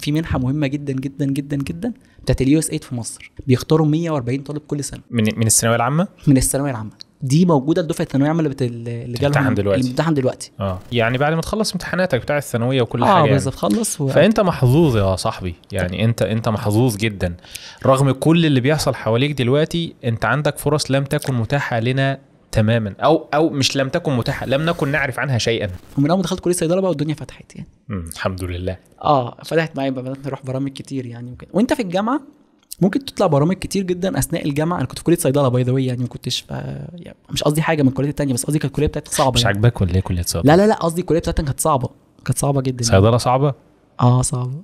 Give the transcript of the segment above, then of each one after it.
في منحه مهمه جدا جدا جدا جدا بتاعت اليو اس ايد في مصر بيختاروا 140 طالب كل سنه من من الثانويه العامه من الثانويه العامه دي موجوده لدفعه الثانويه العامه اللي بت... اللي دلوقتي الامتحان دلوقتي اه يعني بعد ما تخلص امتحاناتك بتاع الثانويه وكل آه حاجه اه بس يعني. تخلص و... فانت محظوظ يا صاحبي يعني طيب. انت انت محظوظ جدا رغم كل اللي بيحصل حواليك دلوقتي انت عندك فرص لم تكن متاحه لنا تماما او او مش لم تكن متاحه لم نكن نعرف عنها شيئا ومن اول ما دخلت كليه صيدله بقى والدنيا فتحت يعني مم. الحمد لله اه فتحت معايا بدات نروح برامج كتير يعني ممكن. وانت في الجامعه ممكن تطلع برامج كتير جدا اثناء الجامعه انا كنت في كليه صيدله باي ذا يعني ما كنتش ف... يعني مش قصدي حاجه من الكليات التانية بس قصدي كانت الكليه بتاعتك صعبه مش يعني. عاجباك ولا ايه كليه صيدله؟ لا لا لا قصدي الكليه بتاعتك كانت صعبه كانت صعبه جدا يعني. صيدله يعني. صعبه؟ اه صعبه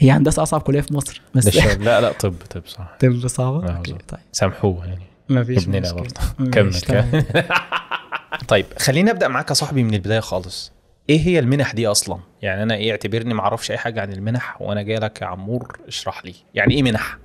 هي هندسه اصعب كليه في مصر بس لا لا طب طب صح طب صعبه؟ طيب سامحوه يعني ما فيش ابننا برضه كمل طيب خليني ابدا معاك يا صاحبي من البدايه خالص ايه هي المنح دي اصلا يعني انا ايه اعتبرني ما اعرفش اي حاجه عن المنح وانا جاي لك يا عمور اشرح لي يعني ايه منح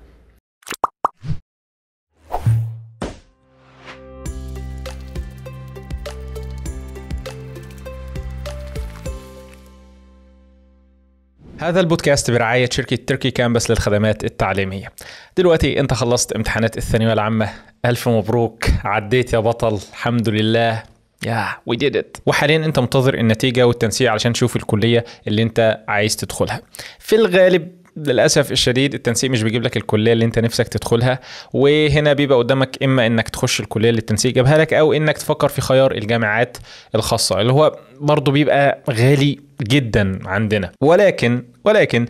هذا البودكاست برعاية شركة تركي كامبس للخدمات التعليمية دلوقتي انت خلصت امتحانات الثانوية العامة ألف مبروك عديت يا بطل الحمد لله يا وي ديد ات وحاليا انت منتظر النتيجة والتنسيق علشان تشوف الكلية اللي انت عايز تدخلها في الغالب للاسف الشديد التنسيق مش بيجيب لك الكليه اللي انت نفسك تدخلها وهنا بيبقى قدامك اما انك تخش الكليه اللي التنسيق جابها لك او انك تفكر في خيار الجامعات الخاصه اللي هو برضه بيبقى غالي جدا عندنا ولكن ولكن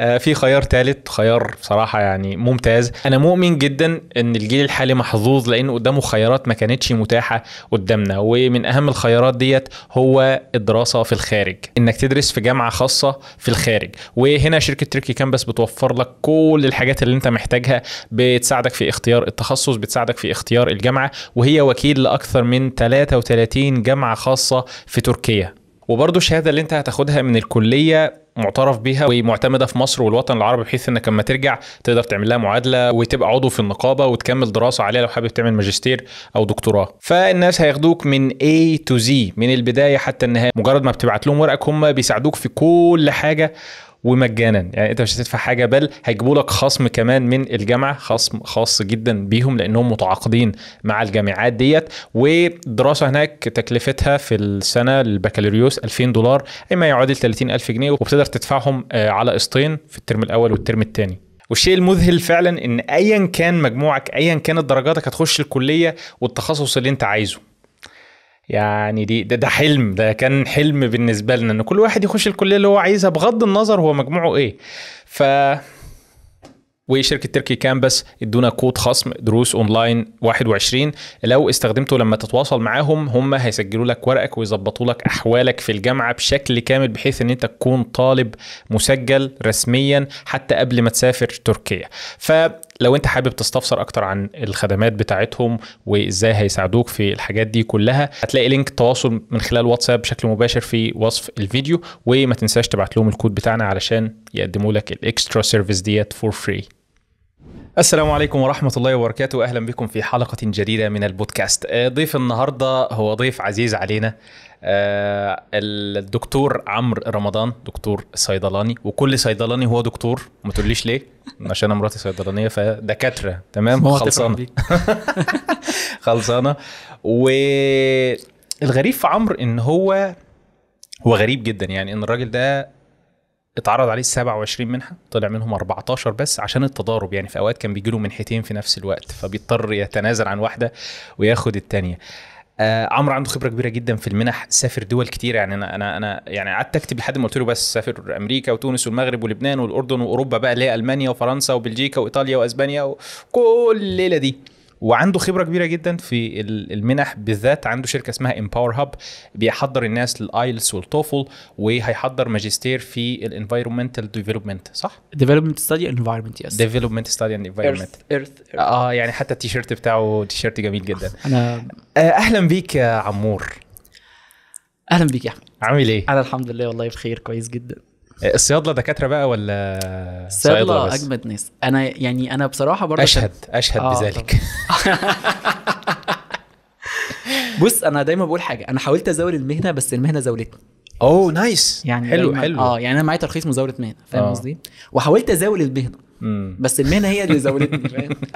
آه، في خيار ثالث خيار بصراحة يعني ممتاز أنا مؤمن جدا إن الجيل الحالي محظوظ لأن قدامه خيارات ما كانتش متاحة قدامنا ومن أهم الخيارات ديت هو الدراسة في الخارج إنك تدرس في جامعة خاصة في الخارج وهنا شركة تركي كامبس بتوفر لك كل الحاجات اللي أنت محتاجها بتساعدك في اختيار التخصص بتساعدك في اختيار الجامعة وهي وكيل لأكثر من 33 جامعة خاصة في تركيا وبرضه الشهاده اللي انت هتاخدها من الكليه معترف بيها ومعتمده في مصر والوطن العربي بحيث انك لما ترجع تقدر تعمل لها معادله وتبقى عضو في النقابه وتكمل دراسه عليها لو حابب تعمل ماجستير او دكتوراه فالناس هياخدوك من A to Z من البدايه حتى النهايه مجرد ما بتبعت لهم ورقك هم بيساعدوك في كل حاجه ومجانا يعني انت مش هتدفع حاجه بل هيجيبوا لك خصم كمان من الجامعه خصم خاص جدا بيهم لانهم متعاقدين مع الجامعات ديت ودراسه هناك تكلفتها في السنه البكالوريوس 2000 دولار اي ما يعادل 30000 جنيه وبتقدر تدفعهم آه، على قسطين في الترم الاول والترم الثاني والشيء المذهل فعلا ان ايا كان مجموعك ايا كانت درجاتك هتخش الكليه والتخصص اللي انت عايزه يعني دي ده, ده حلم ده كان حلم بالنسبه لنا ان كل واحد يخش الكليه اللي هو عايزها بغض النظر هو مجموعه ايه ف وشركه تركي كامبس ادونا كود خصم دروس اونلاين 21 لو استخدمته لما تتواصل معاهم هم هيسجلوا لك ورقك ويظبطوا لك احوالك في الجامعه بشكل كامل بحيث ان انت تكون طالب مسجل رسميا حتى قبل ما تسافر تركيا ف لو انت حابب تستفسر اكتر عن الخدمات بتاعتهم وازاي هيساعدوك في الحاجات دي كلها هتلاقي لينك تواصل من خلال واتساب بشكل مباشر في وصف الفيديو وما تنساش تبعت لهم الكود بتاعنا علشان يقدموا لك الاكسترا سيرفيس ديت فور فري السلام عليكم ورحمة الله وبركاته أهلا بكم في حلقة جديدة من البودكاست آه، ضيف النهاردة هو ضيف عزيز علينا آه، الدكتور عمرو رمضان دكتور صيدلاني وكل صيدلاني هو دكتور ما تقوليش ليه عشان انا مراتي صيدلانيه فدكاتره تمام خلصانه خلصانه والغريب في عمرو ان هو هو غريب جدا يعني ان الراجل ده اتعرض عليه 27 منحه طلع منهم 14 بس عشان التضارب يعني في اوقات كان بيجي له منحتين في نفس الوقت فبيضطر يتنازل عن واحده وياخد الثانيه آه عمرو عنده خبره كبيره جدا في المنح سافر دول كتير يعني انا انا انا يعني قعدت اكتب لحد ما قلت له بس سافر امريكا وتونس والمغرب ولبنان والاردن واوروبا بقى اللي هي المانيا وفرنسا وبلجيكا وايطاليا واسبانيا وكل الليله دي وعنده خبره كبيره جدا في المنح بالذات عنده شركه اسمها امباور هاب بيحضر الناس للايلس والتوفل وهيحضر ماجستير في الانفايرمنتال ديفلوبمنت صح؟ ديفلوبمنت ستادي انفايرمنت يس ديفلوبمنت ستادي ايرث ايرث اه يعني حتى التيشيرت بتاعه تيشيرت جميل جدا انا آه، اهلا بيك يا عمور اهلا بيك يا احمد عامل ايه؟ انا الحمد لله والله بخير كويس جدا الصيادله دكاتره بقى ولا الصيادله اجمد ناس انا يعني انا بصراحه برضه اشهد اشهد آه بذلك بص انا دايما بقول حاجه انا حاولت ازاول المهنه بس المهنه زاولتني اوه نايس يعني حلو حلو اه يعني انا معايا ترخيص مزاوله مهنه فاهم آه. قصدي وحاولت ازاول المهنه بس المهنه هي اللي زودتني فاهم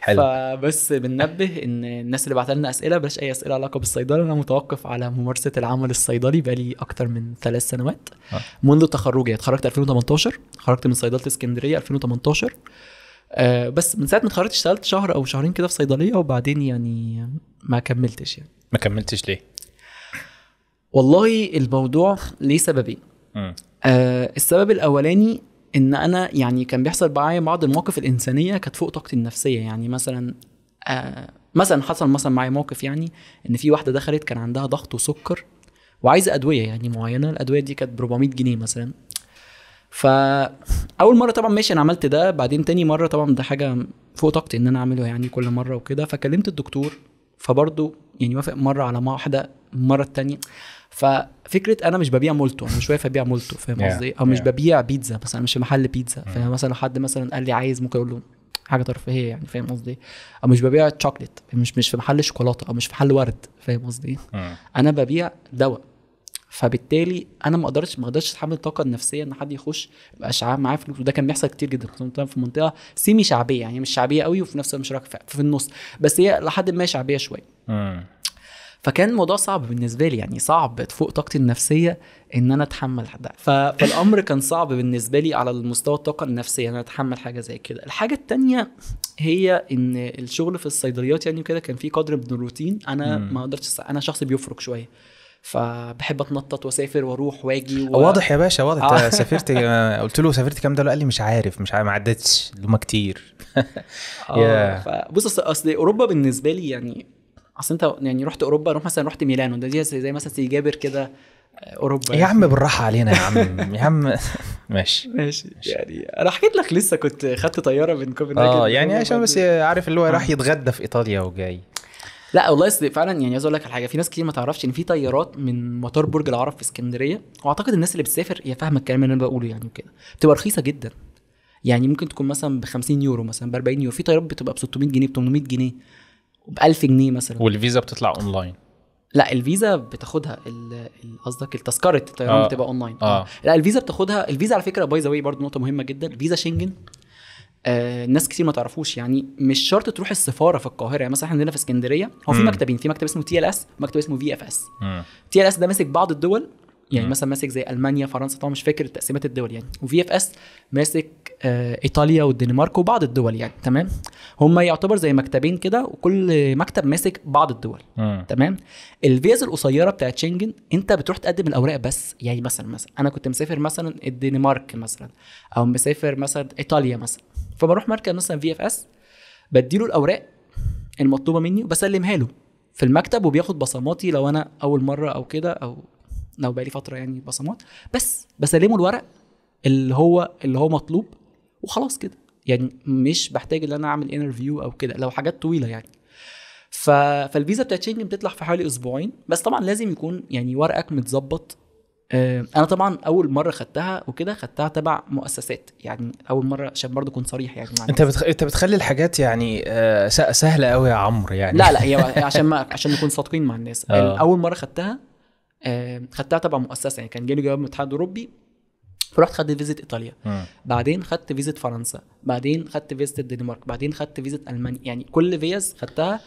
حلو فبس بننبه ان الناس اللي بعت لنا اسئله بلاش اي اسئله علاقه بالصيدله انا متوقف على ممارسه العمل الصيدلي بقالي اكتر من ثلاث سنوات آه. منذ تخرجي يعني اتخرجت 2018 خرجت من صيدله اسكندريه 2018 آه بس من ساعه ما اتخرجت اشتغلت شهر او شهرين كده في صيدليه وبعدين يعني ما كملتش يعني ما كملتش ليه؟ والله الموضوع ليه سببين آه السبب الاولاني ان انا يعني كان بيحصل معايا بعض المواقف الانسانيه كانت فوق طاقتي النفسيه يعني مثلا آه مثلا حصل مثلا معايا موقف يعني ان في واحده دخلت كان عندها ضغط وسكر وعايزه ادويه يعني معينه الادويه دي كانت ب 400 جنيه مثلا فاول مره طبعا ماشي انا عملت ده بعدين تاني مره طبعا ده حاجه فوق طاقتي ان انا اعمله يعني كل مره وكده فكلمت الدكتور فبرضه يعني وافق مره على واحده المره التانيه ففكره انا مش ببيع مولتو انا مش واقف ابيع مولتو فاهم قصدي yeah. او مش ببيع بيتزا مثلا مش محل بيتزا mm. فاهم مثلا لو حد مثلا قال لي عايز ممكن اقول له حاجه ترفيهيه يعني فاهم قصدي او مش ببيع تشوكلت مش مش في محل شوكولاته او مش في محل ورد فاهم قصدي mm. انا ببيع دواء فبالتالي انا ما اقدرش ما اقدرش اتحمل الطاقه النفسيه ان حد يخش يبقى شعب معاه فلوس وده كان بيحصل كتير جدا خصوصا في منطقه سيمي شعبيه يعني مش شعبيه قوي وفي نفس الوقت مش في النص بس هي لحد ما شعبيه شويه mm. فكان الموضوع صعب بالنسبه لي يعني صعب فوق طاقتي النفسيه ان انا اتحمل ده فالامر كان صعب بالنسبه لي على المستوى الطاقه النفسيه ان انا اتحمل حاجه زي كده الحاجه التانية هي ان الشغل في الصيدليات يعني كده كان في قدر من الروتين انا ما قدرتش انا شخص بيفرك شويه فبحب اتنطط واسافر واروح واجي و... واضح يا باشا واضح انت آه. سافرت قلت له سافرت كام دوله قال لي مش عارف مش عارف ما عدتش هم كتير اه yeah. بص اصل اوروبا بالنسبه لي يعني اصل انت يعني رحت اوروبا روح مثلا رحت ميلانو ده زي, زي مثلا سي جابر كده آه، اوروبا يا يعني. عم بالراحه علينا يا عم يا عم ماشي ماشي يعني انا حكيت لك لسه كنت خدت طياره من كوبنهاجن اه يعني عشان بس عارف اللي هو راح آه. يتغدى في ايطاليا وجاي لا والله فعلا يعني عايز اقول لك على حاجه في ناس كتير ما تعرفش ان في طيارات من مطار برج العرب في اسكندريه واعتقد الناس اللي بتسافر هي فاهمه الكلام اللي انا بقوله يعني وكده بتبقى رخيصه جدا يعني ممكن تكون مثلا ب 50 يورو مثلا ب 40 يورو في طيارات بتبقى ب 600 جنيه ب 800 جنيه ب 1000 جنيه مثلا والفيزا بتطلع اونلاين لا الفيزا بتاخدها قصدك التذكره الطيران آه. بتبقى اونلاين آه. لا الفيزا بتاخدها الفيزا على فكره باي ذا واي برضه نقطه مهمه جدا فيزا شنجن آه ناس كتير ما تعرفوش يعني مش شرط تروح السفاره في القاهره يعني مثلا احنا عندنا في اسكندريه هو في مكتبين في مكتب اسمه تي ال اس ومكتب اسمه في اف اس تي ال اس ده ماسك بعض الدول يعني مم. مثلا ماسك زي المانيا فرنسا طبعا مش فاكر تقسيمات الدول يعني وفي اف اس ماسك آه، ايطاليا والدنمارك وبعض الدول يعني تمام هم يعتبر زي مكتبين كده وكل مكتب ماسك بعض الدول م. تمام الفيز القصيره بتاعت شنجن انت بتروح تقدم الاوراق بس يعني مثلا مثلا انا كنت مسافر مثلا الدنمارك مثلا او مسافر مثلا ايطاليا مثلا فبروح مركز مثلا في اف اس بديله الاوراق المطلوبه مني وبسلمها له في المكتب وبياخد بصماتي لو انا اول مره او كده او لو بقالي فتره يعني بصمات بس بسلمه الورق اللي هو اللي هو مطلوب وخلاص كده يعني مش بحتاج ان انا اعمل انترفيو او كده لو حاجات طويله يعني ف... فالفيزا بتاعت شنجن بتطلع في حوالي اسبوعين بس طبعا لازم يكون يعني ورقك متظبط آه، انا طبعا اول مره خدتها وكده خدتها تبع مؤسسات يعني اول مره عشان برضه اكون صريح يعني مع انت بتخ... انت بتخلي الحاجات يعني آه، سهله قوي يا عمرو يعني لا لا هي عشان ما... عشان نكون صادقين مع الناس آه. اول مره خدتها آه، خدتها تبع مؤسسه يعني كان جالي جواب من الاتحاد الاوروبي فرحت خدت فيزيت ايطاليا مم. بعدين خدت فيزيت فرنسا بعدين خدت فيزيت الدنمارك بعدين خدت فيزيت المانيا يعني كل فيز خدتها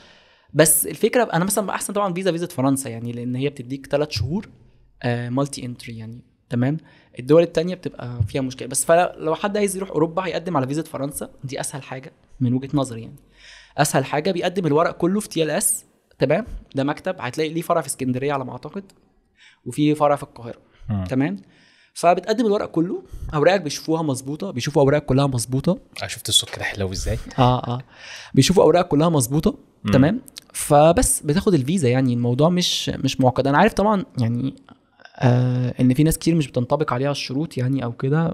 بس الفكره انا مثلا احسن طبعا فيزا فيزا فرنسا يعني لان هي بتديك ثلاث شهور آه مالتي انتري يعني تمام الدول التانية بتبقى فيها مشكله بس فلو حد عايز يروح اوروبا هيقدم على فيزا فرنسا دي اسهل حاجه من وجهه نظري يعني اسهل حاجه بيقدم الورق كله في تي ال اس تمام ده مكتب هتلاقي ليه فرع في اسكندريه على ما اعتقد وفي فرع في القاهره تمام فبتقدم الورق كله اوراقك بيشوفوها مظبوطه بيشوفوا اوراقك كلها مظبوطه آه، شفت الصوت كده حلو ازاي اه اه بيشوفوا اوراقك كلها مظبوطه تمام فبس بتاخد الفيزا يعني الموضوع مش مش معقد انا عارف طبعا يعني آه ان في ناس كتير مش بتنطبق عليها الشروط يعني او كده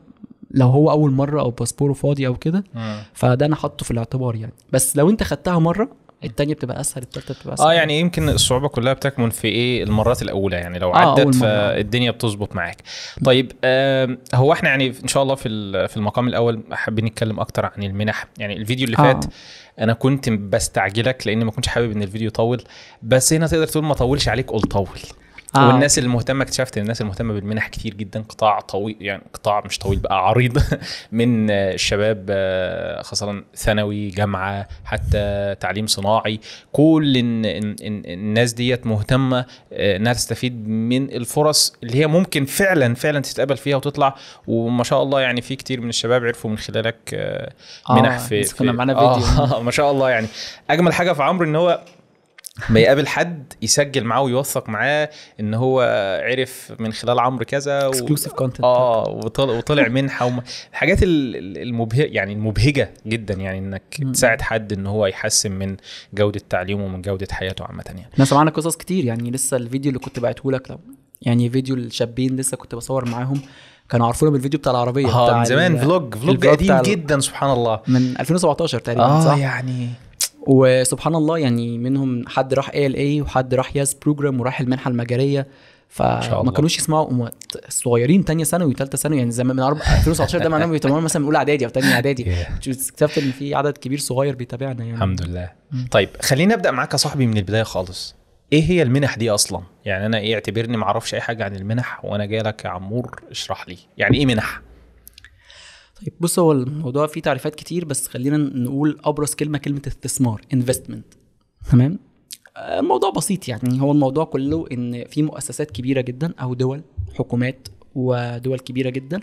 لو هو اول مره او باسبوره فاضي او كده فده انا حاطه في الاعتبار يعني بس لو انت خدتها مره الثانيه بتبقى اسهل الثالثه بتبقى آه، اسهل اه يعني يمكن الصعوبه كلها بتكمن في ايه المرات الاولى يعني لو آه عدت فالدنيا بتظبط معاك طيب آه هو احنا يعني ان شاء الله في في المقام الاول حابين نتكلم اكتر عن المنح يعني الفيديو اللي آه. فات انا كنت بستعجلك لان ما كنتش حابب ان الفيديو يطول بس هنا تقدر تقول ما طولش عليك قول طول آه. والناس المهتمه اكتشفت ان الناس المهتمه بالمنح كتير جدا قطاع طويل يعني قطاع مش طويل بقى عريض من الشباب آه، خاصه ثانوي جامعه حتى تعليم صناعي كل الناس ديت مهتمه آه، انها تستفيد من الفرص اللي هي ممكن فعلا فعلا تتقبل فيها وتطلع وما شاء الله يعني في كتير من الشباب عرفوا من خلالك آه، منح آه. في, في كنا معانا فيديو آه. ما شاء الله يعني اجمل حاجه في عمرو ان هو ما يقابل حد يسجل معاه ويوثق معاه ان هو عرف من خلال عمرو كذا اكسكلوسيف كونتنت اه وطلع منحه وم... الحاجات المبهجه يعني المبهجه جدا يعني انك تساعد حد ان هو يحسن من جوده تعليمه ومن جوده حياته عامه يعني احنا سمعنا قصص كتير يعني لسه الفيديو اللي كنت بعته لك لو يعني فيديو الشابين لسه كنت بصور معاهم كانوا عارفينه بالفيديو بتاع العربيه اه من زمان فلوج فلوج قديم جدا سبحان الله من 2017 تقريبا اه صح؟ يعني وسبحان الله يعني منهم حد راح اي ال اي وحد راح ياس بروجرام وراح المنحه المجريه فما كانوش يسمعوا صغيرين ثانيه ثانوي وثالثه ثانوي يعني زمان من 2019 ده معناه بيتابعونا مثلا من اولى اعدادي او ثانيه اعدادي اكتشفت ان في عدد كبير صغير بيتابعنا يعني الحمد لله طيب خليني ابدا معاك يا صاحبي من البدايه خالص ايه هي المنح دي اصلا يعني انا ايه اعتبرني ما اعرفش اي حاجه عن المنح وانا جاي لك يا عمور اشرح لي يعني ايه منح طيب بص هو الموضوع فيه تعريفات كتير بس خلينا نقول ابرز كلمه كلمه استثمار انفستمنت تمام آه، الموضوع بسيط يعني هو الموضوع كله ان في مؤسسات كبيره جدا او دول حكومات ودول كبيره جدا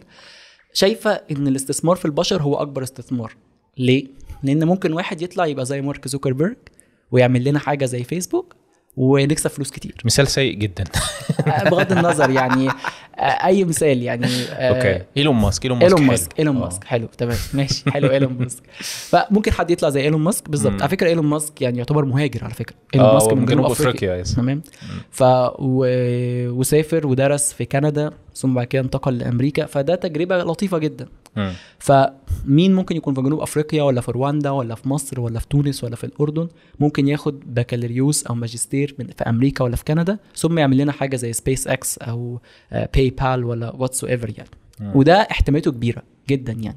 شايفه ان الاستثمار في البشر هو اكبر استثمار ليه لان ممكن واحد يطلع يبقى زي مارك زوكربيرج ويعمل لنا حاجه زي فيسبوك ونكسب فلوس كتير مثال سيء جدا آه، بغض النظر يعني آه، اي مثال يعني آه، اوكي ايلون ماسك ايلون ماسك ايلون ماسك ايلون آه. ماسك حلو تمام ماشي حلو ايلون ماسك فممكن حد يطلع زي ايلون ماسك بالظبط على فكره ايلون ماسك يعني يعتبر مهاجر على فكره ايلون ماسك من جنوب افريقيا تمام ف وسافر ودرس في كندا ثم بعد كده انتقل لامريكا فده تجربه لطيفه جدا فمين ممكن يكون في جنوب افريقيا ولا في رواندا ولا في مصر ولا في تونس ولا في الاردن ممكن ياخد بكالوريوس او ماجستير من في امريكا ولا في كندا ثم يعمل لنا حاجه زي سبيس اكس او باي باي بال ولا واتس ايفر يعني آه. وده احتماليته كبيره جدا يعني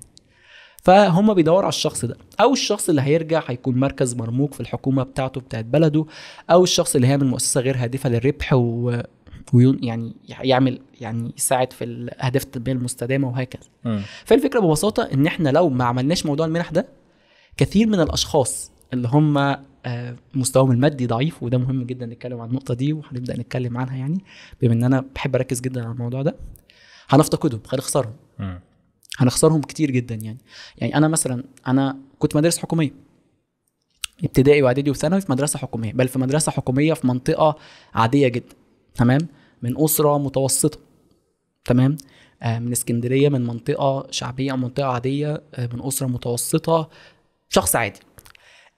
فهم بيدوروا على الشخص ده او الشخص اللي هيرجع هيكون مركز مرموق في الحكومه بتاعته بتاعت بلده او الشخص اللي هيعمل مؤسسه غير هادفه للربح و... ويون يعني يعمل يعني يساعد في الاهداف التنميه المستدامه وهكذا. آه. فالفكره ببساطه ان احنا لو ما عملناش موضوع المنح ده كثير من الاشخاص اللي هم آه، مستواهم المادي ضعيف وده مهم جدا نتكلم عن النقطه دي وهنبدا نتكلم عنها يعني بما ان انا بحب اركز جدا على الموضوع ده هنفتقدهم هنخسرهم هنخسرهم كتير جدا يعني يعني انا مثلا انا كنت مدارس حكوميه ابتدائي واعدادي وثانوي في مدرسه حكوميه بل في مدرسه حكوميه في منطقه عاديه جدا تمام من اسره متوسطه تمام آه، من اسكندريه من منطقه شعبيه او منطقه عاديه آه، من اسره متوسطه شخص عادي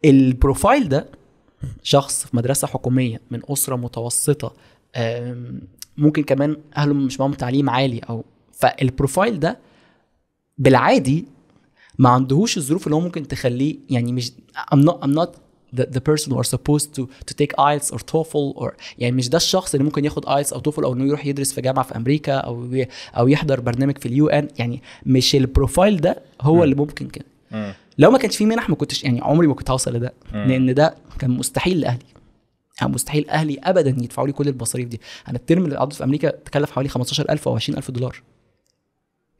البروفايل ده شخص في مدرسه حكوميه من اسره متوسطه ممكن كمان اهله مش معاهم تعليم عالي او فالبروفايل ده بالعادي ما عندهوش الظروف اللي هو ممكن تخليه يعني مش I'm not, I'm not the, the person who are supposed to, to take IELTS or TOEFL or يعني مش ده الشخص اللي ممكن ياخد IELTS او TOEFL او انه يروح يدرس في جامعه في امريكا او او يحضر برنامج في اليو ان يعني مش البروفايل ده هو م. اللي ممكن كده لو ما كانش في منح ما كنتش يعني عمري ما كنت هوصل لده لان ده كان مستحيل لاهلي يعني مستحيل اهلي ابدا يدفعوا لي كل المصاريف دي انا الترم اللي قضيته في امريكا تكلف حوالي 15000 او 20000 دولار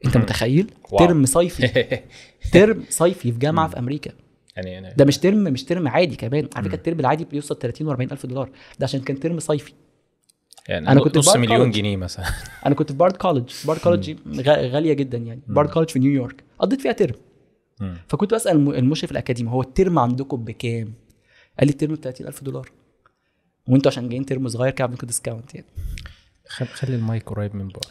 انت متخيل ترم صيفي ترم صيفي في جامعه في امريكا يعني ده مش ترم مش ترم عادي كمان على فكره الترم العادي بيوصل 30 و 40000 دولار ده عشان كان ترم صيفي يعني انا كنت نص مليون جنيه مثلا انا كنت في بارد كولج بارد كولج غاليه جدا يعني بارد كولج في نيويورك قضيت فيها ترم فكنت بسال المشرف الاكاديمي هو الترم عندكم بكام؟ قال لي الترم ب 30000 دولار وانتوا عشان جايين ترم صغير كده عاملين ديسكاونت يعني خلي المايك قريب من بعض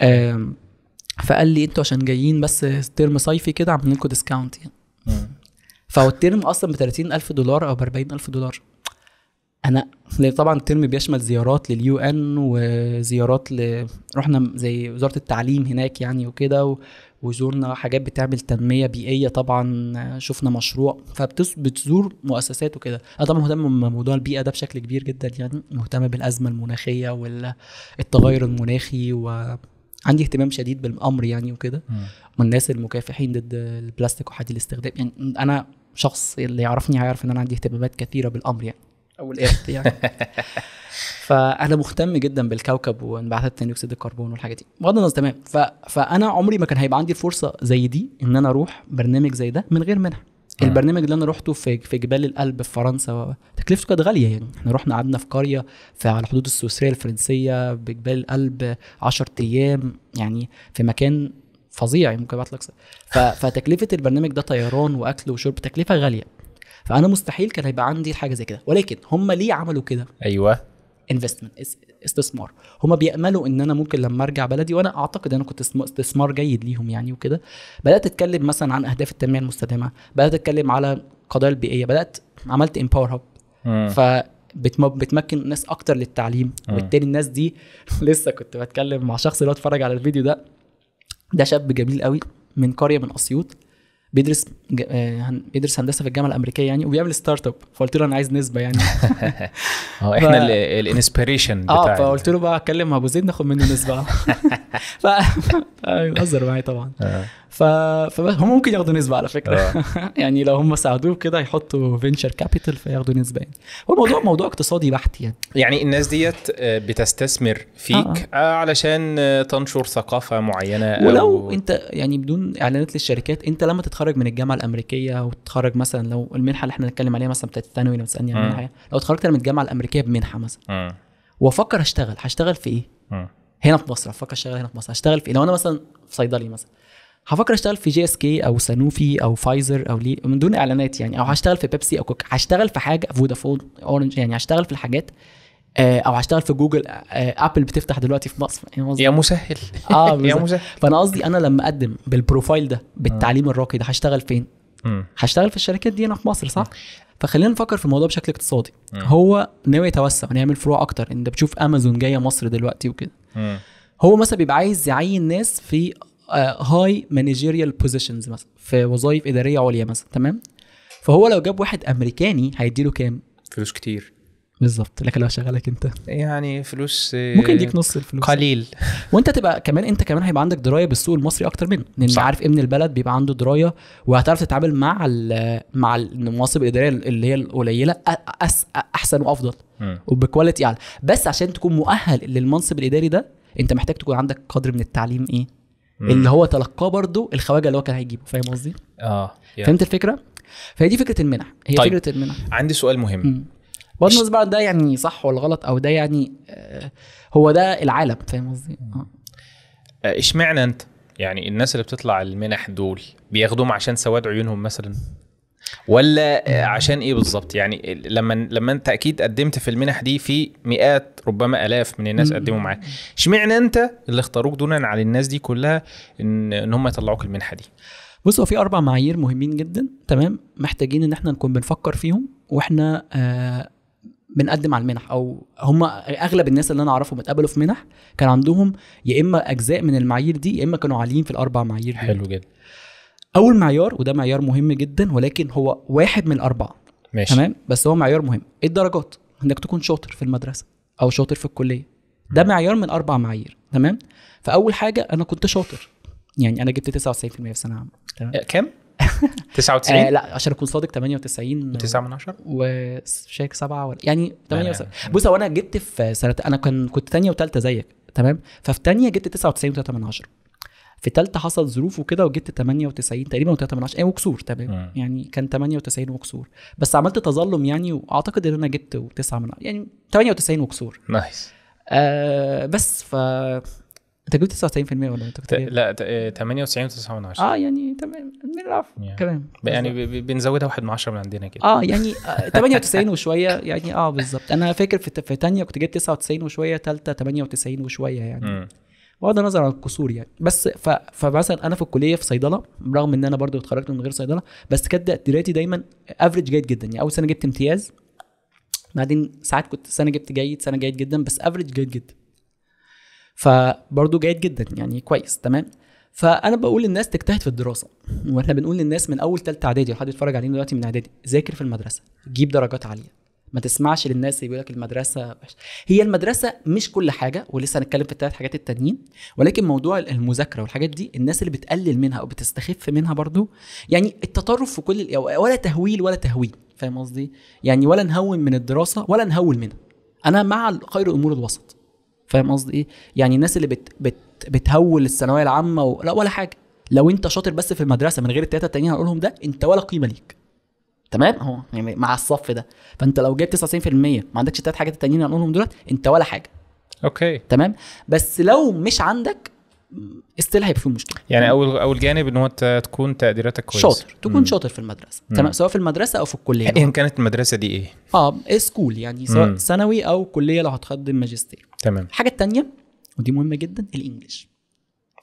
فقال لي انتوا عشان جايين بس ترم صيفي كده عاملين لكم ديسكاونت يعني فهو الترم اصلا ب 30000 دولار او ب 40000 دولار انا طبعا الترم بيشمل زيارات لليو ان وزيارات ل... رحنا زي وزاره التعليم هناك يعني وكده و... وزورنا حاجات بتعمل تنميه بيئيه طبعا شفنا مشروع فبتزور مؤسسات وكده انا طبعا مهتم بموضوع البيئه ده بشكل كبير جدا يعني مهتم بالازمه المناخيه والتغير المناخي و عندي اهتمام شديد بالامر يعني وكده والناس المكافحين ضد البلاستيك وحد الاستخدام يعني انا شخص اللي يعرفني هيعرف ان انا عندي اهتمامات كثيره بالامر يعني او الايرث يعني فانا مهتم جدا بالكوكب وانبعاثات ثاني اكسيد الكربون والحاجات دي بغض النظر تمام ف... فانا عمري ما كان هيبقى عندي الفرصه زي دي ان انا اروح برنامج زي ده من غير منح آه. البرنامج اللي انا روحته في في جبال الألب في فرنسا تكلفته كانت غاليه يعني احنا رحنا قعدنا في قريه في على حدود السويسريه الفرنسيه بجبال الألب 10 ايام يعني في مكان فظيع يعني ممكن ابعت لك فتكلفه البرنامج ده طيران واكل وشرب تكلفه غاليه فانا مستحيل كان هيبقى عندي حاجه زي كده ولكن هم ليه عملوا كده ايوه انفستمنت استثمار هم بياملوا ان انا ممكن لما ارجع بلدي وانا اعتقد انا كنت استثمار جيد ليهم يعني وكده بدات اتكلم مثلا عن اهداف التنميه المستدامه بدات اتكلم على القضايا البيئيه بدات عملت امباور هاب ف بتمكن الناس اكتر للتعليم وبالتالي الناس دي لسه كنت بتكلم مع شخص اللي اتفرج على الفيديو ده ده شاب جميل قوي من قريه من اسيوط بيدرس آه، بيدرس هندسه في الجامعه الامريكيه يعني وبيعمل ستارت اب فقلت له انا عايز نسبه يعني اه احنا الانسبريشن بتاع اه فقلت له بقى اتكلم مع ابو زيد ناخد منه نسبه ف بيهزر معايا طبعا آه. ف... فهم ممكن ياخدوا نسبه على فكره آه. يعني لو هم ساعدوه كده يحطوا فينشر كابيتال فياخدوا نسبه يعني هو الموضوع موضوع اقتصادي بحت يعني يعني الناس ديت آه، بتستثمر فيك آه. آه, آه، علشان تنشر ثقافه معينه ولو أو... انت يعني بدون اعلانات للشركات انت لما تتخرج من الجامعه الامريكيه وتتخرج مثلا لو المنحه اللي احنا بنتكلم عليها مثلا بتاعت الثانوي لو تسالني يعني، عن لو اتخرجت من الجامعه الامريكيه بمنحه مثلا م. وافكر اشتغل هشتغل في ايه؟ م. هنا في مصر افكر اشتغل هنا في مصر هشتغل في ايه؟ لو انا مثلا في صيدلي مثلا هفكر اشتغل في جي اس كي او سانوفي او فايزر او لي من دون اعلانات يعني او هشتغل في بيبسي او كوك هشتغل في حاجه فودافون اورنج يعني هشتغل في الحاجات آه، او هشتغل في جوجل ابل آه، بتفتح دلوقتي في مصر يعني يا مسهل اه يا مسهل فانا قصدي انا لما اقدم بالبروفايل ده بالتعليم آه. الراقي ده هشتغل فين؟ هشتغل في الشركات دي هنا في مصر صح؟ فخلينا نفكر في الموضوع بشكل اقتصادي هو ناوي يتوسع ونعمل فروع اكتر انت بتشوف امازون جايه مصر دلوقتي وكده هو مثلا بيبقى عايز يعين ناس في هاي مانجيريال بوزيشنز مثلا في وظائف اداريه عليا مثلا تمام فهو لو جاب واحد امريكاني هيديله كام فلوس كتير بالظبط لكن لو شغالك انت يعني فلوس آه، ممكن يديك نص الفلوس قليل وانت تبقى كمان انت كمان هيبقى عندك درايه بالسوق المصري اكتر منه لان صح. عارف ابن البلد بيبقى عنده درايه وهتعرف تتعامل مع مع المواصب الاداريه اللي هي القليله احسن وافضل وبكواليتي اعلى بس عشان تكون مؤهل للمنصب الاداري ده انت محتاج تكون عندك قدر من التعليم ايه مم. اللي هو تلقاه برضه الخواجه اللي هو كان هيجيبه فاهم قصدي؟ اه فهمت الفكره؟ فهي دي فكره المنح هي طيب. فكره المنح عندي سؤال مهم بغض النظر بقى ده يعني صح ولا غلط او ده يعني آه هو ده العالم فاهم قصدي؟ اشمعنى آه. آه، انت؟ يعني الناس اللي بتطلع المنح دول بياخدوهم عشان سواد عيونهم مثلا؟ ولا آه، عشان ايه بالظبط يعني لما لما انت اكيد قدمت في المنح دي في مئات ربما الاف من الناس قدموا معاك اشمعنى انت اللي اختاروك دونا عن الناس دي كلها ان ان هم يطلعوك المنحه دي بص هو في اربع معايير مهمين جدا تمام محتاجين ان احنا نكون بنفكر فيهم واحنا آه بنقدم على المنح او هم اغلب الناس اللي انا اعرفهم اتقبلوا في منح كان عندهم يا اما اجزاء من المعايير دي يا اما كانوا عاليين في الاربع معايير دي حلو جدا اول معيار وده معيار مهم جدا ولكن هو واحد من الاربعه ماشي تمام بس هو معيار مهم ايه الدرجات انك تكون شاطر في المدرسه او شاطر في الكليه ده معيار من اربع معايير تمام فاول حاجه انا كنت شاطر يعني انا جبت 99% في سنه عامه تمام آه، كام 99 آه لا عشان اكون صادق 98 9 من 10 وشاك 7 ولا يعني 8 بص هو انا جبت في سنه انا كان كنت ثانيه وثالثه زيك تمام ففي ثانيه جبت 99.3 من 10 في ثالثه حصل ظروف وكده وجبت 98 تقريبا و 3 عشره ايه، وكسور تمام يعني كان 98 وكسور بس عملت تظلم يعني واعتقد ان انا جبت 9 من يعني 98 وكسور نايس آه بس ف انت جبت 99% ولا انت كنت لا 98 آه، و9 من عشره اه يعني تمام بنلعب كمان يعني بنزودها 1 من عشره من عندنا كده اه يعني 98 آه، وشويه يعني اه بالظبط انا فاكر في ثانيه كنت جايب 99 وشويه ثالثه 98 وشويه يعني م. بغض النظر عن القصور يعني بس ف... فمثلا انا في الكليه في صيدله رغم ان انا برضو اتخرجت من غير صيدله بس كانت دراستي دايما افريج جيد جدا يعني اول سنه جبت امتياز بعدين ساعات كنت سنه جبت جيد سنه جيد جدا بس افريج جيد جدا فبرضه جيد جدا يعني كويس تمام فانا بقول للناس تجتهد في الدراسه واحنا بنقول للناس من اول ثالثه اعدادي لحد يتفرج علينا دلوقتي من اعدادي ذاكر في المدرسه جيب درجات عاليه ما تسمعش للناس اللي بيقول لك المدرسه هي المدرسه مش كل حاجه ولسه هنتكلم في الثلاث حاجات التانيين ولكن موضوع المذاكره والحاجات دي الناس اللي بتقلل منها او بتستخف منها برضو يعني التطرف في كل يعني ولا تهويل ولا تهويل فاهم قصدي يعني ولا نهون من الدراسه ولا نهول منها انا مع خير الامور الوسط فاهم قصدي ايه يعني الناس اللي بت بت بتهول الثانويه العامه و... لا ولا حاجه لو انت شاطر بس في المدرسه من غير التلاته التانيين هقولهم ده انت ولا قيمه ليك تمام اهو يعني مع الصف ده فانت لو جبت 99% ما عندكش الثلاث حاجات التانيين اللي هنقولهم دولت انت ولا حاجه اوكي تمام بس لو مش عندك استيل هيبقى فيه مشكله يعني اول اول جانب ان هو تكون تقديراتك كويسه شاطر تكون مم. شاطر في المدرسه تمام سواء في المدرسه او في الكليه ايا كانت المدرسه دي ايه اه سكول يعني سواء ثانوي او كليه لو هتقدم ماجستير تمام الحاجه الثانيه ودي مهمه جدا الانجليش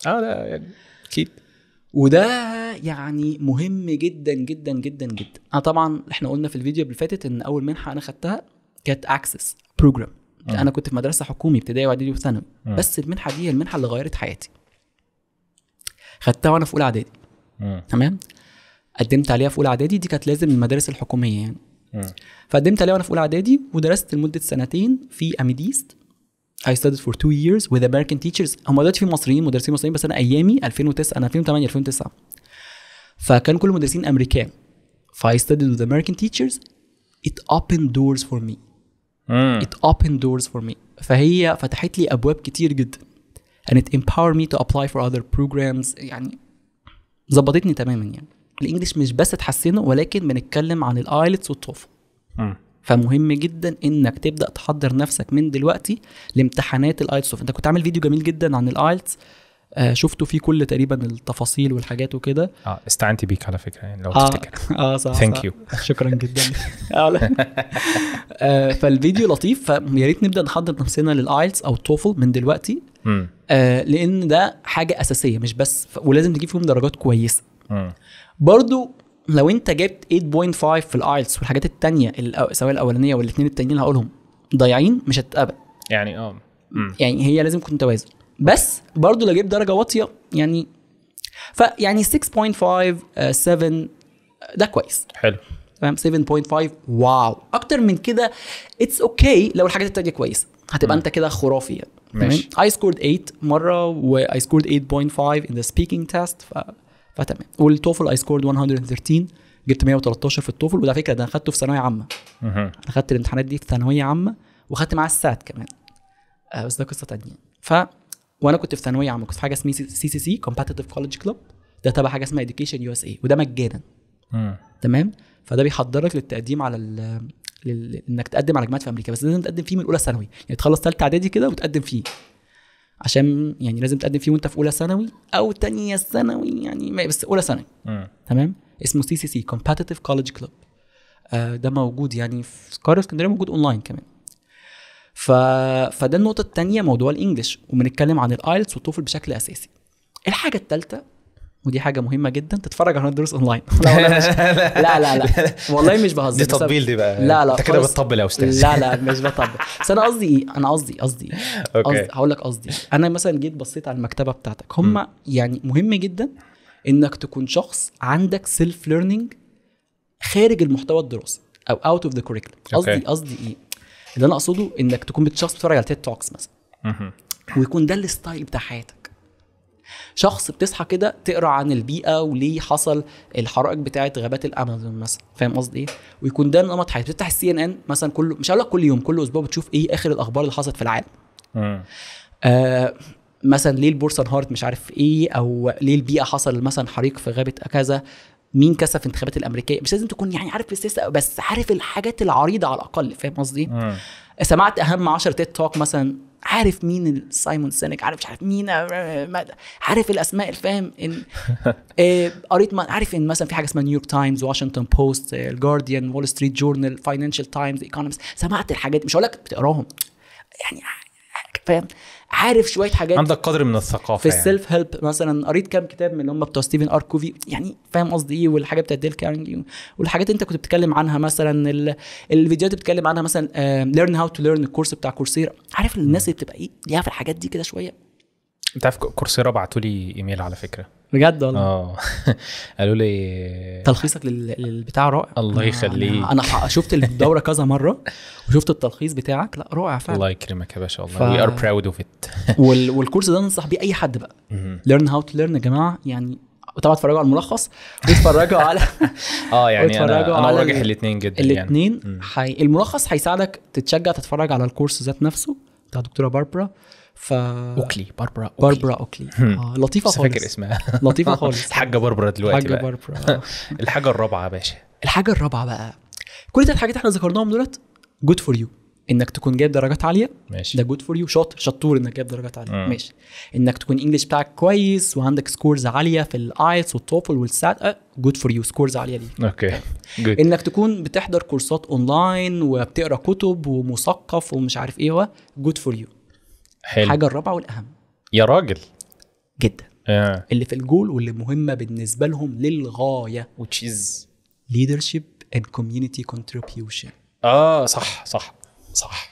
اه لا يعني اكيد وده يعني مهم جدا جدا جدا جدا انا طبعا احنا قلنا في الفيديو اللي فاتت ان اول منحه انا خدتها كانت اكسس آه. بروجرام انا كنت في مدرسه حكومي ابتدائي واعدادي وثانوي آه. بس المنحه دي هي المنحه اللي غيرت حياتي خدتها وانا في اولى اعدادي آه. تمام قدمت عليها في اولى اعدادي دي كانت لازم المدارس الحكوميه يعني فقدمت عليها وانا في اولى اعدادي ودرست لمده سنتين في اميديست I studied for two years with American teachers هم دلوقتي في مصريين مدرسين مصريين بس انا ايامي 2009 انا 2008 2009 فكان كل المدرسين امريكان ف I studied with American teachers it opened doors for me mm. it opened doors for me فهي فتحت لي ابواب كتير جدا and it empowered me to apply for other programs يعني ظبطتني تماما يعني الانجليش مش بس اتحسنه ولكن بنتكلم عن الايلتس والتوفل فمهم جدا انك تبدا تحضر نفسك من دلوقتي لامتحانات الايلتس انت كنت عامل فيديو جميل جدا عن الايلتس آه شفته فيه كل تقريبا التفاصيل والحاجات وكده اه استعنت بيك على فكره يعني لو آه، تفتكر اه صح ثانك يو شكرا جدا آه،, آه فالفيديو لطيف فيا ريت نبدا نحضر نفسنا للايلتس او التوفل من دلوقتي آه لان ده حاجه اساسيه مش بس ف... ولازم تجيب فيهم درجات كويسه برضو لو انت جبت 8.5 في الايلتس والحاجات التانية سواء الاولانيه والاثنين التانيين اللي هقولهم ضايعين مش هتتقبل يعني اه يعني هي لازم تكون توازن بس برضو لو جبت درجه واطيه يعني فيعني 6.5 7 ده كويس حلو تمام 7.5 واو اكتر من كده اتس اوكي okay لو الحاجات التانية كويسه هتبقى م. انت كده خرافي يعني ماشي اي سكورد 8 مره واي سكورد 8.5 ان ذا سبيكينج تيست فتمام والتوفل اي سكورد 113 جبت 113 في التوفل وده فكره ده انا خدته في ثانويه عامه انا خدت الامتحانات دي في ثانويه عامه وخدت معاه السات كمان آه بس ده قصه تانية ف وانا كنت في ثانويه عامه كنت في حاجه اسمها سي سي سي كومبتيتيف كولج كلوب ده تبع حاجه اسمها اديوكيشن يو اس اي وده مجانا تمام فده بيحضرك للتقديم على لل... انك تقدم على جامعات في امريكا بس لازم تقدم فيه من اولى ثانوي يعني تخلص ثالثه اعدادي كده وتقدم فيه عشان يعني لازم تقدم فيه وانت في اولى ثانوي او ثانيه ثانوي يعني بس اولى ثانوي تمام اسمه سي سي سي كومبتيتيف كولج كلوب ده موجود يعني في قاره اسكندريه موجود اونلاين كمان ف... فده النقطه الثانيه موضوع الانجليش وبنتكلم عن الايلتس والتوفل بشكل اساسي الحاجه الثالثه ودي حاجه مهمه جدا تتفرج على الدروس اونلاين لا, لا لا لا والله مش بهزر دي تطبيل دي بقى لا لا انت كده بتطبل يا استاذ لا لا مش بطبل بس انا قصدي ايه انا قصدي قصدي إيه؟ اوكي هقول لك قصدي إيه. انا مثلا جيت بصيت على المكتبه بتاعتك هم يعني مهم جدا انك تكون شخص عندك سيلف ليرنينج خارج المحتوى الدراسي او اوت اوف ذا كوريكلم قصدي قصدي ايه اللي انا اقصده انك تكون شخص بتتفرج على تيد توكس مثلا ويكون ده الستايل بتاع حياتك شخص بتصحى كده تقرا عن البيئه وليه حصل الحرائق بتاعه غابات الامازون مثلا فاهم قصدي ايه ويكون ده نمط حياتي تفتح السي ان ان مثلا كله مش هقول لك كل يوم كل اسبوع بتشوف ايه اخر الاخبار اللي حصلت في العالم آه مثلا ليه البورصه انهارت مش عارف ايه او ليه البيئه حصل مثلا حريق في غابه كذا مين كسب في الانتخابات الامريكيه مش لازم تكون يعني عارف السياسه بس عارف الحاجات العريضه على الاقل فاهم قصدي إيه؟ سمعت اهم 10 تيك توك مثلا عارف مين سايمون سينك عارف مش عارف مين آه، عارف الاسماء الفاهم ان آه، قريت عارف ان مثلا في حاجه اسمها نيويورك تايمز واشنطن بوست آه، الجارديان وول ستريت جورنال فاينانشال تايمز ايكونومست سمعت الحاجات مش هقول لك بتقراهم يعني فاهم عارف شويه حاجات عندك قدر من الثقافه في السيلف يعني. هيلب مثلا قريت كام كتاب من اللي هم بتوع ستيفن ار كوفي يعني فاهم قصدي ايه والحاجه بتاعت ديل كارنجي والحاجات انت كنت بتتكلم عنها مثلا الفيديوهات اللي بتتكلم عنها مثلا ليرن هاو تو ليرن الكورس بتاع كورسيرا عارف الناس اللي بتبقى ايه ليها في الحاجات دي كده شويه انت عارف كورسيرا بعتوا لي ايميل على فكره بجد والله اه قالوا لي تلخيصك للبتاع رائع الله يخليك انا, شفت الدوره كذا مره وشفت التلخيص بتاعك لا رائع فعلا الله يكرمك يا باشا والله وي ار براود اوف ات والكورس ده ننصح بيه اي حد بقى ليرن هاو تو ليرن يا جماعه يعني طبعا اتفرجوا على الملخص واتفرجوا على اه يعني انا انا راجح الاثنين جدا الاثنين يعني. حي... الملخص هيساعدك تتشجع تتفرج على الكورس ذات نفسه بتاع دكتوره باربرا ف اوكلي باربرا أوكلي. باربرا اوكلي آه لطيفه خالص فاكر اسمها لطيفه خالص الحاجه باربرا دلوقتي الحاجه باربرا الحاجه الرابعه يا باشا الحاجه الرابعه بقى كل ثلاث حاجات احنا ذكرناهم دولت جود فور يو انك تكون جايب درجات عاليه ماشي ده جود فور يو شاطر شطور انك جايب درجات عاليه مم. ماشي انك تكون انجلش بتاعك كويس وعندك سكورز عاليه في الايلتس والتوفل والسات جود فور يو سكورز عاليه دي اوكي جود انك تكون بتحضر كورسات اونلاين وبتقرا كتب ومثقف ومش عارف ايه هو جود فور يو حلو الحاجه الرابعه والاهم يا راجل جدا آه. اللي في الجول واللي مهمه بالنسبه لهم للغايه which is leadership and community contribution اه صح صح صح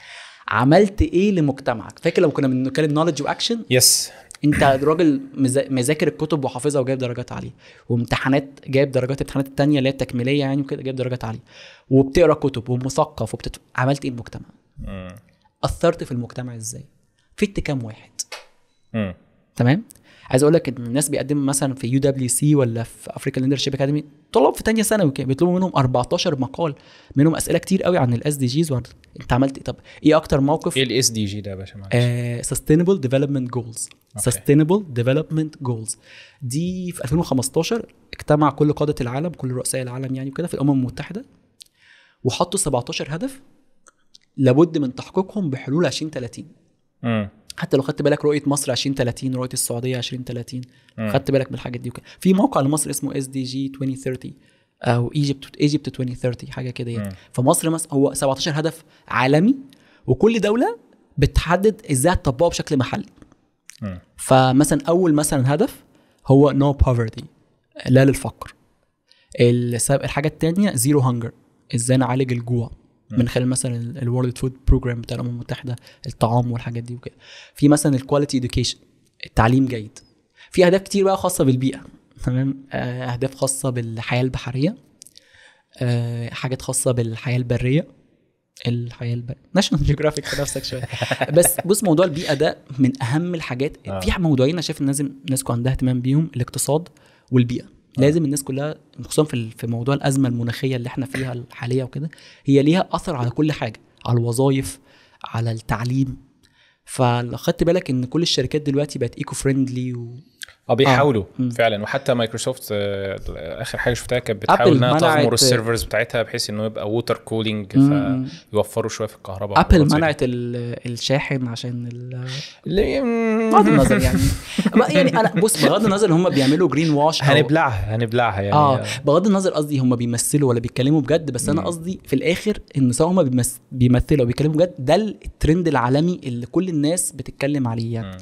عملت ايه لمجتمعك فاكر لما كنا بنتكلم نولج واكشن يس انت راجل مذاكر الكتب وحافظها وجايب درجات عاليه وامتحانات جايب درجات الامتحانات التانية اللي هي التكميليه يعني وكده جايب درجات عاليه وبتقرا كتب ومثقف وبتت... عملت ايه المجتمع؟ اثرت في المجتمع ازاي؟ فت كام واحد م. تمام عايز اقول لك ان الناس بيقدموا مثلا في يو دبليو سي ولا في افريكا ليدرشيب اكاديمي طلاب في ثانيه ثانوي بيطلبوا منهم 14 مقال منهم اسئله كتير قوي عن الاس دي جيز انت عملت ايه طب ايه اكتر موقف ايه الاس دي جي ده يا باشا معلش سستينبل ديفلوبمنت جولز سستينبل ديفلوبمنت جولز دي في 2015 اجتمع كل قاده العالم كل رؤساء العالم يعني وكده في الامم المتحده وحطوا 17 هدف لابد من تحقيقهم بحلول 2030 حتى لو خدت بالك رؤيه مصر 2030 رؤيه السعوديه 2030 خدت بالك من الحاجات دي وكده في موقع لمصر اسمه اس دي جي 2030 او ايجيبت ايجيبت 2030 حاجه كده يعني فمصر مس هو 17 هدف عالمي وكل دوله بتحدد ازاي هتطبقه بشكل محلي فمثلا اول مثلا هدف هو نو no poverty لا للفقر الحاجه الثانيه زيرو هانجر ازاي نعالج الجوع من خلال مثلا الورلد فود بروجرام بتاع الامم المتحده الطعام والحاجات دي وكده في مثلا الكواليتي اديوكيشن التعليم جيد في اهداف كتير بقى خاصه بالبيئه تمام آه، اهداف خاصه بالحياه البحريه آه، حاجات خاصه بالحياه البريه الحياه البريه ناشونال جيوغرافيك في نفسك شويه بس بص موضوع البيئه ده من اهم الحاجات آه. في موضوعين انا شايف ان لازم الناس تكون عندها اهتمام بيهم الاقتصاد والبيئه آه. لازم الناس كلها خصوصا في في موضوع الازمه المناخيه اللي احنا فيها الحاليه وكده هي ليها اثر على كل حاجه على الوظائف على التعليم فخدت بالك ان كل الشركات دلوقتي بقت ايكو فريندلي اه بيحاولوا آه. فعلا وحتى مايكروسوفت آه، اخر حاجه شفتها كانت بتحاول انها تغمر السيرفرز بتاعتها بحيث انه يبقى ووتر كولينج فيوفروا شويه في الكهرباء ابل منعت الشاحن عشان ال بغض النظر يعني يعني انا بص بغض النظر هم بيعملوا جرين واش هنبلعها هنبلعها يعني اه بغض النظر قصدي هم بيمثلوا ولا بيتكلموا بجد بس انا قصدي في الاخر ان سواء هم بيمثلوا وبيتكلموا بجد ده الترند العالمي اللي كل الناس بتتكلم عليه يعني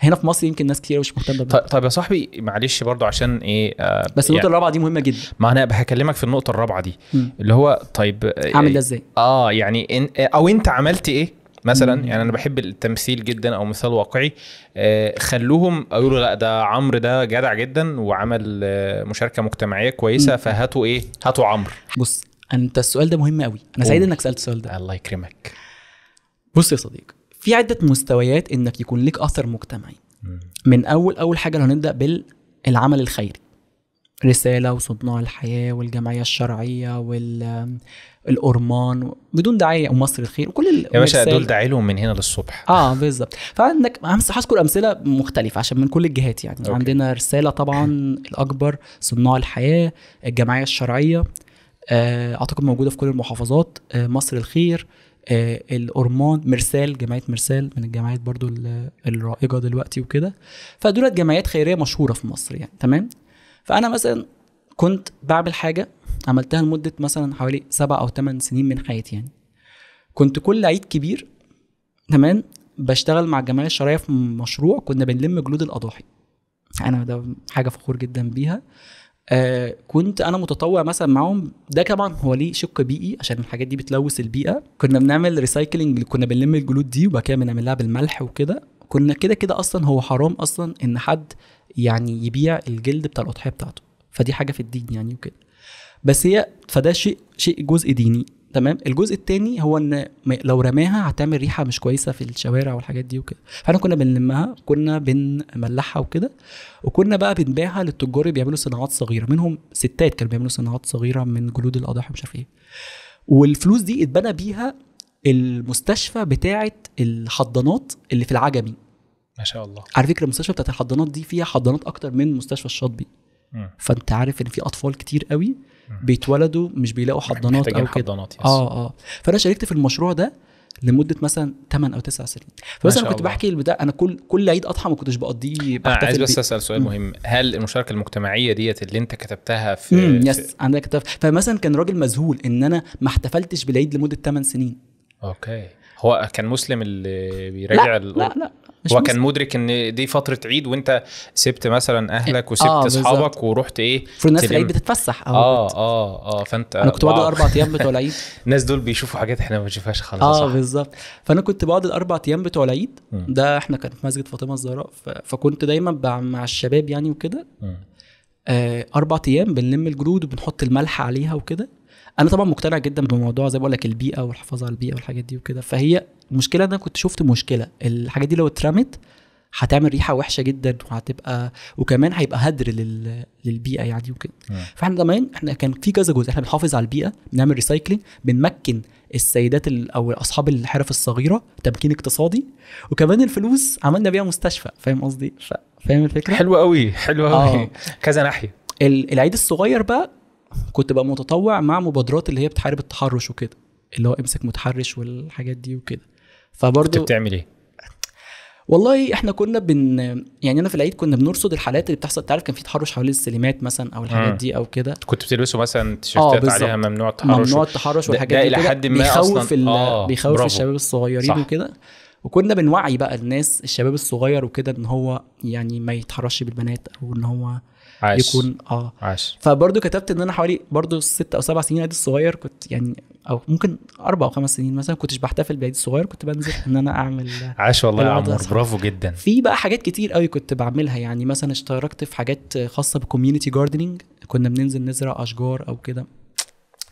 هنا في مصر يمكن ناس كتير مش مهتمه بيها طيب،, طيب يا صاحبي معلش برضو عشان ايه آه بس النقطه يعني الرابعه دي مهمه جدا ما انا هكلمك في النقطه الرابعه دي م. اللي هو طيب اعمل آه، ده ازاي اه يعني إن آه، او انت عملت ايه مثلا يعني انا بحب التمثيل جدا او مثال واقعي آه، خلوهم يقولوا لا ده عمرو ده جدع جدا وعمل مشاركه مجتمعيه كويسه فهاتوا ايه هاتوا عمرو بص انت السؤال ده مهم قوي انا سعيد انك سالت السؤال ده الله يكرمك بص يا صديقي في عده مستويات انك يكون لك اثر مجتمعي من اول اول حاجه هنبدا بالعمل الخيري رسالة وصدناع الحياة والجمعية الشرعية والأرمان بدون دعاية ومصر الخير وكل ال... يا باشا دول داعي لهم من هنا للصبح اه بالظبط فعندك هذكر أمثلة مختلفة عشان من كل الجهات يعني أوكي. عندنا رسالة طبعا الأكبر صناع الحياة الجمعية الشرعية آه، أعتقد موجودة في كل المحافظات آه، مصر الخير آه، الاورمون مرسال جمعيه مرسال من الجمعيات برضو الرائجه دلوقتي وكده فدولت جمعيات خيريه مشهوره في مصر يعني تمام فانا مثلا كنت بعمل حاجه عملتها لمده مثلا حوالي سبع او ثمان سنين من حياتي يعني كنت كل عيد كبير تمام بشتغل مع الجمعيه الشرعيه في مشروع كنا بنلم جلود الاضاحي انا ده حاجه فخور جدا بيها آه كنت انا متطوع مثلا معاهم ده طبعا هو ليه شق بيئي عشان الحاجات دي بتلوث البيئه كنا بنعمل ريسايكلينج كنا بنلم الجلود دي وبعد كده بنعملها بالملح وكده كنا كده كده اصلا هو حرام اصلا ان حد يعني يبيع الجلد بتاع الاضحيه بتاعته فدي حاجه في الدين يعني وكده بس هي فده شيء شيء جزء ديني تمام الجزء الثاني هو ان لو رماها هتعمل ريحه مش كويسه في الشوارع والحاجات دي وكده فاحنا كنا بنلمها كنا بنملحها وكده وكنا بقى بنبيعها للتجار اللي بيعملوا صناعات صغيره منهم ستات كانوا بيعملوا صناعات صغيره من جلود الاضاحي ومش عارف ايه والفلوس دي اتبنى بيها المستشفى بتاعه الحضانات اللي في العجمي ما شاء الله على فكره المستشفى بتاعه الحضانات دي فيها حضانات اكتر من مستشفى الشاطبي فانت عارف ان في اطفال كتير قوي بيتولدوا مش بيلاقوا حضانات او كده اه اه فانا شاركت في المشروع ده لمده مثلا 8 او 9 سنين فمثلا كنت الله. بحكي البتاع انا كل كل عيد اضحى ما كنتش بقضيه بحتفل عايز بس اسال سؤال مهم هل المشاركه المجتمعيه ديت اللي انت كتبتها في يس عندك كتاب فمثلا كان راجل مذهول ان انا ما احتفلتش بالعيد لمده 8 سنين اوكي هو كان مسلم اللي بيراجع لا, لا لا هو هو كان مدرك ان دي فتره عيد وانت سبت مثلا اهلك إيه، وسبت آه اصحابك ورحت ايه في الناس في العيد بتتفسح اه اه اه فانت انا كنت بقعد الاربع ايام بتوع العيد الناس دول بيشوفوا حاجات احنا ما بنشوفهاش خالص اه بالظبط فانا كنت بقعد الاربع ايام بتوع العيد ده احنا كان في مسجد فاطمه الزهراء فكنت دايما مع الشباب يعني وكده آه اربع ايام بنلم الجرود وبنحط الملح عليها وكده انا طبعا مقتنع جدا بموضوع زي بقول لك البيئه والحفاظ على البيئه والحاجات دي وكده فهي المشكله انا كنت شفت مشكله الحاجات دي لو اترمت هتعمل ريحه وحشه جدا وهتبقى وكمان هيبقى هدر لل... للبيئه يعني وكده فاحنا زمان احنا كان في كذا جزء احنا بنحافظ على البيئه بنعمل ريسايكلينج بنمكن السيدات ال... او اصحاب الحرف الصغيره تمكين اقتصادي وكمان الفلوس عملنا بيها مستشفى فاهم قصدي فاهم الفكره حلوه قوي حلوه قوي آه. كذا ناحيه العيد الصغير بقى كنت بقى متطوع مع مبادرات اللي هي بتحارب التحرش وكده اللي هو امسك متحرش والحاجات دي وكده فبرضه كنت بتعمل ايه؟ والله احنا كنا بن يعني انا في العيد كنا بنرصد الحالات اللي بتحصل تعرف كان في تحرش حوالين السليمات مثلا او الحاجات دي او كده كنت بتلبسوا مثلا تيشيرتات آه، عليها ممنوع التحرش ممنوع التحرش والحاجات دي الى حد ما بيخوف اصلا آه، بيخوف برافو. الشباب الصغيرين وكده وكنا بنوعي بقى الناس الشباب الصغير وكده ان هو يعني ما يتحرش بالبنات او ان هو عاش. يكون اه عاش. فبرضه كتبت ان انا حوالي برضه ست او سبع سنين عيد الصغير كنت يعني او ممكن اربع او خمس سنين مثلا كنتش بحتفل بعيد الصغير كنت بنزل ان انا اعمل عاش والله يا عمر برافو جدا في بقى حاجات كتير قوي كنت بعملها يعني مثلا اشتركت في حاجات خاصه بكوميونتي جاردنينج كنا بننزل نزرع اشجار او كده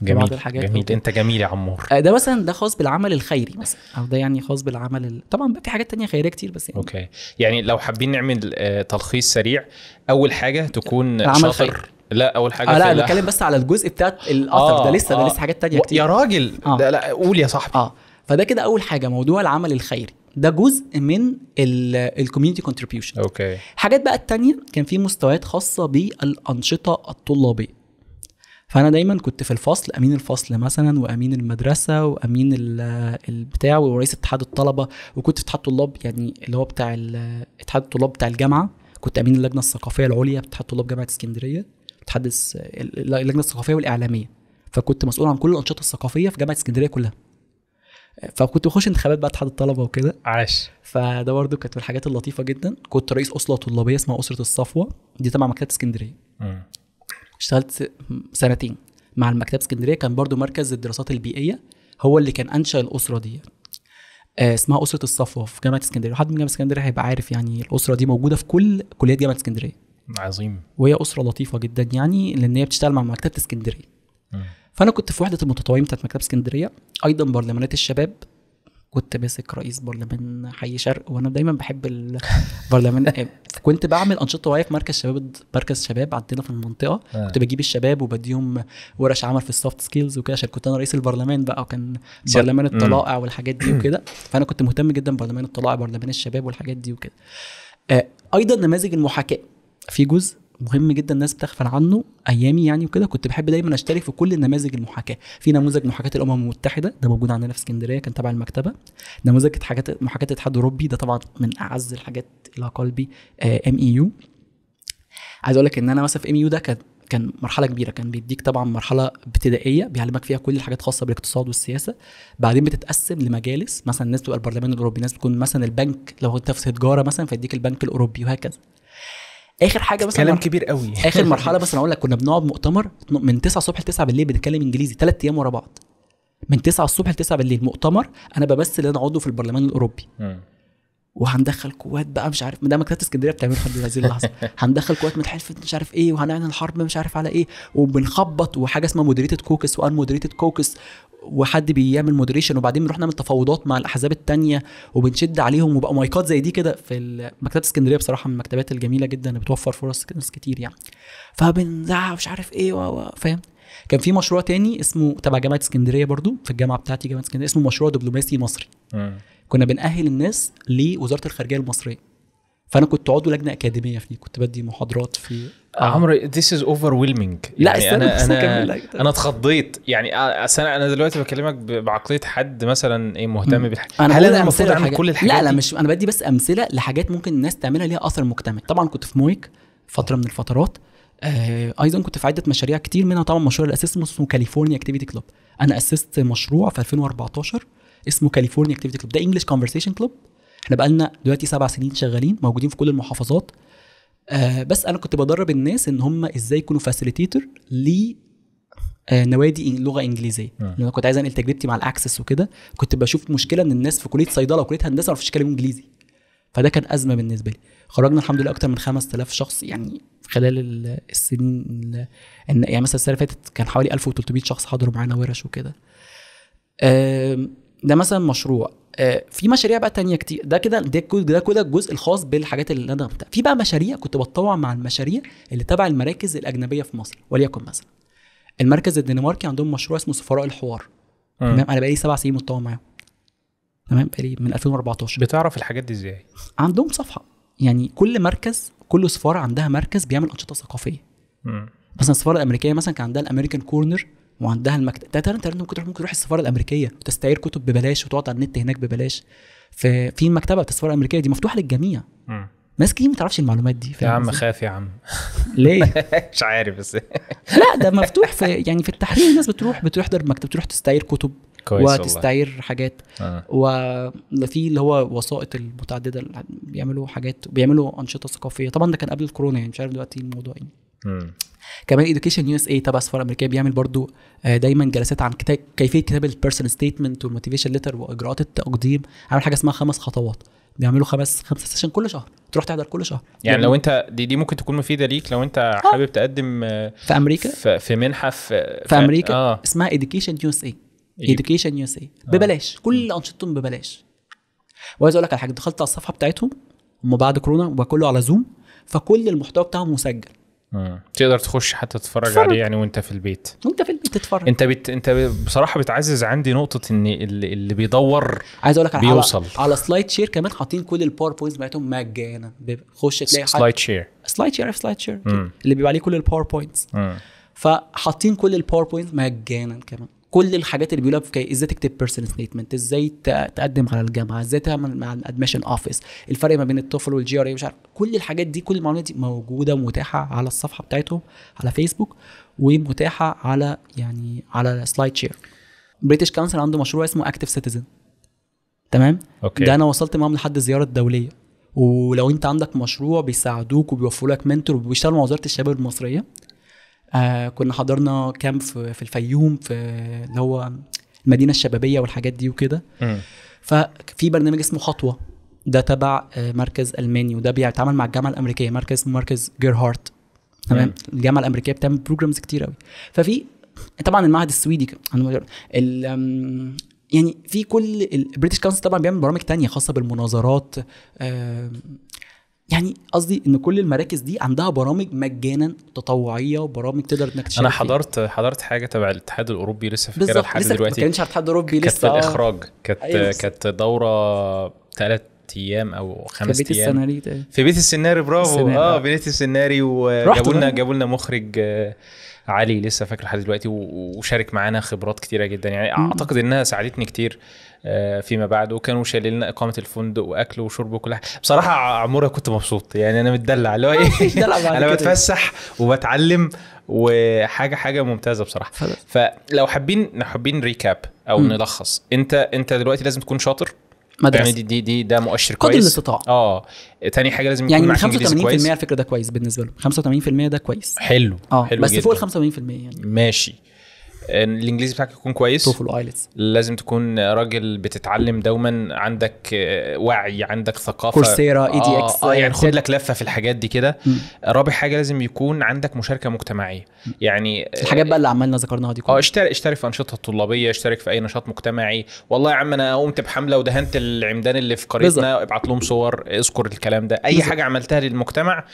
جميل بعض الحاجات جميل انت جميل يا عمور آه، ده مثلا ده خاص بالعمل الخيري مثلا او ده يعني خاص بالعمل ال... طبعا بقى في حاجات تانية خيريه كتير بس يعني اوكي يعني لو حابين نعمل آه، تلخيص سريع اول حاجه تكون شاطر خير. لا اول حاجه آه لا انا بتكلم بس على الجزء بتاع الاثر آه ده لسه آه ده لسه حاجات تانية كتير يا راجل آه. ده لا قول يا صاحبي اه فده كده اول حاجه موضوع العمل الخيري ده جزء من الكوميونتي كونتريبيوشن اوكي الحاجات بقى التانية كان في مستويات خاصه بالانشطه الطلابيه فانا دايما كنت في الفصل امين الفصل مثلا وامين المدرسه وامين البتاع ورئيس اتحاد الطلبه وكنت في اتحاد الطلاب يعني اللي هو بتاع اتحاد الطلاب بتاع الجامعه كنت امين اللجنه الثقافيه العليا بتاعت طلاب جامعه اسكندريه تحدث اللجنه الثقافيه والاعلاميه فكنت مسؤول عن كل الانشطه الثقافيه في جامعه اسكندريه كلها فكنت بخش انتخابات بقى اتحاد الطلبه وكده عاش فده برده كانت من الحاجات اللطيفه جدا كنت رئيس اسره طلابيه اسمها اسره الصفوه دي تبع مكتبه اسكندريه اشتغلت سنتين مع المكتبه اسكندريه كان برضو مركز الدراسات البيئيه هو اللي كان انشا الاسره دي آه، اسمها اسره الصفوه في جامعه اسكندريه حد من جامعه اسكندريه هيبقى عارف يعني الاسره دي موجوده في كل كليات جامعه اسكندريه عظيم وهي اسره لطيفه جدا يعني لان هي بتشتغل مع مكتبه اسكندريه فانا كنت في وحده المتطوعين بتاعت مكتبه اسكندريه ايضا برلمانات الشباب كنت ماسك رئيس برلمان حي شرق وانا دايما بحب البرلمان آه، كنت بعمل انشطه وهي في مركز شباب مركز شباب عندنا في المنطقه آه. كنت بجيب الشباب وبديهم ورش عمل في السوفت سكيلز وكده عشان كنت انا رئيس البرلمان بقى وكان برلمان الطلائع والحاجات دي وكده فانا كنت مهتم جدا برلمان الطلائع برلمان الشباب والحاجات دي وكده آه، ايضا نماذج المحاكاه في جزء مهم جدا الناس بتغفل عنه ايامي يعني وكده كنت بحب دايما اشترك في كل نماذج المحاكاه في نموذج محاكاه الامم المتحده ده موجود عندنا في اسكندريه كان تبع المكتبه نموذج حاجات محاكاه الاتحاد الاوروبي ده طبعا من اعز الحاجات الى قلبي ام اي يو عايز اقول لك ان انا مثلا في ام يو e ده كان كان مرحله كبيره كان بيديك طبعا مرحله ابتدائيه بيعلمك فيها كل الحاجات الخاصه بالاقتصاد والسياسه بعدين بتتقسم لمجالس مثلا الناس بتبقى البرلمان الاوروبي ناس بتكون مثلا البنك لو انت في تجاره مثلا فيديك البنك الاوروبي وهكذا اخر حاجه بس كلام كبير قوي اخر مرحله بس انا اقول لك كنا بنقعد مؤتمر من 9 الصبح ل 9 بالليل بنتكلم انجليزي ثلاث ايام ورا بعض من 9 الصبح ل 9 بالليل مؤتمر انا بمثل انا عضو في البرلمان الاوروبي وهندخل قوات بقى مش عارف ما ده مكتبه اسكندريه بتعمل لحد هذه اللحظه هندخل قوات من حلف مش عارف ايه وهنعلن الحرب مش عارف على ايه وبنخبط وحاجه اسمها مديريه كوكس وان مديريه كوكس وحد بيعمل مودريشن وبعدين بنروح نعمل تفاوضات مع الاحزاب التانية وبنشد عليهم وبقى مايكات زي دي كده في مكتبه اسكندريه بصراحه من المكتبات الجميله جدا اللي بتوفر فرص ناس كتير يعني فبنزعق مش عارف ايه فاهم كان في مشروع تاني اسمه تبع جامعه اسكندريه برضو في الجامعه بتاعتي جامعه اسكندريه اسمه مشروع دبلوماسي مصري كنا بنأهل الناس لوزاره الخارجيه المصريه فانا كنت عضو لجنه اكاديميه فيه كنت بدي محاضرات في آه. آه. عمرو ذيس از اوفر لا يعني انا انا انا اتخضيت يعني آه، انا انا دلوقتي بكلمك بعقليه حد مثلا ايه مهتم بالحاجه هل انا المفروض اعمل كل الحاجات لا لا مش انا بدي بس امثله لحاجات ممكن الناس تعملها ليها اثر مجتمعي طبعا كنت في مويك فتره من الفترات آه ايضا كنت في عده مشاريع كتير منها طبعا مشروع الاساس اسمه كاليفورنيا اكتيفيتي كلاب انا اسست مشروع في 2014 اسمه كاليفورنيا اكتيفيتي كلوب ده انجلش كونفرسيشن كلوب احنا بقى لنا دلوقتي سبع سنين شغالين موجودين في كل المحافظات آه بس انا كنت بدرب الناس ان هم ازاي يكونوا فاسيليتيتور ل آه نوادي لغه انجليزيه انا كنت عايز انقل تجربتي مع الاكسس وكده كنت بشوف مشكله ان الناس في كليه صيدله وكليه هندسه ما بيعرفوش يتكلموا انجليزي فده كان ازمه بالنسبه لي خرجنا الحمد لله اكتر من 5000 شخص يعني خلال السنين يعني مثلا السنه اللي فاتت كان حوالي 1300 شخص حضروا معانا ورش وكده ده مثلا مشروع آه، في مشاريع بقى تانية كتير ده كده ده كده الجزء الخاص بالحاجات اللي انا بتاع. في بقى مشاريع كنت بتطوع مع المشاريع اللي تبع المراكز الاجنبيه في مصر وليكن مثلا المركز الدنماركي عندهم مشروع اسمه سفراء الحوار آه. تمام انا بقالي سبع سنين متطوع معاهم تمام بقالي من 2014 بتعرف الحاجات دي ازاي؟ عندهم صفحه يعني كل مركز كل سفاره عندها مركز بيعمل انشطه ثقافيه مثلا السفاره الامريكيه مثلا كان عندها الامريكان كورنر وعندها المكتب ده انت ممكن تروح ممكن تروح السفاره الامريكيه وتستعير كتب ببلاش وتقعد على النت هناك ببلاش ففي مكتبه بتاعت السفاره الامريكيه دي مفتوحه للجميع ناس كتير ما تعرفش المعلومات دي يا عم خاف يا عم ليه؟ مش عارف بس لا ده مفتوح في يعني في التحرير الناس بتروح بتحضر مكتب تروح تستعير كتب كويس وتستعير والله. حاجات آه. وفي اللي هو وسائط المتعدده بيعملوا حاجات بيعملوا انشطه ثقافيه طبعا ده كان قبل الكورونا يعني مش عارف دلوقتي الموضوع ايه كمان اديوكيشن يو اس اي تبع السفاره الامريكيه بيعمل برضو آه، دايما جلسات عن كتاب كيفيه كتابه البيرسونال ستيتمنت والموتيفيشن ليتر واجراءات التقديم عامل حاجه اسمها خمس خطوات بيعملوا خمس خمسة سيشن كل شهر تروح تحضر كل شهر يعني لو انت دي دي ممكن تكون مفيده ليك لو انت آه. حابب تقدم آه، في امريكا في, منحه في, في, امريكا آه. اسمها اديوكيشن يو اس اي اديوكيشن يو اس اي ببلاش كل انشطتهم ببلاش وعايز اقول لك على حاجه دخلت على الصفحه بتاعتهم هم بعد كورونا وكله على زوم فكل المحتوى بتاعهم مسجل مم. تقدر تخش حتى تتفرج فرق. عليه يعني وانت في البيت وانت في البيت تتفرج انت بت... انت بصراحه بتعزز عندي نقطه ان اللي, اللي بيدور عايز اقول لك على بيوصل على سلايد شير كمان حاطين كل الباور بوينتس بتاعتهم مجانا خش تلاقي سلايد شير سلايد شير في سلايد شير اللي بيبقى عليه كل الباور بوينتس فحاطين كل الباور بوينتس مجانا كمان كل الحاجات اللي بيقولها في ازاي تكتب بيرسونال ستيتمنت ازاي تقدم على الجامعه ازاي تعمل مع الادميشن اوفيس الفرق ما بين الطفل والجي ار اي مش عارف كل الحاجات دي كل المعلومات دي موجوده ومتاحه على الصفحه بتاعتهم على فيسبوك ومتاحه على يعني على سلايد شير بريتش كونسل عنده مشروع اسمه اكتف سيتيزن تمام أوكي. ده انا وصلت معاهم لحد الزياره الدوليه ولو انت عندك مشروع بيساعدوك وبيوفروا لك منتور وبيشتغلوا مع وزاره الشباب المصريه آه كنا حضرنا كامب في الفيوم في اللي هو المدينه الشبابيه والحاجات دي وكده ففي برنامج اسمه خطوه ده تبع آه، مركز الماني وده بيتعامل مع الجامعه الامريكيه مركز اسمه مركز جيرهارت تمام الجامعه الامريكيه بتعمل بروجرامز كتير قوي ففي طبعا المعهد السويدي يعني في كل البريتش كونسل طبعا بيعمل برامج تانية خاصه بالمناظرات يعني قصدي ان كل المراكز دي عندها برامج مجانا تطوعيه وبرامج تقدر انك تشارك انا حضرت حضرت حاجه تبع الاتحاد الاوروبي لسه في كده لحد دلوقتي ما كانش الاتحاد الاوروبي لسه كانت آه. الاخراج كانت أيوة، كانت دوره ثلاث ايام او خمس ايام في بيت السيناري آه. في بيت السيناري برافو السناري. اه, آه. بيت السيناري وجابوا لنا طيب. جابوا لنا مخرج علي لسه فاكر لحد دلوقتي وشارك معانا خبرات كتيره جدا يعني اعتقد انها ساعدتني كتير آه، فيما بعد وكانوا شايلين لنا اقامه الفندق واكل وشرب وكل حاجه بصراحه عمري كنت مبسوط يعني انا متدلع اللي هو ايه انا بتفسح وبتعلم وحاجه حاجه ممتازه بصراحه فلو حابين لو حابين ريكاب او م. نلخص انت انت دلوقتي لازم تكون شاطر مدرسه يعني دي دي, دي ده مؤشر كويس قدر الاستطاعه اه تاني حاجه لازم يعني يكون يعني من 85% الفكرة ده كويس بالنسبه له 85% ده كويس حلو اه حلو بس جداً. فوق ال 85% يعني ماشي الانجليزي بتاعك يكون كويس توفل وايلتس لازم تكون راجل بتتعلم دوما عندك وعي عندك ثقافه كورسيرا اي دي اكس آه, e آه، يعني, يعني خد لك لفه في الحاجات دي كده رابع حاجه لازم يكون عندك مشاركه مجتمعيه يعني آه، الحاجات بقى اللي عملنا ذكرناها دي كلها آه، اشترك اشترك في انشطه طلابيه اشترك في اي نشاط مجتمعي والله يا عم انا قمت بحمله ودهنت العمدان اللي في قريتنا ابعت لهم صور اذكر الكلام ده اي بزر. حاجه عملتها للمجتمع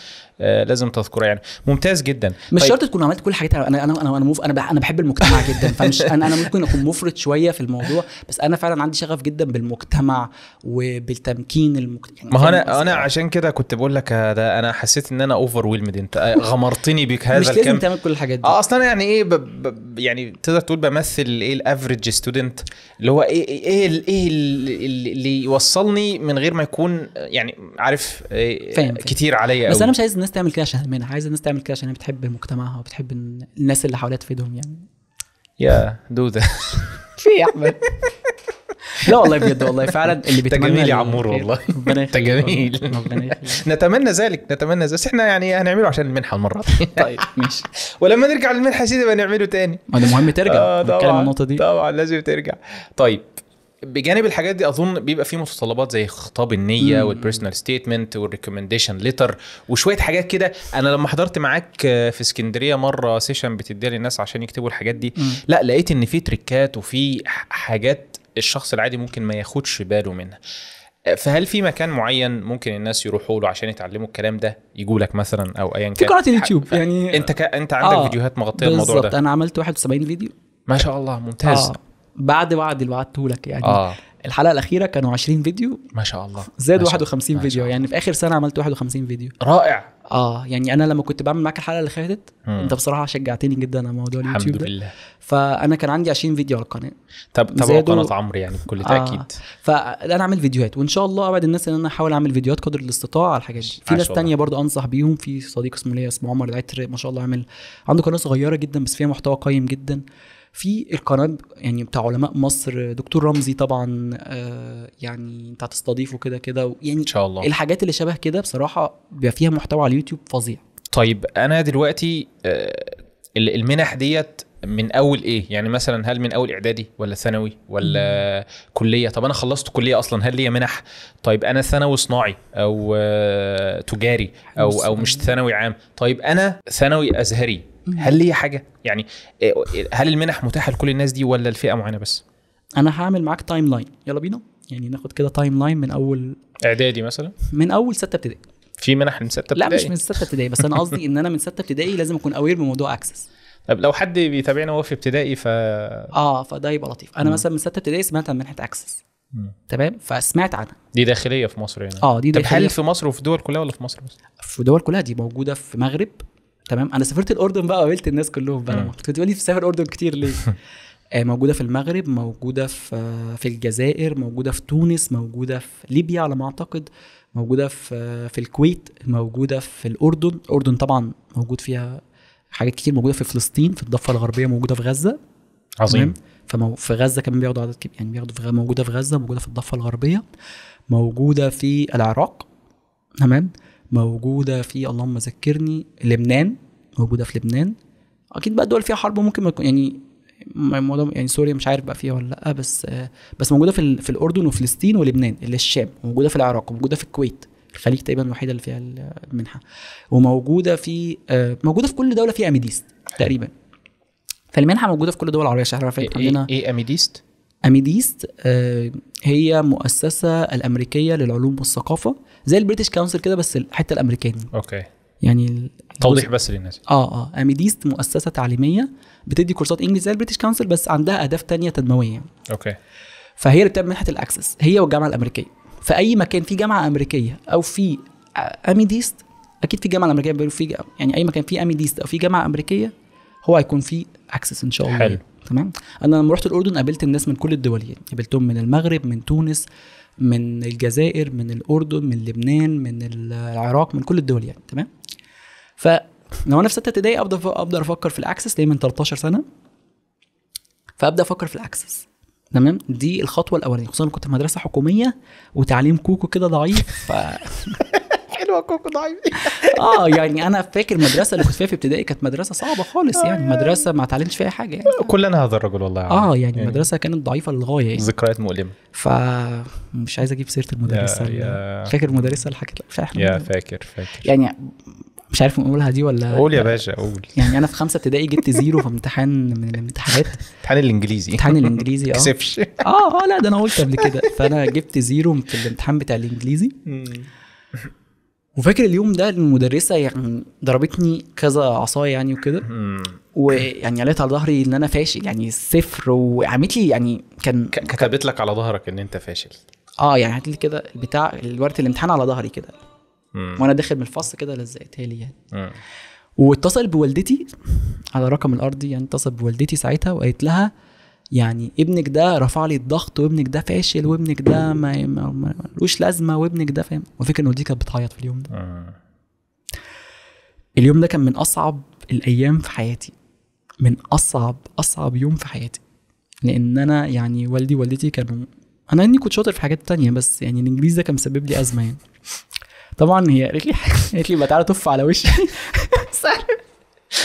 لازم تذكرها يعني ممتاز جدا مش طيب. شرط تكون عملت كل حاجات انا انا انا انا, أنا بحب المجتمع جدا فمش انا انا ممكن اكون مفرط شويه في الموضوع بس انا فعلا عندي شغف جدا بالمجتمع وبالتمكين المجتمع يعني ما هو انا انا عشان كده كنت بقول لك ده انا حسيت ان انا اوفر ويلمد انت غمرتني بك هذا مش الكم مش لازم تعمل كل الحاجات دي اه اصلا انا يعني ايه ب... ب... يعني تقدر تقول بمثل ايه الافريج ستودنت اللي هو ايه ايه ايه, إيه اللي يوصلني من غير ما يكون يعني عارف إيه فهم كتير عليا بس انا مش عايز الناس تعمل كده عشان منها عايز الناس تعمل كده عشان هي بتحب مجتمعها وبتحب الناس اللي حواليها تفيدهم يعني يا دوده في يا احمد لا والله بجد والله فعلا اللي بيتمنى انت جميل يا عمور والله انت جميل نتمنى ذلك نتمنى ذلك بس احنا يعني هنعمله عشان المنحه المره دي طيب ماشي ولما نرجع للمنحه سيدي بنعمله تاني ما ده مهم ترجع آه طبعا النقطه دي طبعا لازم ترجع طيب بجانب الحاجات دي اظن بيبقى فيه متطلبات زي خطاب النيه والبيرسونال ستيتمنت والريكومنديشن ليتر وشويه حاجات كده انا لما حضرت معاك في اسكندريه مره سيشن بتديها للناس عشان يكتبوا الحاجات دي مم. لا لقيت ان في تريكات وفي حاجات الشخص العادي ممكن ما ياخدش باله منها فهل في مكان معين ممكن الناس يروحوا له عشان يتعلموا الكلام ده يجوا لك مثلا او ايا كان في قناه اليوتيوب يعني انت ك... انت عندك آه فيديوهات مغطيه الموضوع ده بالظبط انا عملت 71 فيديو ما شاء الله ممتاز آه. بعد وعد اللي بعته لك يعني آه. الحلقه الاخيره كانوا 20 فيديو ما شاء الله زاد 51 الله. فيديو يعني في اخر سنه عملت 51 فيديو رائع اه يعني انا لما كنت بعمل معاك الحلقه اللي فاتت انت بصراحه شجعتني جدا على موضوع اليوتيوب الحمد لله فانا كان عندي 20 فيديو على القناه طب تابعوا قناه عمرو يعني بكل آه. تاكيد آه. فانا اعمل فيديوهات وان شاء الله ابعد الناس ان انا احاول اعمل فيديوهات قدر الاستطاعه على الحاجات دي في ناس تانية برضو انصح بيهم في صديق اسمه ليا اسمه عمر العتر ما شاء الله عامل عنده قناه صغيره جدا بس فيها محتوى قيم جدا في القناه يعني بتاع علماء مصر دكتور رمزي طبعا آه، يعني انت هتستضيفه كده كده يعني ان شاء الله الحاجات اللي شبه كده بصراحه بيبقى فيها محتوى على اليوتيوب فظيع طيب انا دلوقتي آه، المنح ديت من اول ايه يعني مثلا هل من اول اعدادي ولا ثانوي ولا مم. كليه طب انا خلصت كليه اصلا هل ليا منح طيب انا ثانوي صناعي او آه، تجاري او او مش ثانوي عام طيب انا ثانوي ازهري هل ليا حاجه يعني آه، هل المنح متاحه لكل الناس دي ولا لفئه معينه بس انا هعمل معاك تايم لاين يلا بينا يعني ناخد كده تايم لاين من اول اعدادي مثلا من اول سته ابتدائي في منح من سته ابتدائي لا مش من سته ابتدائي بس انا قصدي ان انا من سته ابتدائي لازم اكون اوير بموضوع اكسس طب لو حد بيتابعنا وهو في ابتدائي ف اه فده يبقى لطيف انا م. مثلا من سته ابتدائي سمعت عن منحه اكسس تمام فسمعت عنها دي داخليه في مصر هنا يعني. اه دي داخلية. طب هل في مصر وفي دول كلها ولا في مصر بس؟ في دول كلها دي موجوده في المغرب تمام انا سافرت الاردن بقى وقابلت الناس كلهم بقى كنت بتقول لي سافر الاردن كتير ليه آه، موجوده في المغرب موجوده في في الجزائر موجوده في تونس موجوده في ليبيا على ما اعتقد موجوده في في الكويت موجوده في الاردن الاردن طبعا موجود فيها حاجات كتير موجوده في فلسطين في الضفه الغربيه موجوده في غزه عظيم فمو في غزه كمان بياخدوا عدد كبير يعني بياخدوا في موجوده في غزه موجوده في الضفه الغربيه موجوده في العراق تمام موجوده في اللهم ذكرني لبنان موجوده في لبنان اكيد بقى دول فيها حرب ممكن ما تكون يعني الموضوع يعني سوريا مش عارف بقى فيها ولا لا بس آه، بس موجوده في في الاردن وفلسطين ولبنان اللي الشام موجوده في العراق وموجوده في الكويت الخليج تقريبا الوحيده اللي فيها المنحه وموجوده في آه، موجوده في كل دوله فيها اميديست تقريبا فالمنحه موجوده في كل الدول العربيه شهر فايت إيه عندنا ايه, إيه اميديست؟ اميديست آه، هي مؤسسه الامريكيه للعلوم والثقافه زي البريتش كونسل كده بس الحته الامريكاني اوكي يعني توضيح بس للناس اه اه اميديست مؤسسه تعليميه بتدي كورسات انجليزي زي البريتش كونسل بس عندها اهداف تانية تنمويه يعني. اوكي فهي اللي بتعمل منحه الاكسس هي والجامعه الامريكيه في اي مكان في جامعه امريكيه او في اميديست اكيد في جامعه امريكيه بيقولوا في يعني اي مكان في اميديست او في جامعه امريكيه هو هيكون في اكسس ان شاء الله حلو تمام انا لما رحت الاردن قابلت الناس من كل الدول يعني قابلتهم من المغرب من تونس من الجزائر من الاردن من لبنان من العراق من كل الدول يعني تمام فلو انا في سته ابتدائي ابدا ابدا افكر في الاكسس ليه من 13 سنه فابدا افكر في الاكسس تمام دي الخطوه الاولانيه خصوصا كنت في مدرسه حكوميه وتعليم كوكو كده ضعيف ف... واقعكم ضعيف اه يعني انا فاكر المدرسه اللي كنت فيها في ابتدائي كانت مدرسه صعبه خالص آه، يعني, يعني مدرسه ما اتعلمتش فيها حاجه يعني كلنا هذا الرجل والله اه يعني المدرسه يعني كانت ضعيفه للغايه يعني ذكريات مؤلمه ف مش عايز اجيب سيره المدرسه فاكر المدرسه اللي حكيت لك مش عارف يا فاكر فاكر يعني مش عارف نقولها دي ولا قول يا باشا قول يعني انا في خمسه ابتدائي جبت زيرو في امتحان من الامتحانات امتحان الانجليزي امتحان الانجليزي اه كسفش اه اه لا ده انا قلت قبل كده فانا جبت زيرو في الامتحان بتاع الانجليزي وفاكر اليوم ده المدرسه يعني ضربتني كذا عصايه يعني وكده ويعني علقت على ظهري ان انا فاشل يعني صفر وعملت لي يعني كان كتبت لك على ظهرك ان انت فاشل اه يعني هات لي كده بتاع ورقه الامتحان على ظهري كده وانا داخل من الفص كده لزقتها لي يعني واتصل بوالدتي على رقم الارضي يعني اتصل بوالدتي ساعتها وقالت لها يعني ابنك ده رفع لي الضغط وابنك ده فاشل وابنك ده ما ملوش لازمه وابنك ده فاهم وفكره ان دي كانت بتعيط في اليوم ده آه. اليوم ده كان من اصعب الايام في حياتي من اصعب اصعب يوم في حياتي لان انا يعني والدي ووالدتي كانوا انا اني كنت شاطر في حاجات تانية بس يعني الانجليزي ده كان مسبب لي ازمه يعني طبعا هي قالت لي قالت لي بقى تعالى تف على وشي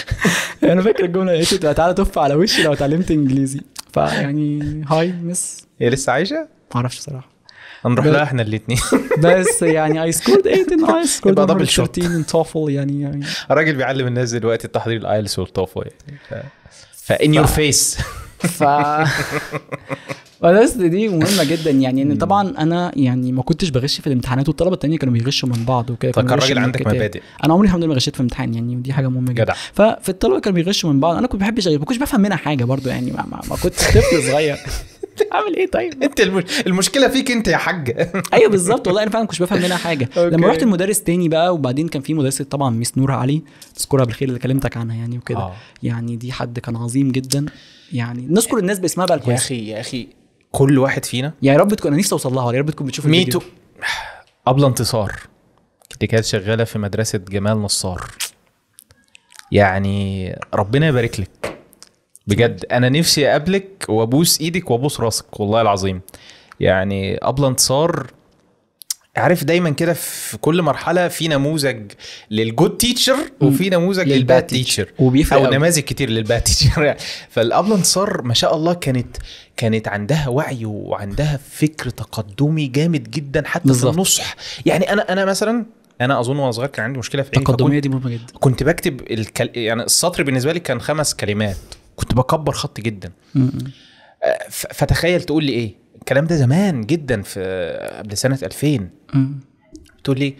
انا فاكر الجمله قالت لي تعالى تف على وشي لو اتعلمت انجليزي فيعني هاي مس هي لسه عايشه؟ ما اعرفش صراحه هنروح لها احنا الاثنين بس يعني اي سكورد 8 ان اي سكورد دبل شوت ان توفل يعني, يعني الراجل بيعلم الناس دلوقتي تحضير الايلس والتوفل يعني ف ان يور فيس ف بس دي مهمه جدا يعني ان طبعا انا يعني ما كنتش بغش في الامتحانات والطلبه التانية كانوا بيغشوا من بعض وكده فكان الراجل عندك مبادئ انا عمري الحمد لله ما غشيت في امتحان يعني ودي حاجه مهمه جدا جدع. الطلبه كانوا بيغشوا من بعض انا كنت بحبش ما كنتش بفهم منها حاجه برضو يعني ما, ما, ما كنت طفل صغير اعمل ايه طيب انت المشكله فيك انت يا حاج ايوه بالظبط والله انا فعلا كنتش بفهم منها حاجه لما رحت المدرس تاني بقى وبعدين كان في مدرسه طبعا ميس نور علي تذكرها بالخير اللي كلمتك عنها يعني وكده آه. يعني دي حد كان عظيم جدا يعني نذكر الناس باسمها بقى يا اخي يا اخي كل واحد فينا يعني يا رب تكون انا نفسي اوصل لها يا رب تكون بتشوف ميتو قبل انتصار دي كانت شغاله في مدرسه جمال نصار يعني ربنا يبارك لك بجد انا نفسي اقابلك وابوس ايدك وابوس راسك والله العظيم يعني قبل انتصار عارف دايما كده في كل مرحله في نموذج للجود تيتشر وفي نموذج للباد تيتشر وبيفرق او نماذج كتير للباد تيتشر فالابلنصار ما شاء الله كانت كانت عندها وعي وعندها فكر تقدمي جامد جدا حتى بالزبط. في النصح يعني انا انا مثلا انا اظن وانا صغير كان عندي مشكله في التقدميه إيه؟ دي مهمه جدا كنت بكتب الكل... يعني السطر بالنسبه لي كان خمس كلمات كنت بكبر خط جدا م -م. آه، فتخيل تقول لي ايه الكلام ده زمان جدا في قبل سنه 2000 تقول لي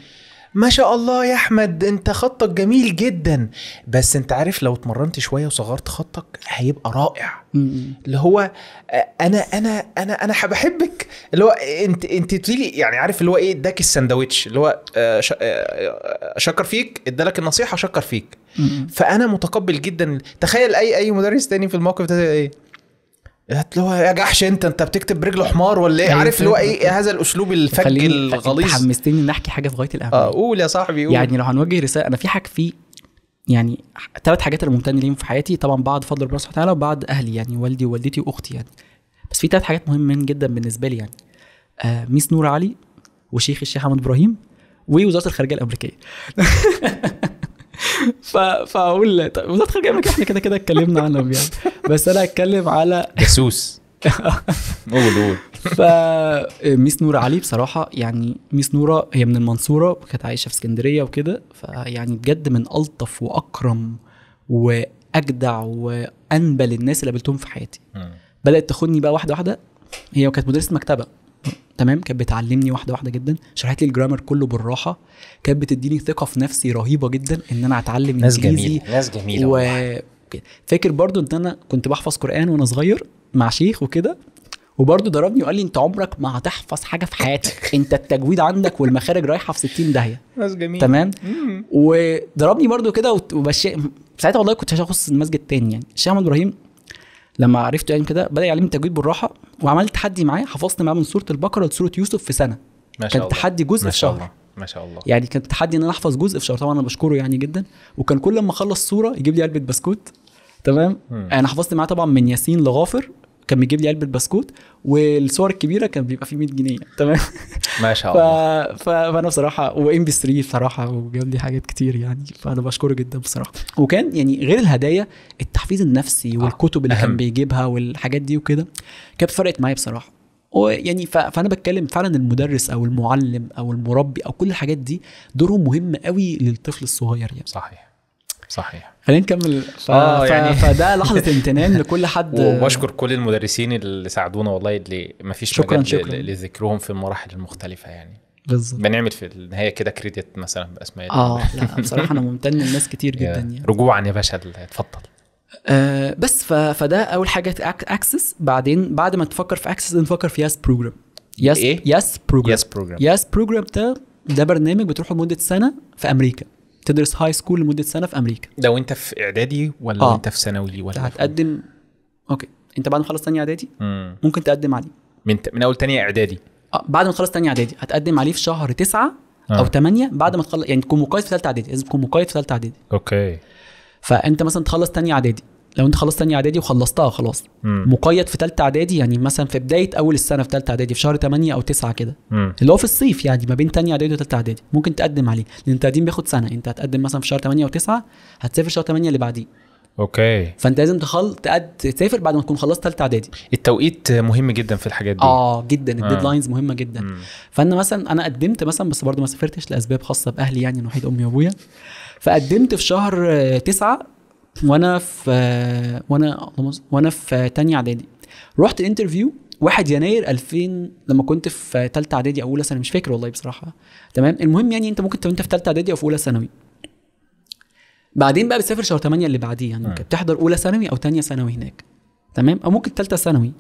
ما شاء الله يا احمد انت خطك جميل جدا بس انت عارف لو اتمرنت شويه وصغرت خطك هيبقى رائع اللي هو انا انا انا انا بحبك اللي هو انت انت تقولي يعني عارف اللي هو ايه اداك السندوتش اللي هو آه، آه، آه، شكر فيك ادالك النصيحه شكر فيك فانا متقبل جدا تخيل اي اي مدرس تاني في الموقف ده ايه قلت له يا جحش انت انت بتكتب برجل حمار ولا ايه عارف اللي هو ايه هذا الاسلوب الفج الغليظ حمستني ان احكي حاجه في غايه الاهميه اه قول يا صاحبي قول يعني لو هنوجه رساله انا في حاجه في يعني ثلاث حاجات انا ممتن ليهم في حياتي طبعا بعد فضل ربنا سبحانه وتعالى وبعد اهلي يعني والدي ووالدتي واختي يعني بس في ثلاث حاجات مهمين جدا بالنسبه لي يعني آه ميس نور علي وشيخ الشيخ احمد ابراهيم ووزاره الخارجيه الامريكيه ف... فاقول لا. طيب وزاره خارجيه امريكا احنا كده كده اتكلمنا عنهم يعني بس انا هتكلم على جاسوس قول قول فميس نوره علي بصراحه يعني ميس نوره هي من المنصوره وكانت عايشه في اسكندريه وكده فيعني بجد من الطف واكرم واجدع وانبل الناس اللي قابلتهم في حياتي بدات تاخدني بقى واحده واحده هي كانت مدرسه مكتبه تمام كانت بتعلمني واحده واحده جدا شرحت لي الجرامر كله بالراحه كانت بتديني ثقه في نفسي رهيبه جدا ان انا اتعلم ناس انجليزي جميله ناس جميله و... فاكر برضو ان انا كنت بحفظ قران وانا صغير مع شيخ وكده وبرضه ضربني وقال لي انت عمرك ما هتحفظ حاجه في حياتك انت التجويد عندك والمخارج رايحه في 60 داهيه ناس جميل تمام وضربني برضه كده وبش ساعتها والله كنت هاخد المسجد تاني يعني الشيخ احمد ابراهيم لما عرفت يعني كده بدا يعلمني التجويد بالراحه وعملت تحدي معاه حفظت معاه من سوره البقره لسوره يوسف في سنه ما شاء كان تحدي جزء ما شاء في شهر ما شاء الله يعني كان تحدي ان انا احفظ جزء في شهر طبعا انا بشكره يعني جدا وكان كل ما اخلص سوره يجيب لي علبه بسكوت تمام انا حفظت معاه طبعا من ياسين لغافر كان بيجيب لي علبه بسكوت والصور الكبيره كان بيبقى فيه 100 جنيه تمام ما شاء الله ف... فانا بصراحه وام بي 3 بصراحه وجاب لي حاجات كتير يعني فانا بشكره جدا بصراحه وكان يعني غير الهدايا التحفيز النفسي آه، والكتب اللي أهم. كان بيجيبها والحاجات دي وكده كانت فرقت معايا بصراحه ويعني ف... فانا بتكلم فعلا المدرس او المعلم او المربي او كل الحاجات دي دورهم مهم قوي للطفل الصغير يعني صحيح صحيح خلينا نكمل ف... آه ف... يعني فده لحظه امتنان لكل حد وبشكر كل المدرسين اللي ساعدونا والله اللي ما فيش شكرا شكرا لذكرهم في المراحل المختلفه يعني بالظبط بنعمل في النهايه كده كريدت مثلا باسماء اه لا بصراحه انا ممتن لناس كتير جدا يعني رجوعا يا باشا اتفضل آه بس ف... فده اول حاجه اكسس بعدين بعد ما تفكر في اكسس نفكر في ياس بروجرام ياس إيه؟ ياس بروجرام ياس بروجرام ياس بروجرام ده ده برنامج بتروحه لمده سنه في امريكا تدرس هاي سكول لمده سنه في امريكا ده وانت في اعدادي ولا آه. انت في ثانوي ولا هتقدم اوكي انت بعد ما تخلص ثانيه اعدادي مم. ممكن تقدم عليه من ت... من اول ثانيه اعدادي آه بعد ما تخلص ثانيه اعدادي هتقدم عليه في شهر تسعة آه. او ثمانية بعد ما تخلص يعني تكون مقيد في ثالثه اعدادي لازم تكون مقيد في ثالثه اعدادي اوكي فانت مثلا تخلص ثانيه اعدادي لو انت خلصت ثانيه اعدادي وخلصتها خلاص مم. مقيد في ثالثه اعدادي يعني مثلا في بدايه اول السنه في ثالثه اعدادي في شهر 8 او 9 كده اللي هو في الصيف يعني ما بين تانية اعدادي وثالثه اعدادي ممكن تقدم عليه لان التقديم بياخد سنه انت هتقدم مثلا في شهر 8 او 9 هتسافر شهر 8 اللي بعديه اوكي فانت لازم تخل تقد... تسافر بعد ما تكون خلصت ثالثه اعدادي التوقيت مهم جدا في الحاجات دي اه جدا الديدلاينز مهمه جدا مم. فانا مثلا انا قدمت مثلا بس برضه ما سافرتش لاسباب خاصه باهلي يعني انا وحيد امي وابويا فقدمت في شهر تسعة وانا في وانا وانا في تاني اعدادي رحت الانترفيو 1 يناير 2000 لما كنت في ثالثه اعدادي او اولى ثانوي مش فاكر والله بصراحه تمام المهم يعني انت ممكن انت في ثالثه اعدادي او في اولى ثانوي بعدين بقى بتسافر شهر 8 اللي بعديه يعني ممكن نعم. بتحضر اولى ثانوي او ثانيه ثانوي هناك تمام او ممكن ثالثه ثانوي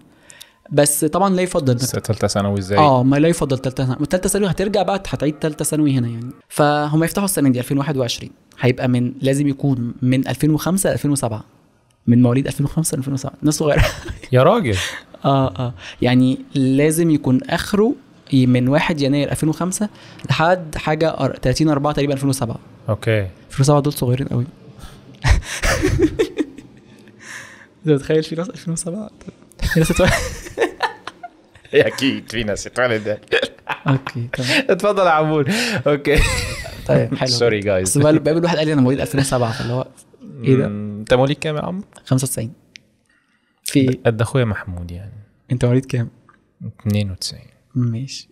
بس طبعا لا يفضل انك ثالثه ثانوي ازاي؟ اه ما لا يفضل ثالثه ثانوي، ثالثه ثانوي هترجع بقى هتعيد ثالثه ثانوي هنا يعني فهم يفتحوا السنه دي 2021 هيبقى من لازم يكون من 2005 ل 2007 من مواليد 2005 ل 2007 ناس صغيره يا راجل اه اه يعني لازم يكون اخره من 1 يناير 2005 لحد حاجه 30 4 تقريبا 2007 اوكي 2007 دول صغيرين قوي انت متخيل في ناس 2007 في ناس اكيد في ناس اتولد اوكي تمام اتفضل يا عمول اوكي طيب حلو سوري جايز بس بقابل واحد قال لي انا مواليد 2007 فاللي هو ايه ده؟ انت مواليد كام يا عمرو؟ 95 في قد اخويا محمود يعني انت مواليد كام؟ 92 ماشي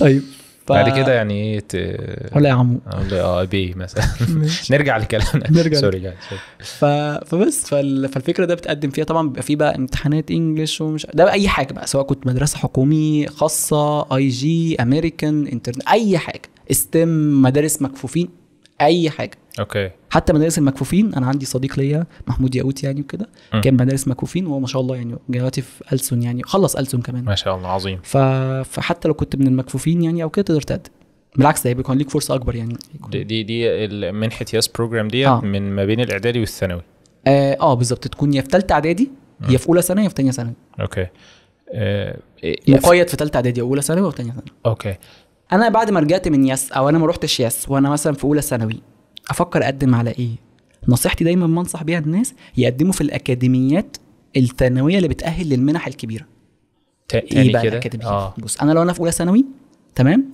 طيب ف... بعد كده يعني ايه ت... ولا يا عمو اه بي مثلا نرجع لكلامنا نرجع سوري ف... فبس فال... فالفكره ده بتقدم فيها طبعا بيبقى في بقى امتحانات انجلش ومش ده بقى اي حاجه بقى سواء كنت مدرسه حكومي خاصه اي جي امريكان انترنت اي حاجه استم مدارس مكفوفين اي حاجه اوكي حتى مدارس المكفوفين انا عندي صديق ليا محمود ياقوت يعني وكده كان مدارس مكفوفين وهو ما شاء الله يعني دلوقتي في ألسن يعني خلص ألسن كمان ما شاء الله عظيم ف... فحتى لو كنت من المكفوفين يعني او كده تقدر تقدم بالعكس ده بيكون ليك فرصه اكبر يعني دي دي, دي منحه ياس بروجرام دي آه. من ما بين الاعدادي والثانوي اه, آه بالظبط تكون يا في ثالثه اعدادي يا في اولى ثانوي يا في ثانيه ثانوي اوكي آه إيه، مقيد في ثالثه اعدادي اولى ثانوي ثانيه ثانوي اوكي انا بعد ما رجعت من يس او انا ما روحتش يس وانا مثلا في اولى ثانوي افكر اقدم على ايه نصيحتي دايما بنصح بيها الناس يقدموا في الاكاديميات الثانويه اللي بتاهل للمنح الكبيره ايه يعني بقى الاكاديميات آه. بص انا لو انا في اولى ثانوي تمام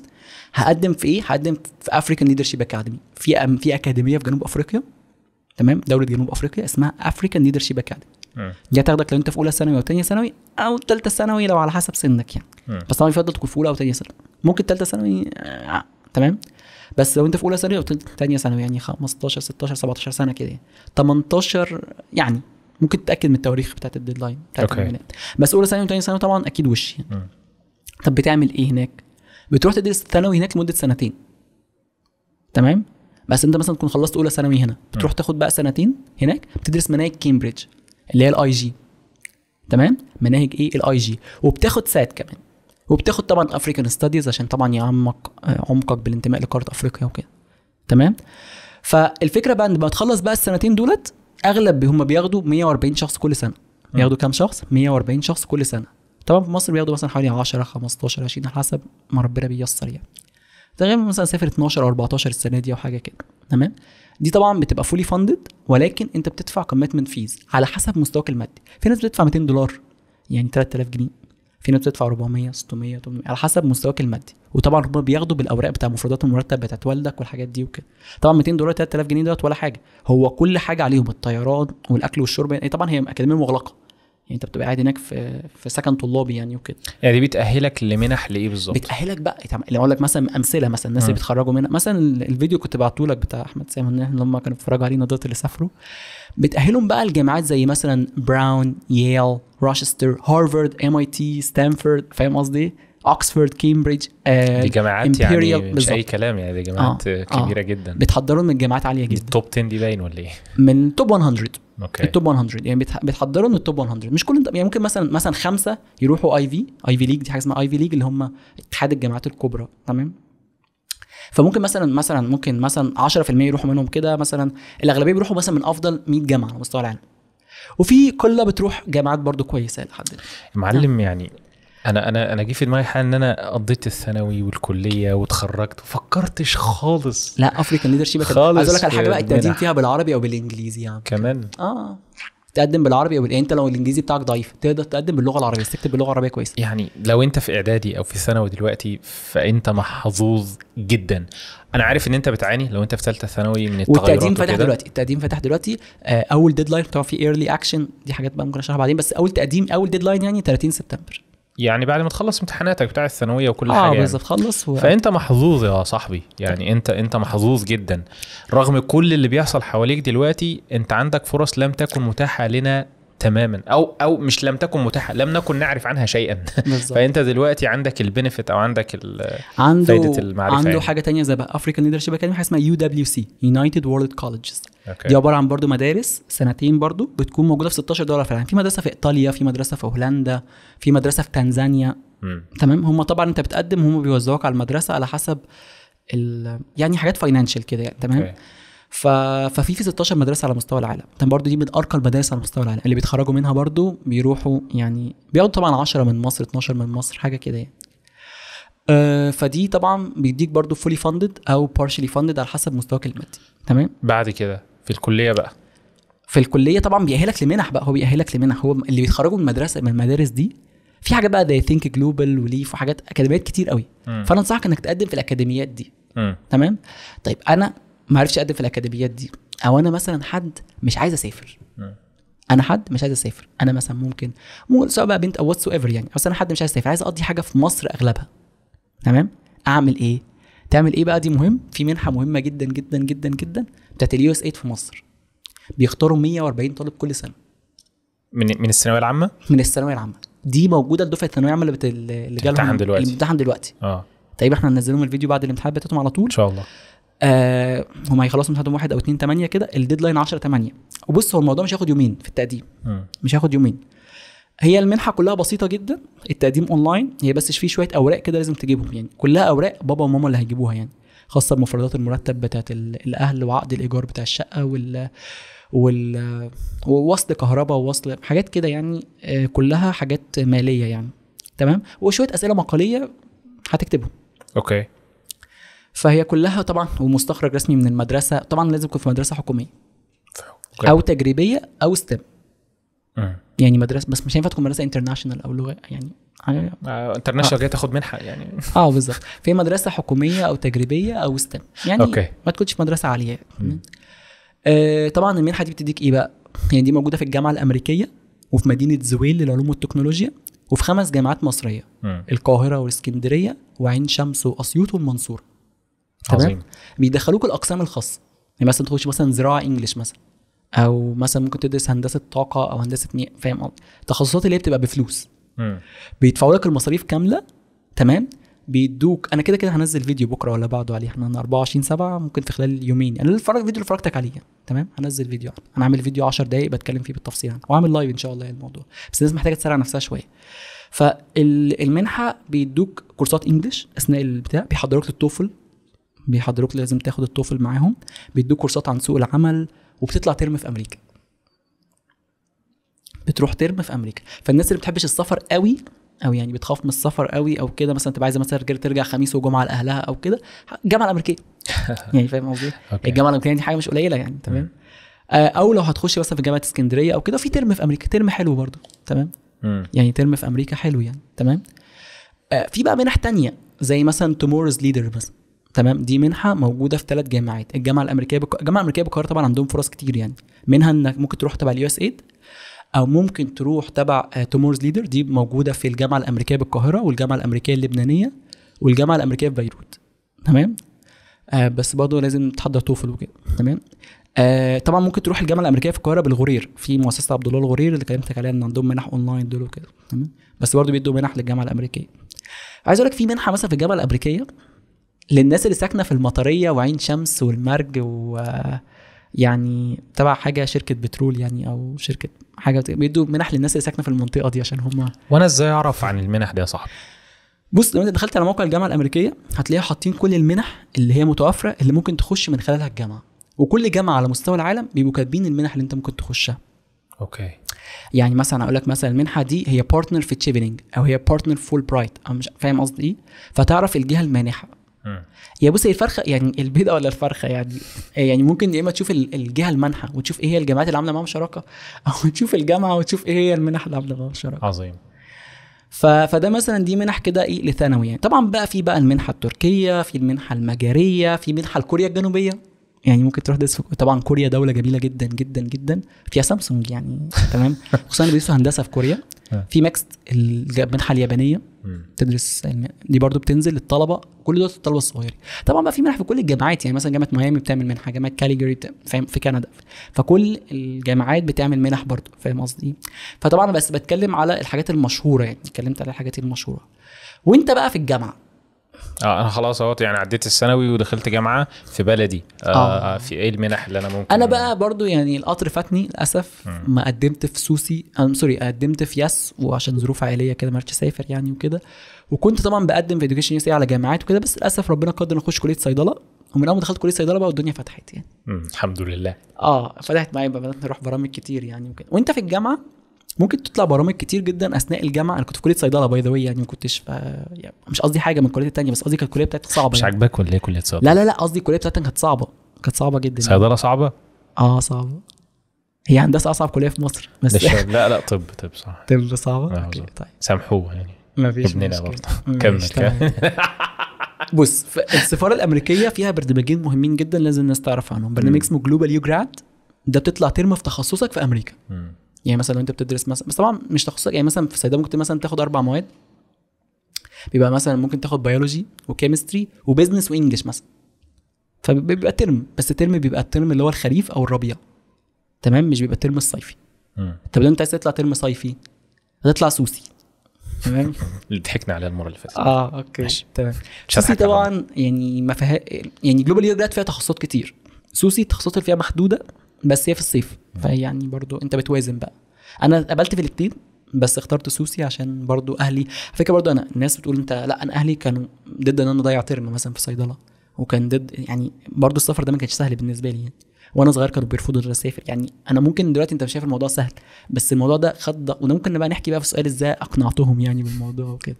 هقدم في ايه هقدم في افريكان ليدرشيب اكاديمي في في اكاديميه في جنوب افريقيا تمام دوله جنوب افريقيا اسمها افريكان ليدرشيب اكاديمي دي هتاخدك لو انت في اولى ثانوي او ثانيه ثانوي او ثالثه ثانوي لو على حسب سنك يعني م. بس طبعا يفضل تكون في اولى او ثانيه ثانوي ممكن ثالثه ثانوي آه. تمام بس لو انت في اولى ثانوي او ثانيه ثانوي يعني 15 16 17 سنه كده 18 يعني. يعني ممكن تتاكد من التواريخ بتاعت الديدلاين بتاعت okay. الميلاد بس اولى ثانوي وثانيه ثانوي طبعا اكيد وش يعني. م. طب بتعمل ايه هناك؟ بتروح تدرس ثانوي هناك لمده سنتين تمام؟ بس انت مثلا تكون خلصت اولى ثانوي هنا بتروح تاخد بقى سنتين هناك بتدرس مناهج كامبريدج اللي هي الاي جي تمام مناهج ايه الاي جي وبتاخد سات كمان وبتاخد طبعا افريكان ستاديز عشان طبعا يعمق آه، عمقك بالانتماء لقاره افريقيا وكده تمام فالفكره بقى ان تخلص بقى السنتين دولت اغلب هم بياخدوا 140 شخص كل سنه بياخدوا كام شخص 140 شخص كل سنه طبعا في مصر بياخدوا مثلا حوالي 10 15 20 على حسب ما ربنا بييسر يعني تقريبا مثلا سافر 12 او 14 السنه دي او حاجه كده تمام دي طبعا بتبقى فولي فاندد ولكن انت بتدفع كوميتمنت فيز على حسب مستواك المادي في ناس بتدفع 200 دولار يعني 3000 جنيه في ناس بتدفع 400 600 800 على حسب مستواك المادي وطبعا هم بياخدوا بالاوراق بتاع مفردات المرتب بتاعت والدك والحاجات دي وكده طبعا 200 دولار 3000 جنيه دوت ولا حاجه هو كل حاجه عليهم الطيران والاكل والشرب يعني طبعا هي اكاديميه مغلقه يعني انت بتبقى قاعد هناك في في سكن طلابي يعني وكده يعني دي بتاهلك لمنح لايه بالظبط بتاهلك بقى لما اقول لك مثلا امثله مثلا الناس اللي بيتخرجوا منها مثلا الفيديو كنت بعته لك بتاع احمد سامي لما كانوا بيتفرجوا علينا نضاره اللي سافروا بتاهلهم بقى لجامعات زي مثلا براون ييل روشستر هارفارد ام اي تي ستانفورد فاهم قصدي اوكسفورد إيه؟ كامبريدج آه، دي جامعات يعني مش بالزبط. اي كلام يعني دي جامعات آه. آه. كبيره آه. جدا بتحضروا من جامعات عاليه جدا التوب 10 دي باين ولا ايه من توب 100 اوكي التوب 100 يعني بتحضروا من التوب 100 مش كل يعني ممكن مثلا مثلا خمسه يروحوا اي في اي في ليج دي حاجه اسمها اي في ليج اللي هم اتحاد الجامعات الكبرى تمام فممكن مثلا مثلا ممكن مثلا 10% يروحوا منهم كده مثلا الاغلبيه بيروحوا مثلا من افضل 100 جامعه على مستوى العالم وفي قله بتروح جامعات برضو كويسه لحد معلم يعني انا انا انا جه في دماغي حاجه ان انا قضيت الثانوي والكليه واتخرجت وفكرتش خالص لا افريكان ليدر شيب خالص عايز اقول لك على حاجه بقى التقديم فيها بالعربي او بالانجليزي يعني كمان اه تقدم بالعربي او انت لو الانجليزي بتاعك ضعيف تقدر تقدم باللغه العربيه تكتب باللغه العربيه كويس يعني لو انت في اعدادي او في ثانوي دلوقتي فانت محظوظ جدا انا عارف ان انت بتعاني لو انت في ثالثه ثانوي من التغيرات والتقديم فتح دلوقتي التقديم فتح دلوقتي آه، اول ديدلاين بتاع في ايرلي اكشن دي حاجات بقى ممكن اشرحها بعدين بس اول تقديم اول ديدلاين يعني 30 سبتمبر يعني بعد ما تخلص امتحاناتك بتاع الثانويه وكل آه حاجه اه بالظبط يعني. خلص و... فانت محظوظ يا صاحبي يعني انت انت محظوظ جدا رغم كل اللي بيحصل حواليك دلوقتي انت عندك فرص لم تكن متاحه لنا تماما او او مش لم تكن متاحه لم نكن نعرف عنها شيئا فانت دلوقتي عندك البنفيت او عندك عنده فايده المعرفه عنده يعني. حاجه تانية زي بقى افريكان ليدرشيب اكاديمي حاجه اسمها يو دبليو سي يونايتد وورلد كولجز دي عباره عن برضو مدارس سنتين برضو بتكون موجوده في 16 دوله في العالم في مدرسه في ايطاليا في مدرسه في هولندا في مدرسه في تنزانيا تمام هم طبعا انت بتقدم هم بيوزعوك على المدرسه على حسب ال... يعني حاجات فاينانشال كده يعني تمام okay. ف... ففي في 16 مدرسه على مستوى العالم كان برضو دي من ارقى المدارس على مستوى العالم اللي بيتخرجوا منها برضو بيروحوا يعني بياخدوا طبعا 10 من مصر 12 من مصر حاجه كده يعني آه فدي طبعا بيديك برضو فولي فاندد او بارشلي فاندد على حسب مستواك المادي تمام بعد كده في الكليه بقى في الكليه طبعا بيأهلك لمنح بقى هو بيأهلك لمنح هو اللي بيتخرجوا من المدرسه من المدارس دي في حاجه بقى زي ثينك جلوبال وليف وحاجات اكاديميات كتير قوي م. فانا انصحك انك تقدم في الاكاديميات دي م. تمام طيب انا ما عرفش اقدم في الاكاديميات دي او انا مثلا حد مش عايز اسافر انا حد مش عايز اسافر انا مثلا ممكن مو سواء بقى بنت او واتس ايفر يعني بس انا حد مش عايز اسافر عايز اقضي حاجه في مصر اغلبها تمام اعمل ايه تعمل ايه بقى دي مهم في منحه مهمه جدا جدا جدا جدا بتاعت اليو اس ايد في مصر بيختاروا 140 طالب كل سنه من من الثانويه العامه من الثانويه العامه دي موجوده الدفعه الثانويه العامه اللي اللي جالهم دلوقتي اللي دلوقتي اه تقريبا احنا هننزلهم الفيديو بعد الامتحان بتاعتهم على طول ان شاء الله آه، هم هيخلصوا امتحاناتهم واحد او اتنين تمانية كده الديدلاين 10 8 وبص هو الموضوع مش هياخد يومين في التقديم مش هياخد يومين هي المنحه كلها بسيطه جدا التقديم اونلاين هي بس في شويه اوراق كده لازم تجيبهم يعني كلها اوراق بابا وماما اللي هيجيبوها يعني خاصه بمفردات المرتب بتاعت الاهل وعقد الايجار بتاع الشقه وال وال ووصل كهرباء ووصل حاجات كده يعني آه، كلها حاجات ماليه يعني تمام وشويه اسئله مقاليه هتكتبهم اوكي فهي كلها طبعا ومستخرج رسمي من المدرسه طبعا لازم يكون في مدرسه حكوميه او تجريبيه او ستيم يعني مدرسه بس مش هينفع تكون مدرسه انترناشونال او لغه يعني انترناشونال جاي تاخد منحه يعني اه بالظبط في مدرسه حكوميه او تجريبيه او ستيم يعني أوكي. ما تكونش في مدرسه عاليه آه طبعا المنحه دي بتديك ايه بقى يعني دي موجوده في الجامعه الامريكيه وفي مدينه زويل للعلوم والتكنولوجيا وفي خمس جامعات مصريه م. القاهره والاسكندريه وعين شمس واسيوط والمنصوره تمام بيدخلوك الاقسام الخاصه يعني مثلا تخش مثلا زراعه انجلش مثلا او مثلا ممكن تدرس هندسه طاقه او هندسه مياه فاهم قصدي التخصصات اللي هي بتبقى بفلوس بيدفعوا لك المصاريف كامله تمام بيدوك انا كده كده هنزل فيديو بكره ولا بعده عليه احنا 24 7 ممكن في خلال يومين انا الفرق الفيديو اللي فرجتك عليه تمام هنزل فيديو انا عامل فيديو 10 دقائق بتكلم فيه بالتفصيل عنه واعمل لايف ان شاء الله الموضوع بس الناس محتاجه تسرع نفسها شويه فالمنحه بيدوك كورسات انجلش اثناء البتاع بيحضروك للتوفل بيحضروك لازم تاخد التوفل معاهم بيدوك كورسات عن سوق العمل وبتطلع ترم في امريكا بتروح ترم في امريكا فالناس اللي بتحبش السفر قوي او يعني بتخاف من السفر قوي او كده مثلا تبقى عايزه مثلا ترجع خميس وجمعه لاهلها او كده الجامعه الامريكيه يعني فاهم قصدي إيه؟ الجامعه الامريكيه دي حاجه مش قليله يعني تمام آه، او لو هتخش مثلا في جامعه اسكندريه او كده في ترم في امريكا ترم حلو برضه تمام يعني ترم في امريكا حلو يعني تمام آه، في بقى منح تانية زي مثلا تومورز ليدر مثلا تمام دي منحه موجوده في ثلاث جامعات الجامعه الامريكيه بك... الجامعه الامريكيه بالقاهره طبعا عندهم فرص كتير يعني منها انك ممكن تروح تبع اليو اس ايد او ممكن تروح تبع آه، تومورز ليدر دي موجوده في الجامعه الامريكيه بالقاهره والجامعه الامريكيه اللبنانيه والجامعه الامريكيه في بيروت تمام آه بس برضه لازم تحضر توفل وكده تمام آه طبعا ممكن تروح الجامعه الامريكيه في القاهره بالغرير في مؤسسه عبد الله الغرير اللي كلمتك عليها ان عندهم منح اونلاين دول وكده تمام بس برضه بيدوا منح للجامعه الامريكيه عايز اقول لك في منحه مثلا في الجامعه الامريكيه للناس اللي ساكنه في المطريه وعين شمس والمرج و يعني تبع حاجه شركه بترول يعني او شركه حاجه بيدوا منح للناس اللي ساكنه في المنطقه دي عشان هم وانا ازاي اعرف عن المنح دي يا صاحبي بص لو انت دخلت على موقع الجامعه الامريكيه هتلاقيها حاطين كل المنح اللي هي متوفره اللي ممكن تخش من خلالها الجامعه وكل جامعه على مستوى العالم بيبقوا كاتبين المنح اللي انت ممكن تخشها اوكي يعني مثلا اقول لك مثلا المنحه دي هي بارتنر في تشيبلينج او هي بارتنر فول برايت او مش فاهم قصدي ايه فتعرف الجهه المانحه يا بص الفرخه يعني البيضه ولا الفرخه يعني إيه، يعني ممكن يا اما تشوف الجهه المنحه وتشوف ايه هي الجامعات اللي عامله معاهم شراكه او تشوف الجامعه وتشوف ايه هي المنح اللي عامله معاهم شراكه عظيم ف... فده مثلا دي منح كده ايه لثانوي يعني طبعا بقى في بقى المنحه التركيه في المنحه المجريه في منحه الكوريا الجنوبيه يعني ممكن تروح تدرس طبعا كوريا دوله جميله جدا جدا جدا فيها سامسونج يعني تمام خصوصا اللي بيدرسوا هندسه في كوريا آه. في ماكس المنحه اليابانيه تدرس دي برضو بتنزل للطلبه كل دول الطلبه الصغيرين طبعا بقى في منح في كل الجامعات يعني مثلا جامعه ميامي بتعمل منحه جامعه كاليجري فاهم في كندا فكل الجامعات بتعمل منح برضو فاهم قصدي فطبعا بس بتكلم على الحاجات المشهوره يعني اتكلمت على الحاجات المشهوره وانت بقى في الجامعه اه انا خلاص اهوت يعني عديت الثانوي ودخلت جامعه في بلدي آه،, آه آه. في ايه المنح اللي انا ممكن انا بقى برضو يعني القطر فاتني للاسف ما قدمت في سوسي انا آه، سوري قدمت في يس وعشان ظروف عائليه كده ما عرفتش اسافر يعني وكده وكنت طبعا بقدم في اديوكيشن يس على جامعات وكده بس للاسف ربنا قدر اخش كليه صيدله ومن اول ما دخلت كليه صيدله بقى والدنيا فتحت يعني الحمد لله اه فتحت معايا بقى بدات نروح برامج كتير يعني وكده وانت في الجامعه ممكن تطلع برامج كتير جدا اثناء الجامعه انا كنت في كليه صيدله باي ذا واي يعني ما كنتش ف... يعني مش قصدي حاجه من الكليه التانية بس قصدي كانت الكليه بتاعتك صعبه مش يعني. عاجباك ولا ايه كليه صيدله لا لا لا قصدي الكليه بتاعتك كانت صعبه كانت صعبه جدا يعني. صيدله يعني. صعبه اه صعبه هي هندسه اصعب كليه في مصر بس لا لا طب طب صح طب صعبه آه، أوكي. طيب سامحوه يعني ما فيش ابننا برضه كمل بص السفاره الامريكيه فيها برنامجين مهمين جدا لازم الناس تعرف عنهم برنامج اسمه جلوبال يو جراد ده بتطلع ترم في تخصصك في امريكا يعني مثلا لو انت بتدرس مثلا بس طبعا مش تخصصك يعني مثلا في الصيدله ممكن مثلا تاخد اربع مواد بيبقى مثلا ممكن تاخد بيولوجي وكيمستري وبزنس وانجلش مثلا فبيبقى ترم بس ترم بيبقى الترم اللي هو الخريف او الربيع تمام مش بيبقى الترم الصيفي طب لو انت عايز تطلع ترم صيفي هتطلع سوسي تمام اللي ضحكنا عليها المره اللي فاتت اه اوكي تمام سوسي طبعا يعني ما فيها يعني جلوبال يور فيها تخصصات كتير سوسي التخصصات اللي فيها محدوده بس هي في الصيف فيعني برضو انت بتوازن بقى انا قابلت في الاثنين بس اخترت سوسي عشان برضو اهلي فكره برضو انا الناس بتقول انت لا انا اهلي كانوا ضد ان انا اضيع ترم مثلا في صيدله وكان ضد يعني برضو السفر ده ما كانش سهل بالنسبه لي يعني وانا صغير كانوا بيرفضوا ان اسافر يعني انا ممكن دلوقتي انت شايف الموضوع سهل بس الموضوع ده خد وممكن بقى نحكي بقى في سؤال ازاي اقنعتهم يعني بالموضوع وكده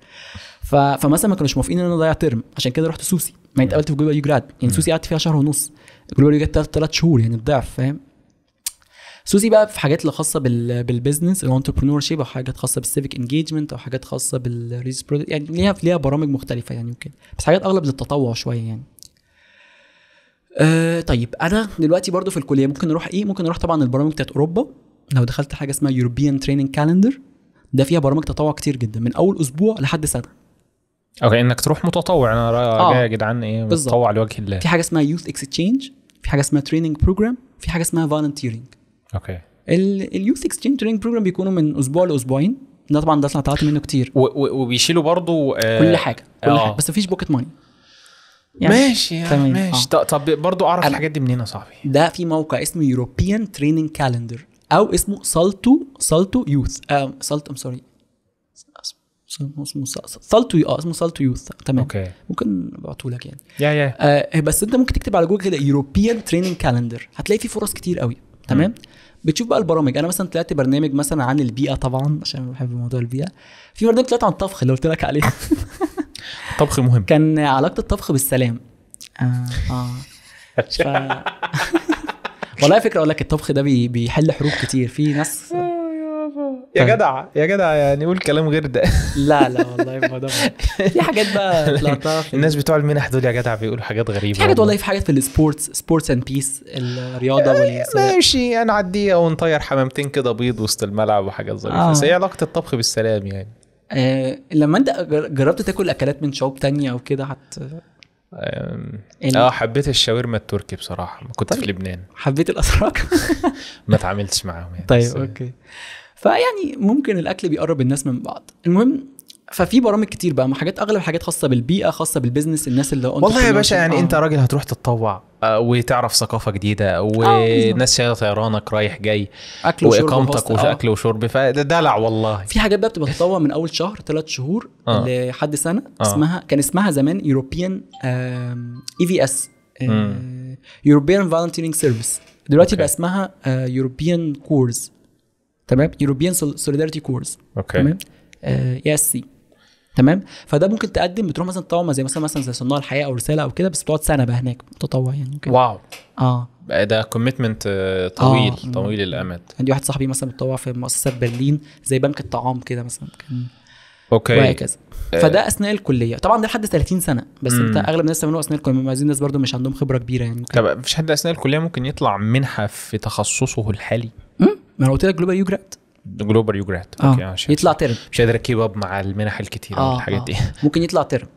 ف... فمثلا ما كانوش موافقين ان انا اضيع ترم عشان كده رحت سوسي ما يعني اتقابلت في جلوبال يو جراد يعني سوسي قعدت فيها شهر ونص جلوبال يو جراد ثلاث شهور يعني الضعف فاهم سوزي بقى في حاجات اللي خاصه بالبيزنس الانتربرنور شيب او حاجات خاصه بالسيفيك انجيجمنت او حاجات خاصه بالريس يعني ليها ليها برامج مختلفه يعني وكده بس حاجات اغلب للتطوع شويه يعني آه طيب انا دلوقتي برضو في الكليه ممكن نروح ايه ممكن نروح طبعا البرامج بتاعت اوروبا لو دخلت حاجه اسمها يوروبيان تريننج كالندر ده فيها برامج تطوع كتير جدا من اول اسبوع لحد سنه او انك تروح متطوع انا راجع آه. يا جدعان ايه متطوع لوجه الله في حاجه اسمها يوث اكستشينج في حاجه اسمها تريننج بروجرام في حاجه اسمها فالنتيرنج اوكي اليوث اكستشينج تريننج بروجرام بيكونوا من اسبوع لاسبوعين ده طبعا ده طلعت منه كتير وبيشيلوا برضو آه كل حاجه كل آه. حاجه بس مفيش بوكيت ماني يعني ماشي يعني ماشي آه. طب برضو اعرف الحاجات دي منين يا صاحبي ده في موقع اسمه يوروبيان تريننج كالندر او اسمه سالتو سالتو يوث سالتو ام سوري اسمه سالتو اه اسمه سالتو يوث تمام اوكي ممكن ابعته لك يعني يا يا آه بس انت ممكن تكتب على جوجل كده يوروبيان تريننج كالندر هتلاقي فيه فرص كتير قوي تمام م. بتشوف بقى البرامج انا مثلا طلعت برنامج مثلا عن البيئه طبعا عشان بحب موضوع البيئه في برنامج طلعت عن الطبخ اللي قلت لك عليه الطبخ مهم كان علاقه الطبخ بالسلام اه اه ف... والله فكره اقول لك الطبخ ده بي... بيحل حروب كتير في ناس يا طيب. جدع يا جدع يعني قول كلام غير ده لا لا والله الموضوع في حاجات بقى طلعتها الناس بتوع المنح دول يا جدع بيقولوا حاجات غريبه في حاجات والله في حاجات في السبورتس سبورتس اند بيس الرياضه يعني وال ماشي هنعديها يعني ونطير حمامتين كده بيض وسط الملعب وحاجات ظريفه آه. بس هي علاقه الطبخ بالسلام يعني آه لما انت جربت تاكل اكلات من شعوب تانية او كده هت اه حبيت الشاورما التركي بصراحه كنت طيب. في لبنان حبيت الاسراك ما تعاملتش معاهم يعني طيب اوكي فيعني ممكن الاكل بيقرب الناس من بعض المهم ففي برامج كتير بقى حاجات اغلب حاجات خاصه بالبيئه خاصه بالبزنس الناس اللي والله يا باشا يعني آه. انت راجل هتروح تتطوع آه، وتعرف ثقافه جديده آه، وناس شايله طيرانك رايح جاي اكل واقامتك واكل آه. وشرب فدلع والله في حاجات بقى بتبقى تتطوع من اول شهر ثلاث شهور آه. لحد سنه آه. اسمها كان اسمها زمان يوروبيان اي في اس يوروبيان فالنتيرنج سيرفيس دلوقتي بقى اسمها يوروبيان كورز تمام يوروبيان سوليداريتي كورز اوكي تمام اي يا اس سي تمام فده ممكن تقدم بتروح مثلا تطوع زي مثلا مثلا زي صناع الحياه او رساله او كده بس بتقعد سنه بقى هناك متطوع يعني وكده واو اه ده كوميتمنت آه، طويل آه. طويل الامد عندي واحد صاحبي مثلا متطوع في مؤسسه برلين زي بنك الطعام كده مثلا كان اوكي وهكذا آه. فده اثناء الكليه طبعا ده لحد 30 سنه بس مم. انت اغلب الناس بيعملوا اثناء الكليه عايزين ناس برضو مش عندهم خبره كبيره يعني طب مفيش حد اثناء الكليه ممكن يطلع منحه في تخصصه الحالي ما انا قلت لك جلوبال يو جراد جلوبال يو جراد آه. اوكي يطلع ترم مش قادر اكيب اب مع المنح الكتير آه. والحاجات آه. دي آه. ممكن يطلع ترم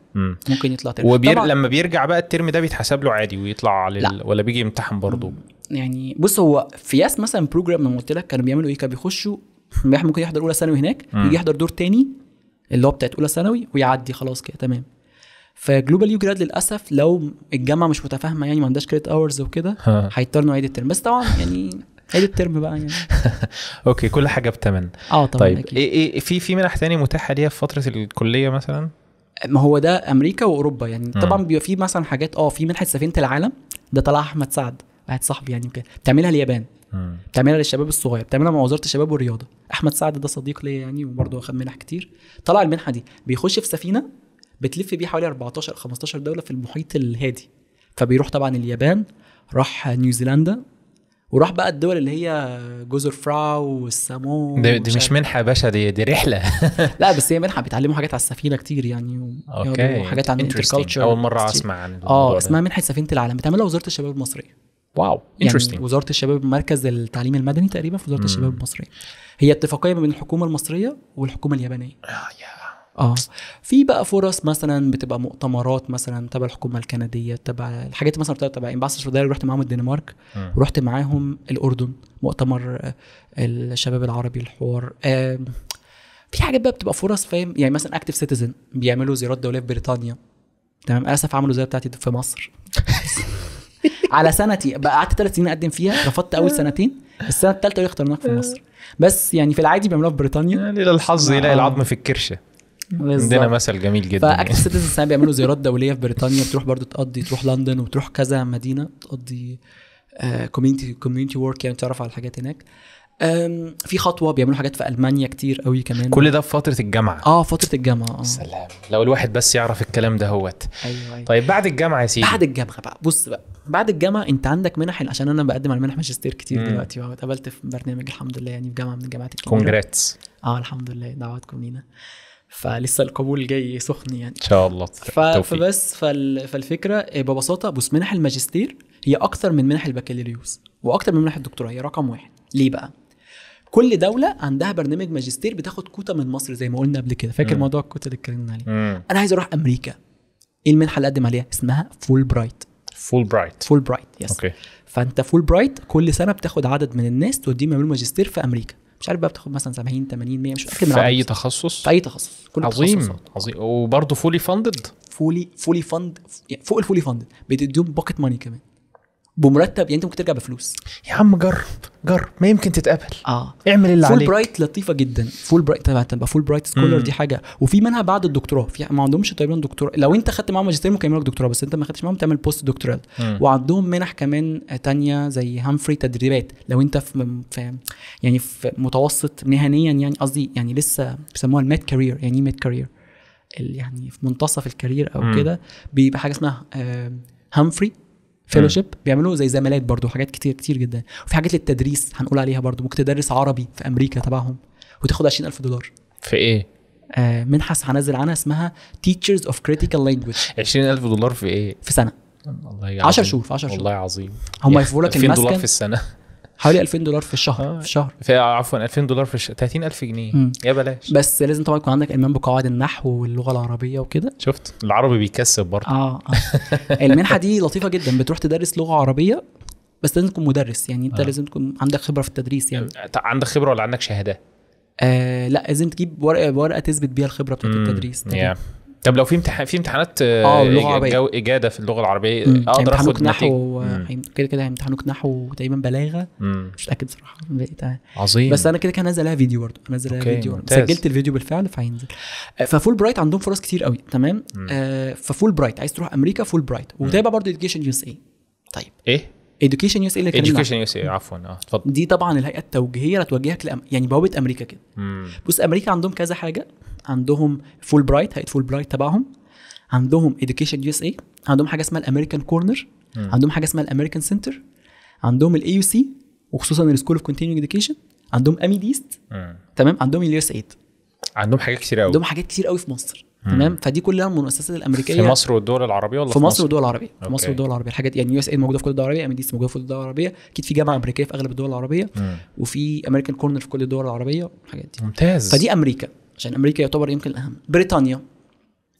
ممكن يطلع ترم وبير... لما بيرجع بقى الترم ده بيتحسب له عادي ويطلع لل... لا. ولا بيجي يمتحن برضه يعني بص هو في ياس مثلا بروجرام لما قلت لك كانوا بيعملوا ايه كانوا بيخشوا ممكن يحضر اولى ثانوي هناك مم. يجي يحضر دور تاني اللي هو بتاعت اولى ثانوي ويعدي خلاص كده تمام فجلوبال يو جراد للاسف لو الجامعه مش متفاهمه يعني ما عندهاش كريت اورز وكده هيضطر انه يعيد الترم بس طبعا يعني عيد الترم بقى يعني اوكي كل حاجه بتمن اه طبعا طيب أكيد. ايه ايه في في منح تاني متاحه ليها في فتره الكليه مثلا ما هو ده امريكا واوروبا يعني م. طبعا بيبقى في مثلا حاجات اه في منحه سفينه العالم ده طلع احمد سعد واحد صاحبي يعني وكده بتعملها اليابان م. بتعملها للشباب الصغير بتعملها مع وزاره الشباب والرياضه احمد سعد ده صديق ليا يعني وبرضه اخد منح كتير طلع المنحه دي بيخش في سفينه بتلف بيه حوالي 14 15 دوله في المحيط الهادي فبيروح طبعا اليابان راح نيوزيلندا وراح بقى الدول اللي هي جزر فراو والسامو دي, دي مش منحه يا باشا دي دي رحله لا بس هي منحه بيتعلموا حاجات على السفينه كتير يعني اوكي حاجات عن الانتركالتشر اول مره اسمع عن اه اسمها منحه سفينه العالم بتعملها وزاره الشباب المصريه واو انترستنج يعني وزاره الشباب مركز التعليم المدني تقريبا في وزاره الشباب المصريه هي اتفاقيه بين الحكومه المصريه والحكومه اليابانيه اه يا اه في بقى فرص مثلا بتبقى مؤتمرات مثلا تبع الحكومه الكنديه تبع الحاجات مثلا تبع البعثه السوداء رحت معاهم الدنمارك ورحت معاهم الاردن مؤتمر آه، الشباب العربي الحوار في حاجات بقى بتبقى فرص فاهم يعني مثلا اكتف سيتيزن بيعملوا زيارات دوليه في بريطانيا تمام آه، اسف عملوا زيارة بتاعتي في مصر على سنتي بقى قعدت ثلاث سنين اقدم فيها رفضت اول سنتين السنه الثالثه اخترناك في آه. مصر بس يعني في العادي بيعملوها في بريطانيا يعني للحظ يلاقي العظم في الكرشه عندنا مثل جميل جدا فاكتف سيتيزنز ساعات بيعملوا زيارات دوليه في بريطانيا بتروح برضو تقضي تروح لندن وتروح كذا مدينه تقضي كوميونتي كوميونتي ورك يعني تعرف على الحاجات هناك في خطوه بيعملوا حاجات في المانيا كتير قوي كمان كل ده في فتره الجامعه اه فتره الجامعه اه سلام لو الواحد بس يعرف الكلام ده هوت أيوة, ايوه طيب بعد الجامعه يا سيدي بعد الجامعه بقى بص بقى بعد الجامعه انت عندك منح عشان انا بقدم على منح ماجستير كتير مم. دلوقتي واتقابلت في برنامج الحمد لله يعني في جامعه من الجامعات الكبيره كونجراتس اه الحمد لله دعواتكم لينا فلسه القبول جاي سخن يعني ان شاء الله فبس فال... فالفكره إيه، ببساطه بص منح الماجستير هي اكثر من منح البكالوريوس واكثر من منح الدكتوراه هي رقم واحد ليه بقى كل دولة عندها برنامج ماجستير بتاخد كوتا من مصر زي ما قلنا قبل كده فاكر موضوع الكوتا اللي اتكلمنا عليه انا عايز اروح امريكا ايه المنحة اللي اقدم عليها اسمها فول برايت فول برايت فول برايت يس اوكي فانت فول برايت كل سنة بتاخد عدد من الناس توديهم يعملوا ماجستير في امريكا مش عارف بقى بتاخد مثلا 70 80 100 مش فاكر في اي تخصص في اي تخصص كل عظيم التخصصات. عظيم وبرضه فولي فاندد فولي فولي فاند فوق الفولي فاند بتديهم باكت ماني كمان بمرتب يعني انت ممكن ترجع بفلوس يا عم جرب جرب ما يمكن تتقبل اه اعمل اللي فول عليك فول برايت لطيفه جدا فول برايت تبع تبقى فول برايت سكولر دي حاجه وفي منها بعد الدكتوراه في ما عندهمش طيب دكتوراه لو انت خدت معاهم ماجستير ممكن يعملوا دكتوراه بس انت ما خدتش معاهم تعمل بوست دكتورال وعندهم منح كمان تانية زي هامفري تدريبات لو انت في, في يعني في متوسط مهنيا يعني قصدي يعني لسه بيسموها الميد كارير يعني ايه ميد كارير يعني في منتصف الكارير او كده بيبقى حاجه اسمها هامفري آه، فيلوشيب بيعملوا زي زمالات برضو حاجات كتير كتير جدا وفي حاجات للتدريس هنقول عليها برضو ممكن تدرس عربي في امريكا تبعهم وتاخد ألف دولار في ايه آه منحه هنزل عنها اسمها تيتشرز اوف كريتيكال لانجويج ألف دولار في ايه في سنه الله 10 شهور في 10 شهور والله عظيم هم يفهموا لك المسكن 2000 دولار في السنه حوالي 2000 دولار في الشهر آه. في الشهر في عفوا 2000 دولار في الشهر 30000 جنيه مم. يا بلاش بس لازم طبعا يكون عندك المام بقواعد النحو واللغه العربيه وكده شفت العربي بيكسب برضه اه, آه. المنحه دي لطيفه جدا بتروح تدرس لغه عربيه بس لازم تكون مدرس يعني انت آه. لازم تكون عندك خبره في التدريس يعني عندك خبره ولا عندك شهاده؟ آه لا لازم تجيب ورقه ورقه تثبت بيها الخبره بتاعت التدريس yeah. طب لو في امتحان في امتحانات اه, آه، جو اجاده في اللغه العربيه اقدر اخد نحو كده كده هيمتحنوك نحو تقريبا بلاغه مم. مش متاكد صراحه عظيم بس انا كده كده هنزل لها فيديو برضه هنزل لها فيديو سجلت الفيديو بالفعل فهينزل آه، ففول برايت عندهم فرص كتير قوي تمام آه ففول برايت عايز تروح امريكا فول برايت وتابع برضه اديوكيشن يو اس اي طيب ايه اديوكيشن يو اس اي اللي اديوكيشن يو اس اي عفوا اه اتفضل دي طبعا الهيئه التوجيهيه اللي هتوجهك يعني بوابه امريكا كده بص امريكا عندهم كذا حاجه عندهم فول برايت هيئه فول برايت تبعهم عندهم اديوكيشن يو اس اي عندهم حاجه اسمها الامريكان كورنر عندهم حاجه اسمها الامريكان سنتر عندهم الاي يو سي وخصوصا السكول اوف كونتينيوينج اديوكيشن عندهم امي e ديست تمام عندهم اليو اس ايد عندهم حاجات كتير قوي عندهم حاجات كتير قوي في مصر تمام فدي كلها المؤسسات الامريكيه في مصر والدول العربيه ولا في مصر والدول العربيه في مصر والدول العربيه الحاجات يعني يو اس ايد موجوده في كل الدول العربيه ديست e موجوده في كل الدول العربيه اكيد في جامعه امريكيه في اغلب الدول العربيه مم. وفي امريكان كورنر في كل الدول العربيه الحاجات دي ممتاز فدي امريكا عشان امريكا يعتبر يمكن الاهم بريطانيا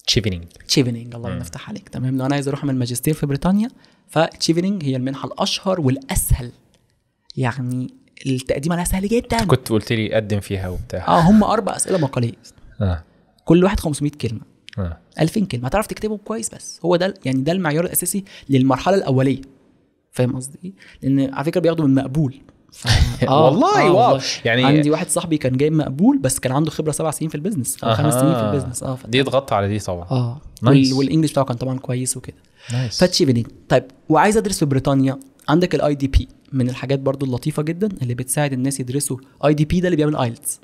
تشيفنينج تشيفنينج الله يفتح عليك تمام لو انا عايز اروح اعمل ماجستير في بريطانيا فتشيفنينج هي المنحه الاشهر والاسهل يعني التقديم عليها سهل جدا كنت قلت لي قدم فيها وبتاع اه هم اربع اسئله مقاليه آه. كل واحد 500 كلمه آه. 2000 كلمه هتعرف تكتبهم كويس بس هو ده يعني ده المعيار الاساسي للمرحله الاوليه فاهم قصدي ايه؟ لان على فكره بياخدوا من مقبول ف... آه والله آه واو يعني عندي واحد صاحبي كان جاي مقبول بس كان عنده خبره سبع سنين في البيزنس او آه. خمس سنين في البيزنس اه دي اتغطى على دي طبعا اه نايس. والانجلش بتاعه كان طبعا كويس وكده نايس طيب وعايز ادرس في بريطانيا عندك الاي دي بي من الحاجات برضو اللطيفه جدا اللي بتساعد الناس يدرسوا اي دي بي ده اللي بيعمل ايلتس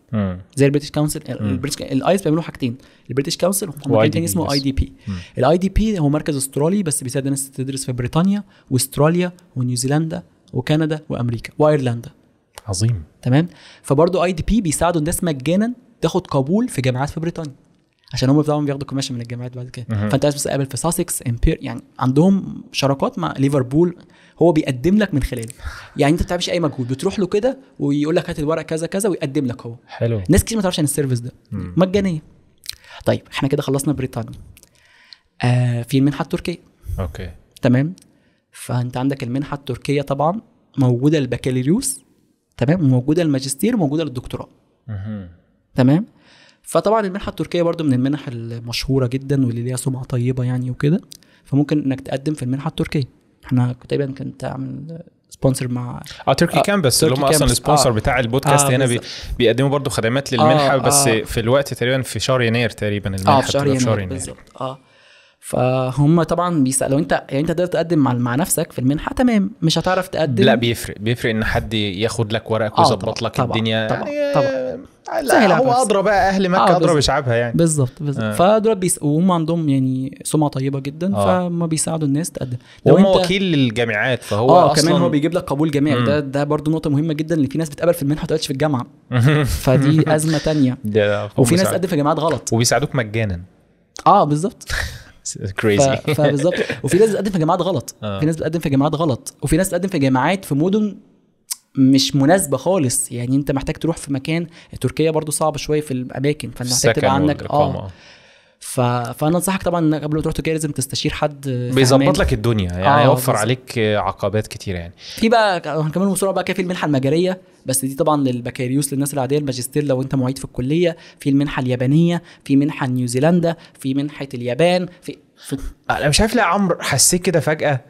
زي البريتش كونسل البريتش الايلتس بيعملوا حاجتين البريتش كونسل مكان تاني اسمه اي دي بي الاي دي بي هو مركز استرالي بس بيساعد الناس تدرس في بريطانيا واستراليا ونيوزيلندا وكندا وامريكا وايرلندا عظيم تمام فبرضه اي دي بي بيساعدوا الناس مجانا تاخد قبول في جامعات في بريطانيا عشان هم طبعا بياخدوا كوميشن من الجامعات بعد كده فانت عايز تقابل في ساسكس امبير يعني عندهم شراكات مع ليفربول هو بيقدم لك من خلاله يعني انت ما بتعملش اي مجهود بتروح له كده ويقول لك هات الورق كذا كذا ويقدم لك هو حلو ناس كتير ما تعرفش عن السيرفيس ده مجانيه طيب احنا كده خلصنا بريطانيا آه في المنحه التركيه اوكي تمام فانت عندك المنحه التركيه طبعا موجوده البكالوريوس تمام وموجوده الماجستير وموجوده الدكتوراه تمام فطبعا المنحه التركيه برضو من المنح المشهوره جدا واللي ليها سمعه طيبه يعني وكده فممكن انك تقدم في المنحه التركيه احنا تقريبا كنت عامل سبونسر مع اه تركي آه كامبس اللي هم اصلا السبونسر آه بتاع البودكاست آه هنا بي بيقدموا برضو خدمات للمنحه آه بس آه في الوقت تقريبا في شهر يناير تقريبا آه، المنحه آه في شهر يناير, يناير بالظبط اه فهم طبعا بيسأل لو انت يعني انت تقدر تقدم مع, مع نفسك في المنحه تمام مش هتعرف تقدم لا بيفرق بيفرق ان حد ياخد لك ورقك آه، ويظبط لك طبعًا الدنيا طبعًا يعني طبعًا لا هو ادرى بقى اهل مكه آه ادرى بشعبها يعني بالظبط بالظبط آه. فدول بيسالوا وهم عندهم يعني سمعه طيبه جدا آه. فهم بيساعدوا الناس تقدم لو وهم وكيل للجامعات فهو اه أصلاً كمان هو بيجيب لك قبول جامعي ده ده برضه نقطه مهمه جدا ان في ناس بتقابل في المنحه ما في الجامعه فدي ازمه تانية وفي ناس تقدم في جامعات غلط وبيساعدوك مجانا اه بالظبط كريزي فبالظبط وفي ناس بتقدم في جامعات غلط آه. في ناس بتقدم في جامعات غلط وفي ناس بتقدم في جامعات في مدن مش مناسبه خالص يعني انت محتاج تروح في مكان تركيا برضو صعبه شويه في الاماكن فانت محتاج تبقى عندك اه ف... فانا انصحك طبعا انك قبل ما تروح تركيا لازم تستشير حد بيظبط لك الدنيا يعني آه، يوفر بس... عليك عقبات كتير يعني في بقى هنكمل آه، بسرعه بقى كده في المنحه المجاريه بس دي طبعا للبكالوريوس للناس العاديه الماجستير لو انت معيد في الكليه في المنحه اليابانيه في منحه نيوزيلندا في منحه اليابان في, في انا آه، مش عارف ليه عمرو حسيت كده فجاه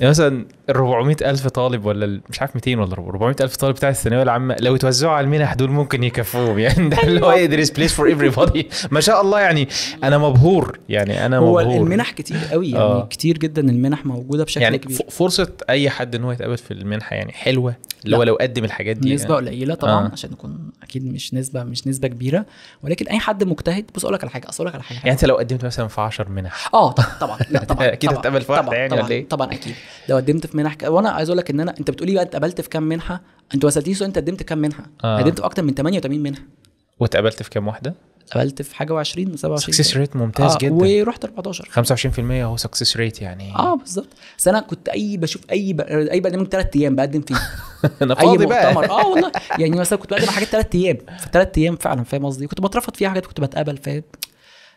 يعني مثلا ال 400 الف طالب ولا مش عارف 200 ولا 400 الف طالب بتاع الثانويه العامه لو اتوزعوا على المنح دول ممكن يكفوهم يعني ده اللي هو there بليس فور ايفري بودي ما شاء الله يعني انا مبهور يعني انا مبهور هو المنح كتير قوي يعني آه. كتير جدا المنح موجوده بشكل يعني كبير يعني فرصه اي حد ان هو يتقابل في المنحه يعني حلوه اللي هو لو قدم الحاجات دي نسبه يعني. قليله طبعا آه. عشان نكون اكيد مش نسبه مش نسبه كبيره ولكن اي حد مجتهد بص اقول لك على حاجه اقول لك على حاجه يعني انت لو قدمت مثلا في 10 منح اه طبعا لا طبعا اكيد هتقابل في واحده يعني ولا ايه؟ طبعا اكيد لو قدمت في منح وانا عايز اقول لك ان انا انت بتقولي بقى اتقبلت في كام منحه انت ما سالتنيش انت قدمت كام منحه؟ آه. قدمت في اكتر من 88 منحه واتقبلت في كام واحده؟ اتقبلت في حاجه و20 27 سكسس ريت ممتاز آه جدا ورحت 14 25% هو سكسس ريت يعني اه بالظبط بس انا كنت اي بشوف اي ب... اي برنامج ثلاث ايام بقدم فيه انا فاضي بقى اه والله يعني مثلا كنت بقدم حاجات ثلاث ايام في ثلاث ايام فعلا فاهم قصدي كنت بترفض فيها حاجات كنت بتقبل فاهم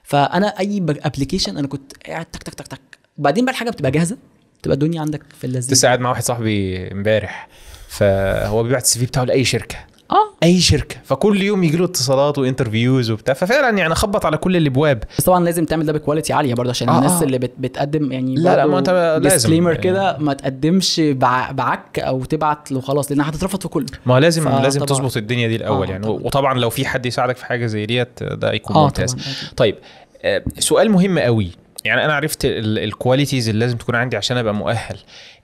فانا اي ابلكيشن انا كنت قاعد تك تك تك تك بعدين بقى الحاجه بتبقى جاهزه تبقى الدنيا عندك في اللذيذ لسه قاعد مع واحد صاحبي امبارح فهو بيبعت السي في بتاعه لاي شركه اه اي شركه فكل يوم يجي له اتصالات وانترفيوز وبتاع ففعلا يعني خبط على كل الابواب بس طبعا لازم تعمل ده بكواليتي عاليه برضه عشان آه الناس آه. اللي بت بتقدم يعني لا لا ما انت لازم كده يعني. ما تقدمش بعك او تبعت له خلاص لان هتترفض في كل ما لازم لازم تظبط الدنيا دي الاول آه يعني طبعًا. وطبعا لو في حد يساعدك في حاجه زي ديت ده يكون آه ممتاز طيب آه، سؤال مهم قوي يعني انا عرفت الكواليتيز اللي لازم تكون عندي عشان ابقى مؤهل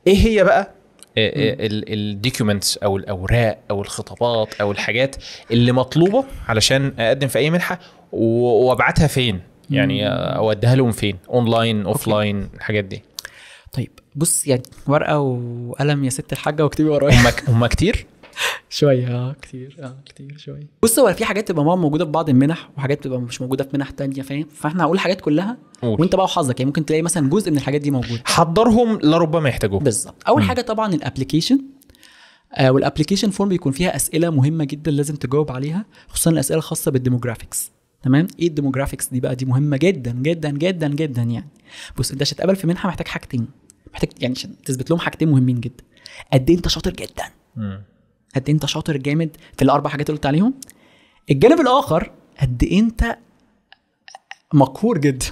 ايه هي بقى آه، آه، الديكومنتس او الاوراق او الخطابات او الحاجات اللي مطلوبه علشان اقدم في اي منحه وابعتها فين يعني اوديها لهم فين اونلاين اوف لاين الحاجات دي طيب بص يعني ورقه وقلم يا ست الحاجه واكتبي ورايا هم كتير شويه اه كتير اه كتير شويه بص هو في حاجات تبقى موجوده في بعض المنح وحاجات تبقى مش موجوده في منح تانية فاهم فاحنا هقول الحاجات كلها أوكي. وانت بقى وحظك يعني ممكن تلاقي مثلا جزء من الحاجات دي موجودة حضرهم لربما يحتاجوه بالظبط اول م. حاجه طبعا الابلكيشن آه والابلكيشن فورم بيكون فيها اسئله مهمه جدا لازم تجاوب عليها خصوصا الاسئله الخاصه بالديموغرافيكس تمام ايه الديموغرافيكس دي بقى دي مهمه جدا جدا جدا جدا يعني بص انت عشان تتقبل في منحه محتاج حاجتين محتاج يعني عشان تثبت لهم حاجتين مهمين جدا قد ايه انت شاطر جدا قد إيه انت شاطر جامد في الاربع حاجات اللي قلت عليهم الجانب الاخر قد إيه انت مقهور جدا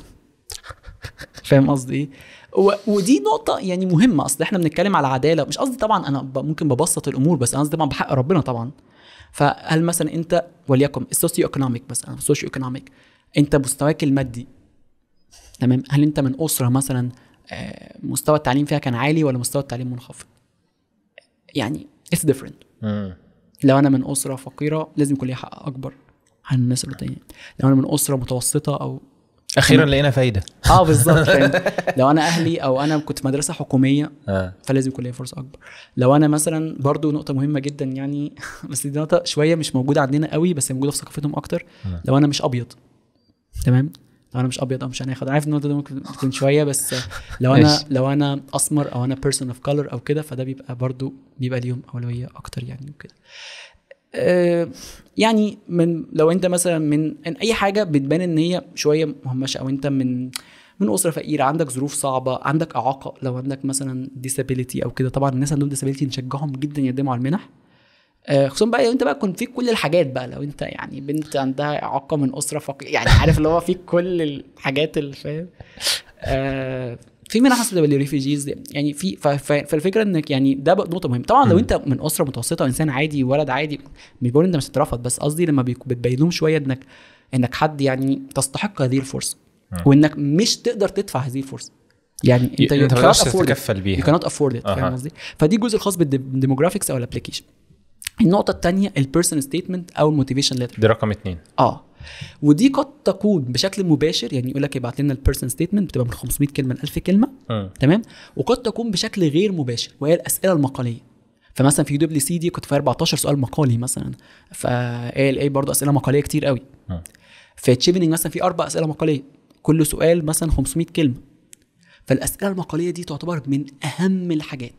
فاهم قصدي ايه و... ودي نقطه يعني مهمه اصل احنا بنتكلم على عداله مش قصدي طبعا انا ب... ممكن ببسط الامور بس انا قصدي طبعا بحق ربنا طبعا فهل مثلا انت وليكن السوسيو ايكونوميك مثلا السوسيو ايكونوميك انت مستواك المادي تمام هل انت من اسره مثلا آه، مستوى التعليم فيها كان عالي ولا مستوى التعليم منخفض يعني اتس ديفرنت لو انا من اسره فقيره لازم يكون لي حق اكبر عن الناس اللي لو انا من اسره متوسطه او اخيرا لقينا فايده اه بالظبط لو انا اهلي او انا كنت مدرسه حكوميه آه. فلازم يكون لي فرصه اكبر لو انا مثلا برضو نقطه مهمه جدا يعني بس دي نقطه شويه مش موجوده عندنا قوي بس موجوده في ثقافتهم اكتر آه. لو انا مش ابيض تمام لو انا مش ابيض او مش عينيا خضراء عارف النقطه دي ممكن تكون شويه بس لو انا لو انا اسمر او انا بيرسون اوف كلر او كده فده بيبقى برضو بيبقى ليهم اولويه اكتر يعني وكده آه، يعني من لو انت مثلا من إن اي حاجه بتبان ان هي شويه مهمشه او انت من من اسره فقيره عندك ظروف صعبه عندك اعاقه لو عندك مثلا ديسابيلتي او كده طبعا الناس عندهم ديسابيلتي نشجعهم جدا يقدموا على المنح آه، خصوصا بقى لو انت بقى كنت فيك كل الحاجات بقى لو انت يعني بنت عندها اعاقه من اسره فقيره يعني عارف اللي هو فيك كل الحاجات اللي فاهم آه، في منها منح للريفيجيز يعني في فالفكره انك يعني ده نقطه مهمه طبعا لو انت من اسره متوسطه وانسان عادي ولد عادي مش بقول انت مش هترفض بس قصدي لما بتبين لهم شويه انك انك حد يعني تستحق هذه الفرصه وانك مش تقدر تدفع هذه الفرصه يعني انت انت ما تقدرش تتكفل بيها يو كانوت افورد فاهم قصدي؟ فدي الجزء الخاص بالديموغرافيكس او الابلكيشن النقطه الثانيه البيرسونال ستيتمنت او الموتيفيشن ليتر دي رقم اثنين اه ودي قد تكون بشكل مباشر يعني يقول لك ابعت لنا البيرسونال ستيتمنت بتبقى من 500 كلمه ل 1000 كلمه م. آه. تمام وقد تكون بشكل غير مباشر وهي الاسئله المقاليه فمثلا في دبليو سي دي كنت في 14 سؤال مقالي مثلا فا ال اي برضه اسئله مقاليه كتير قوي آه. في تشيفنينج مثلا في اربع اسئله مقاليه كل سؤال مثلا 500 كلمه فالاسئله المقاليه دي تعتبر من اهم الحاجات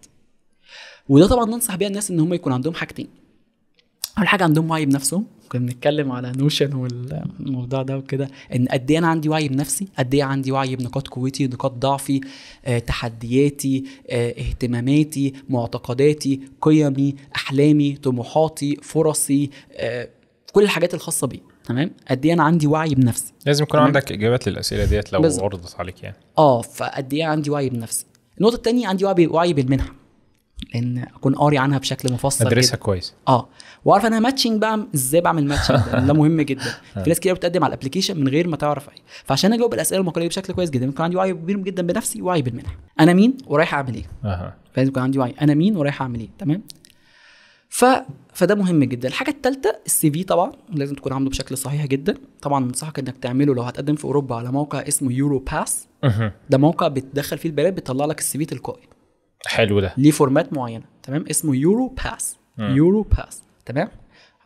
وده طبعا ننصح بيها الناس ان هم يكون عندهم حاجتين اول حاجه عندهم وعي بنفسهم كنا بنتكلم على نوشن والموضوع ده وكده ان قد ايه انا عندي وعي بنفسي قد ايه عندي وعي بنقاط قوتي نقاط ضعفي آه، تحدياتي آه، اهتماماتي معتقداتي قيمي احلامي طموحاتي فرصي آه، كل الحاجات الخاصه بي تمام قد ايه انا عندي وعي بنفسي لازم يكون عندك اجابات للاسئله ديت لو عرضت عليك يعني اه فقد ايه عندي وعي بنفسي النقطه الثانيه عندي وعي وعي بالمنحه ان اكون قاري عنها بشكل مفصل ادرسها كويس اه واعرف انا ماتشنج بقى ازاي بعمل ماتشنج ده, ده مهم جدا آه. في ناس كتير بتقدم على الابلكيشن من غير ما تعرف اي فعشان اجاوب الاسئله المقاليه بشكل كويس جدا يكون عندي وعي كبير جدا بنفسي وعي بالمنح انا مين ورايح اعمل ايه فلازم يكون عندي وعي انا مين ورايح اعمل ايه تمام ف... فده مهم جدا الحاجه الثالثه السي في طبعا لازم تكون عامله بشكل صحيح جدا طبعا انصحك انك تعمله لو هتقدم في اوروبا على موقع اسمه يورو باس ده موقع بتدخل فيه البيانات بيطلع لك السي في تلقائي حلو ده ليه فورمات معينه تمام اسمه يورو باس مم. يورو باس تمام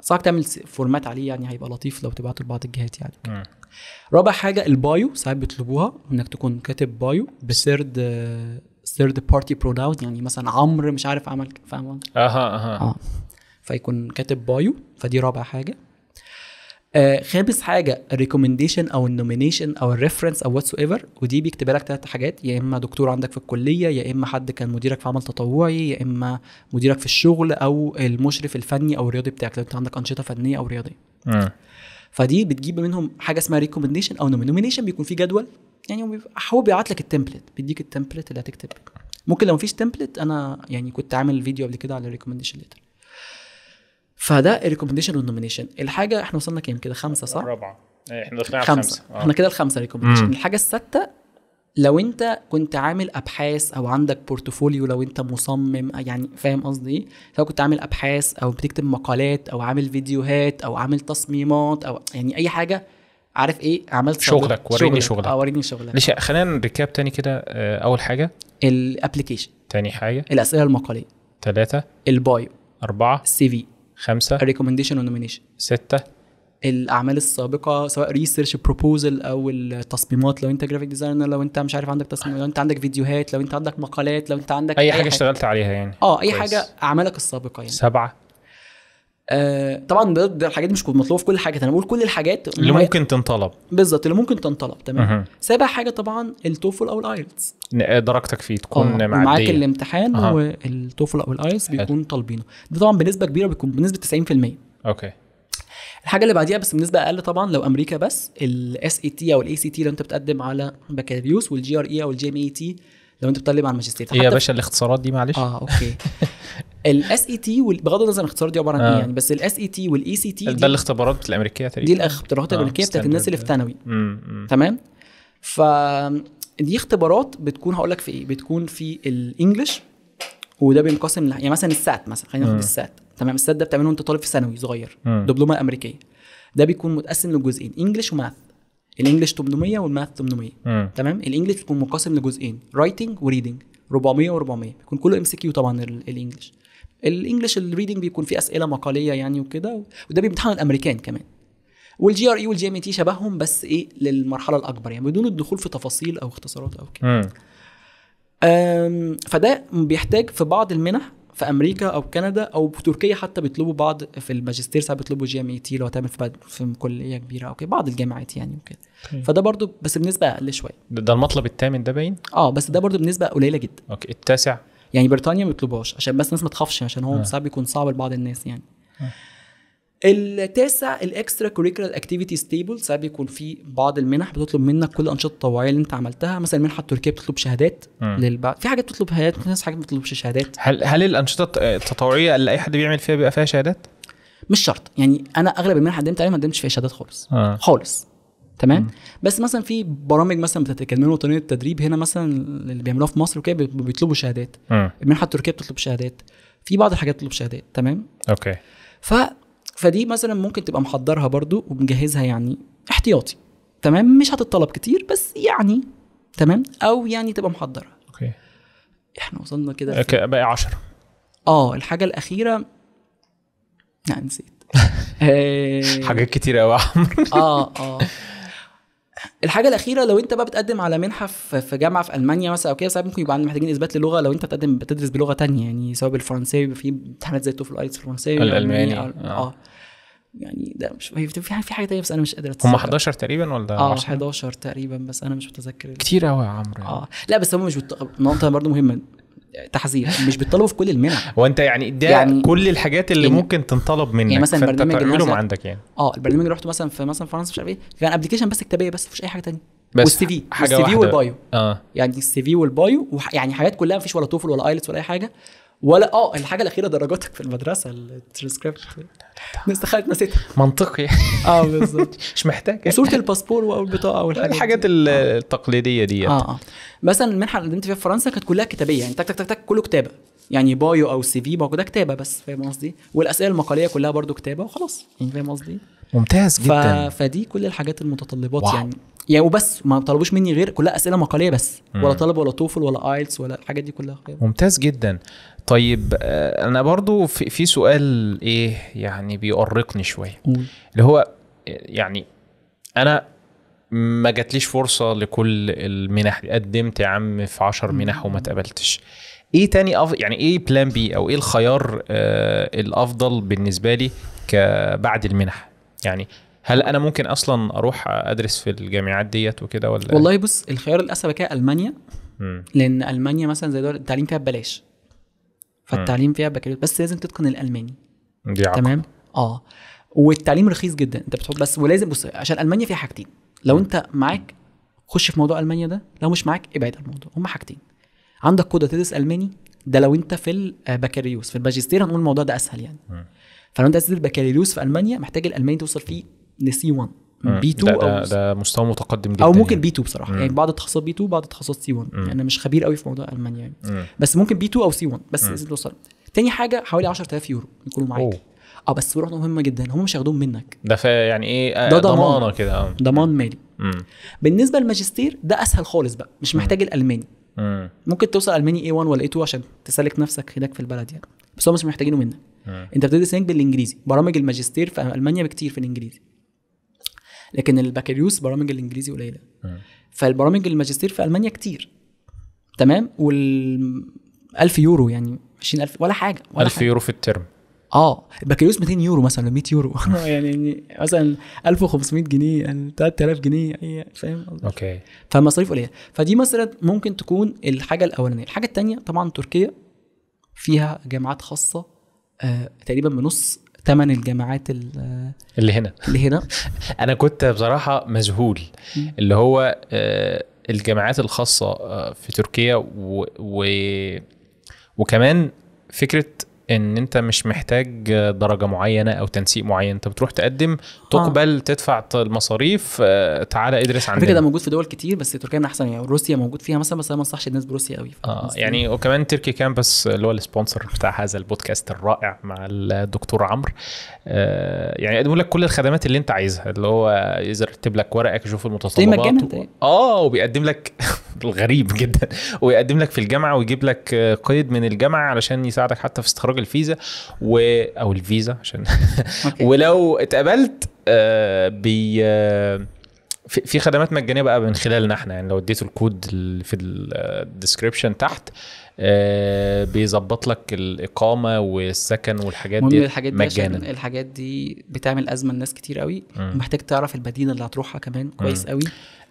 صعب تعمل فورمات عليه يعني هيبقى لطيف لو تبعته لبعض الجهات يعني مم. رابع حاجه البايو ساعات بيطلبوها انك تكون كاتب بايو بسرد ثيرد بارتي بروناون يعني مثلا عمرو مش عارف عمل فاهم اها اها اه فيكون كاتب بايو فدي رابع حاجه آه خامس حاجه الريكومنديشن او النومينيشن او الريفرنس او واتس ايفر ودي بيكتب لك ثلاث حاجات يا اما دكتور عندك في الكليه يا اما حد كان مديرك في عمل تطوعي يا اما مديرك في الشغل او المشرف الفني او الرياضي بتاعك لو انت عندك انشطه فنيه او رياضيه فدي بتجيب منهم حاجه اسمها ريكومنديشن او نومينيشن بيكون فيه جدول يعني هو بيبعت لك التمبلت بيديك التمبلت اللي هتكتب ممكن لو مفيش تمبلت انا يعني كنت عامل فيديو قبل كده على الريكومنديشن ليتر فده الريكومنديشن والنومينيشن الحاجه احنا وصلنا كام كده خمسه صح؟ رابعه إيه، احنا داخلين على خمسه, خمسة. آه. احنا كده الخمسه ريكومنديشن الحاجه السادسه لو انت كنت عامل ابحاث او عندك بورتفوليو لو انت مصمم يعني فاهم قصدي ايه لو كنت عامل ابحاث او بتكتب مقالات او عامل فيديوهات او عامل تصميمات او يعني اي حاجه عارف ايه عملت شغلك وريني شغلك اه وريني شغلك ليش خلينا نركاب تاني كده آه، اول حاجه الابلكيشن تاني حاجه الاسئله المقاليه ثلاثه البايو اربعه السي في خمسة الريكومنديشن والنومينيشن ستة الاعمال السابقه سواء ريسيرش بروبوزل او التصميمات لو انت جرافيك ديزاينر لو انت مش عارف عندك تصميم لو انت عندك فيديوهات لو انت عندك مقالات لو انت عندك اي, أي حاجه اشتغلت عليها يعني اه اي كويس. حاجه اعمالك السابقه يعني سبعه آه طبعا ده, ده الحاجات دي مش مطلوبه في كل حاجه انا بقول كل الحاجات اللي ممكن تنطلب بالظبط اللي ممكن تنطلب تمام سابع حاجه طبعا التوفل او الايلتس آه، درجتك فيه تكون آه معاك الامتحان أه. والتوفل او الايلتس بيكون طالبينه ده طبعا بنسبه كبيره بيكون بنسبه 90% اوكي الحاجه اللي بعديها بس بنسبه اقل طبعا لو امريكا بس الاس اي تي او الاي سي تي لو انت بتقدم على بكالوريوس والجي ار اي e او الجي ام اي تي لو انت بتطلب عن ماجستير ايه يا باشا الاختصارات دي معلش اه اوكي الاس اي تي بغض النظر الاختصارات دي عباره عن ايه آه. يعني بس الاس اي تي e والاي e سي تي ده الاختبارات الامريكيه تقريبا دي الاختبارات آه، الامريكيه بتاعت الناس اللي في ثانوي تمام ف دي اختبارات بتكون هقول لك في ايه بتكون في الانجليش وده بينقسم يعني مثلا السات مثلا خلينا ناخد السات تمام السات ده بتعمله وانت طالب في ثانوي صغير دبلومه امريكيه ده بيكون متقسم لجزئين انجليش وماث الانجليش 800 والماث 800 تمام الانجليش بيكون منقسم لجزئين رايتنج وريدنج 400 و400 بيكون كله ام سي كيو طبعا الانجليش الانجليش الريدنج بيكون فيه اسئله مقاليه يعني وكده وده بيمتحن الامريكان كمان والجي ار اي والجي ام تي شبههم بس ايه للمرحله الاكبر يعني بدون الدخول في تفاصيل او اختصارات او كده فده بيحتاج في بعض المنح في امريكا او كندا او في تركيا حتى بيطلبوا بعض في الماجستير ساعات بيطلبوا جي ام اي تي لو هتعمل في في كليه كبيره اوكي بعض الجامعات يعني وكده فده برضو بس بنسبه اقل شويه ده المطلب الثامن ده باين اه بس ده برضو بنسبه قليله جدا اوكي التاسع يعني بريطانيا ما بيطلبوهاش عشان بس الناس ما تخافش عشان هو آه. ساعات بيكون صعب لبعض الناس يعني آه. التاسع الاكسترا كوريكولر اكتيفيتيز تيبل ساعات بيكون في بعض المنح بتطلب منك كل الانشطه الطوعيه اللي انت عملتها مثلا المنحه التركيه بتطلب شهادات للبعض في حاجات بتطلب شهادات في ناس حاجات ما بتطلبش شهادات هل هل الانشطه التطوعيه اللي اي حد بيعمل فيها بيبقى فيها شهادات؟ مش شرط يعني انا اغلب المنح قدمت عليها ما قدمتش فيها شهادات خالص آه. خالص تمام مم. بس مثلا في برامج مثلا بتاعت الكلمه الوطنيه للتدريب هنا مثلا اللي بيعملوها في مصر وكده بيطلبوا شهادات المنحه التركيه بتطلب شهادات في بعض الحاجات بتطلب شهادات تمام اوكي ف فدي مثلا ممكن تبقى محضرها برضو ومجهزها يعني احتياطي تمام مش هتطلب كتير بس يعني تمام او يعني تبقى محضرها اوكي احنا وصلنا كده اوكي آه، باقي 10 اه الحاجه الاخيره لا نسيت آه، حاجات كتير قوي يا اه اه الحاجه الاخيره لو انت بقى بتقدم على منحه في جامعه في المانيا مثلا او كده ساعات ممكن يبقى محتاجين اثبات للغه لو انت بتقدم بتدرس بلغه تانية يعني سواء بالفرنساوي بيبقى في امتحانات زي التوفل ايتس الفرنساوي الالماني آه. اه, يعني ده مش في في حاجه تانية بس انا مش قادر اتذكر هم 11 تقريبا ولا اه 11 تقريبا بس انا مش متذكر كتير قوي يا عمرو اه لا بس هم مش بت... نقطه برضه مهمه تحذير مش بيطلبوا في كل المنح وانت يعني ده يعني كل الحاجات اللي يعني ممكن تنطلب منك يعني مثلا البرنامج اللي عندك يعني اه البرنامج اللي رحته مثلا في مثلا فرنسا مش عارف ايه كان ابلكيشن بس كتابيه بس مفيش اي حاجه تانية بس والسي في السي في والبايو اه يعني السي في والبايو يعني حاجات كلها مفيش ولا توفل ولا ايلتس ولا اي حاجه ولا اه الحاجه الاخيره درجاتك في المدرسه الترانسكريبت لسه خالد نسيتها منطقي اه بالظبط مش محتاج صوره الباسبور والبطاقه والحاجات الحاجات آه. التقليديه ديت اه اه مثلا المنحه اللي قدمت فيها في فرنسا كانت كلها كتابيه يعني تك تك تك تك كله كتابه يعني بايو او سي في ده كتابه بس فاهم قصدي والاسئله المقاليه كلها برضو كتابه وخلاص يعني فاهم قصدي ممتاز جدا ف... فدي كل الحاجات المتطلبات واو. يعني يعني وبس ما طلبوش مني غير كلها اسئله مقاليه بس مم. ولا طلب ولا توفل ولا ايلتس ولا الحاجات دي كلها ممتاز جدا طيب آه، انا برضو في, سؤال ايه يعني بيؤرقني شويه اللي هو آه، يعني انا ما جاتليش فرصه لكل المنح دي قدمت يا عم في 10 منح وما اتقبلتش ايه تاني أف... يعني ايه بلان بي او ايه الخيار آه الافضل بالنسبه لي كبعد المنح يعني هل انا ممكن اصلا اروح ادرس في الجامعات ديت وكده ولا والله بص الخيار الاسهل كده المانيا لان المانيا مثلا زي دول التعليم فيها ببلاش فالتعليم فيها بكالوريوس بس لازم تتقن الالماني دي عقل. تمام اه والتعليم رخيص جدا انت بتحط بس ولازم بص عشان المانيا فيها حاجتين لو انت معاك خش في موضوع المانيا ده لو مش معاك ابعد عن الموضوع هما حاجتين عندك قدره تدرس الماني ده لو انت في البكالوريوس آه، في الماجستير هنقول الموضوع ده اسهل يعني م. فلو انت عايز تدرس بكالوريوس في المانيا محتاج الالماني توصل فيه لسي 1 بي 2 او ده, ده مستوى متقدم جدا او ممكن يعني. بي 2 بصراحه مم. يعني بعض التخصصات بي 2 بعض التخصصات سي 1 يعني انا مش خبير قوي في موضوع المانيا يعني مم. بس ممكن بي 2 او سي 1 بس لازم توصل تاني حاجه حوالي 10000 يورو يكونوا معاك اه بس نقطه مهمه جدا هم مش هياخدوهم منك ده يعني ايه ده آه، ضمانه كده آه. ضمان مالي مم. بالنسبه للماجستير ده اسهل خالص بقى مش محتاج الالماني مم. ممكن توصل الماني اي 1 ولا اي 2 عشان تسلك نفسك هناك في البلد يعني بس هم مش محتاجينه منك انت بتدرس هناك بالانجليزي برامج الماجستير في المانيا بكتير في الانجليزي لكن البكالوريوس برامج الانجليزي قليله فالبرامج الماجستير في المانيا كتير تمام وال 1000 يورو يعني 20000 ولا حاجه ولا 1000 يورو في الترم اه البكالوريوس 200 يورو مثلا 100 يورو آه، يعني مثلا 1500 جنيه 3000 جنيه فاهم اوكي فمصاريف قليله فدي مثلا ممكن تكون الحاجه الاولانيه الحاجه الثانيه طبعا تركيا فيها جامعات خاصه آه تقريبا بنص ثمن الجامعات اللي هنا اللي هنا انا كنت بصراحه مذهول اللي هو آه، الجامعات الخاصه آه، في تركيا و... و... وكمان فكره ان انت مش محتاج درجه معينه او تنسيق معين انت بتروح تقدم تقبل آه. تدفع المصاريف آه، تعالى ادرس عندنا كده ده موجود في دول كتير بس تركيا من احسن يعني روسيا موجود فيها مثلا بس انا ما انصحش الناس بروسيا قوي اه يعني وكمان تركي كامبس اللي هو السبونسر بتاع هذا البودكاست الرائع مع الدكتور عمرو آه، يعني يقدموا لك كل الخدمات اللي انت عايزها اللي هو يرتب لك ورقك يشوف المتطلبات و... إيه؟ اه وبيقدم لك الغريب جدا ويقدم لك في الجامعه ويجيب لك قيد من الجامعه علشان يساعدك حتى في استخراج الفيزا و... او الفيزا عشان ولو اتقبلت آه، بي آه، في خدمات مجانيه بقى من خلالنا احنا يعني لو اديته الكود اللي في الديسكربشن آه، تحت بيظبط لك الاقامه والسكن والحاجات دي الحاجات دي مجانا دي الحاجات دي بتعمل ازمه لناس كتير قوي محتاج تعرف المدينه اللي هتروحها كمان كويس قوي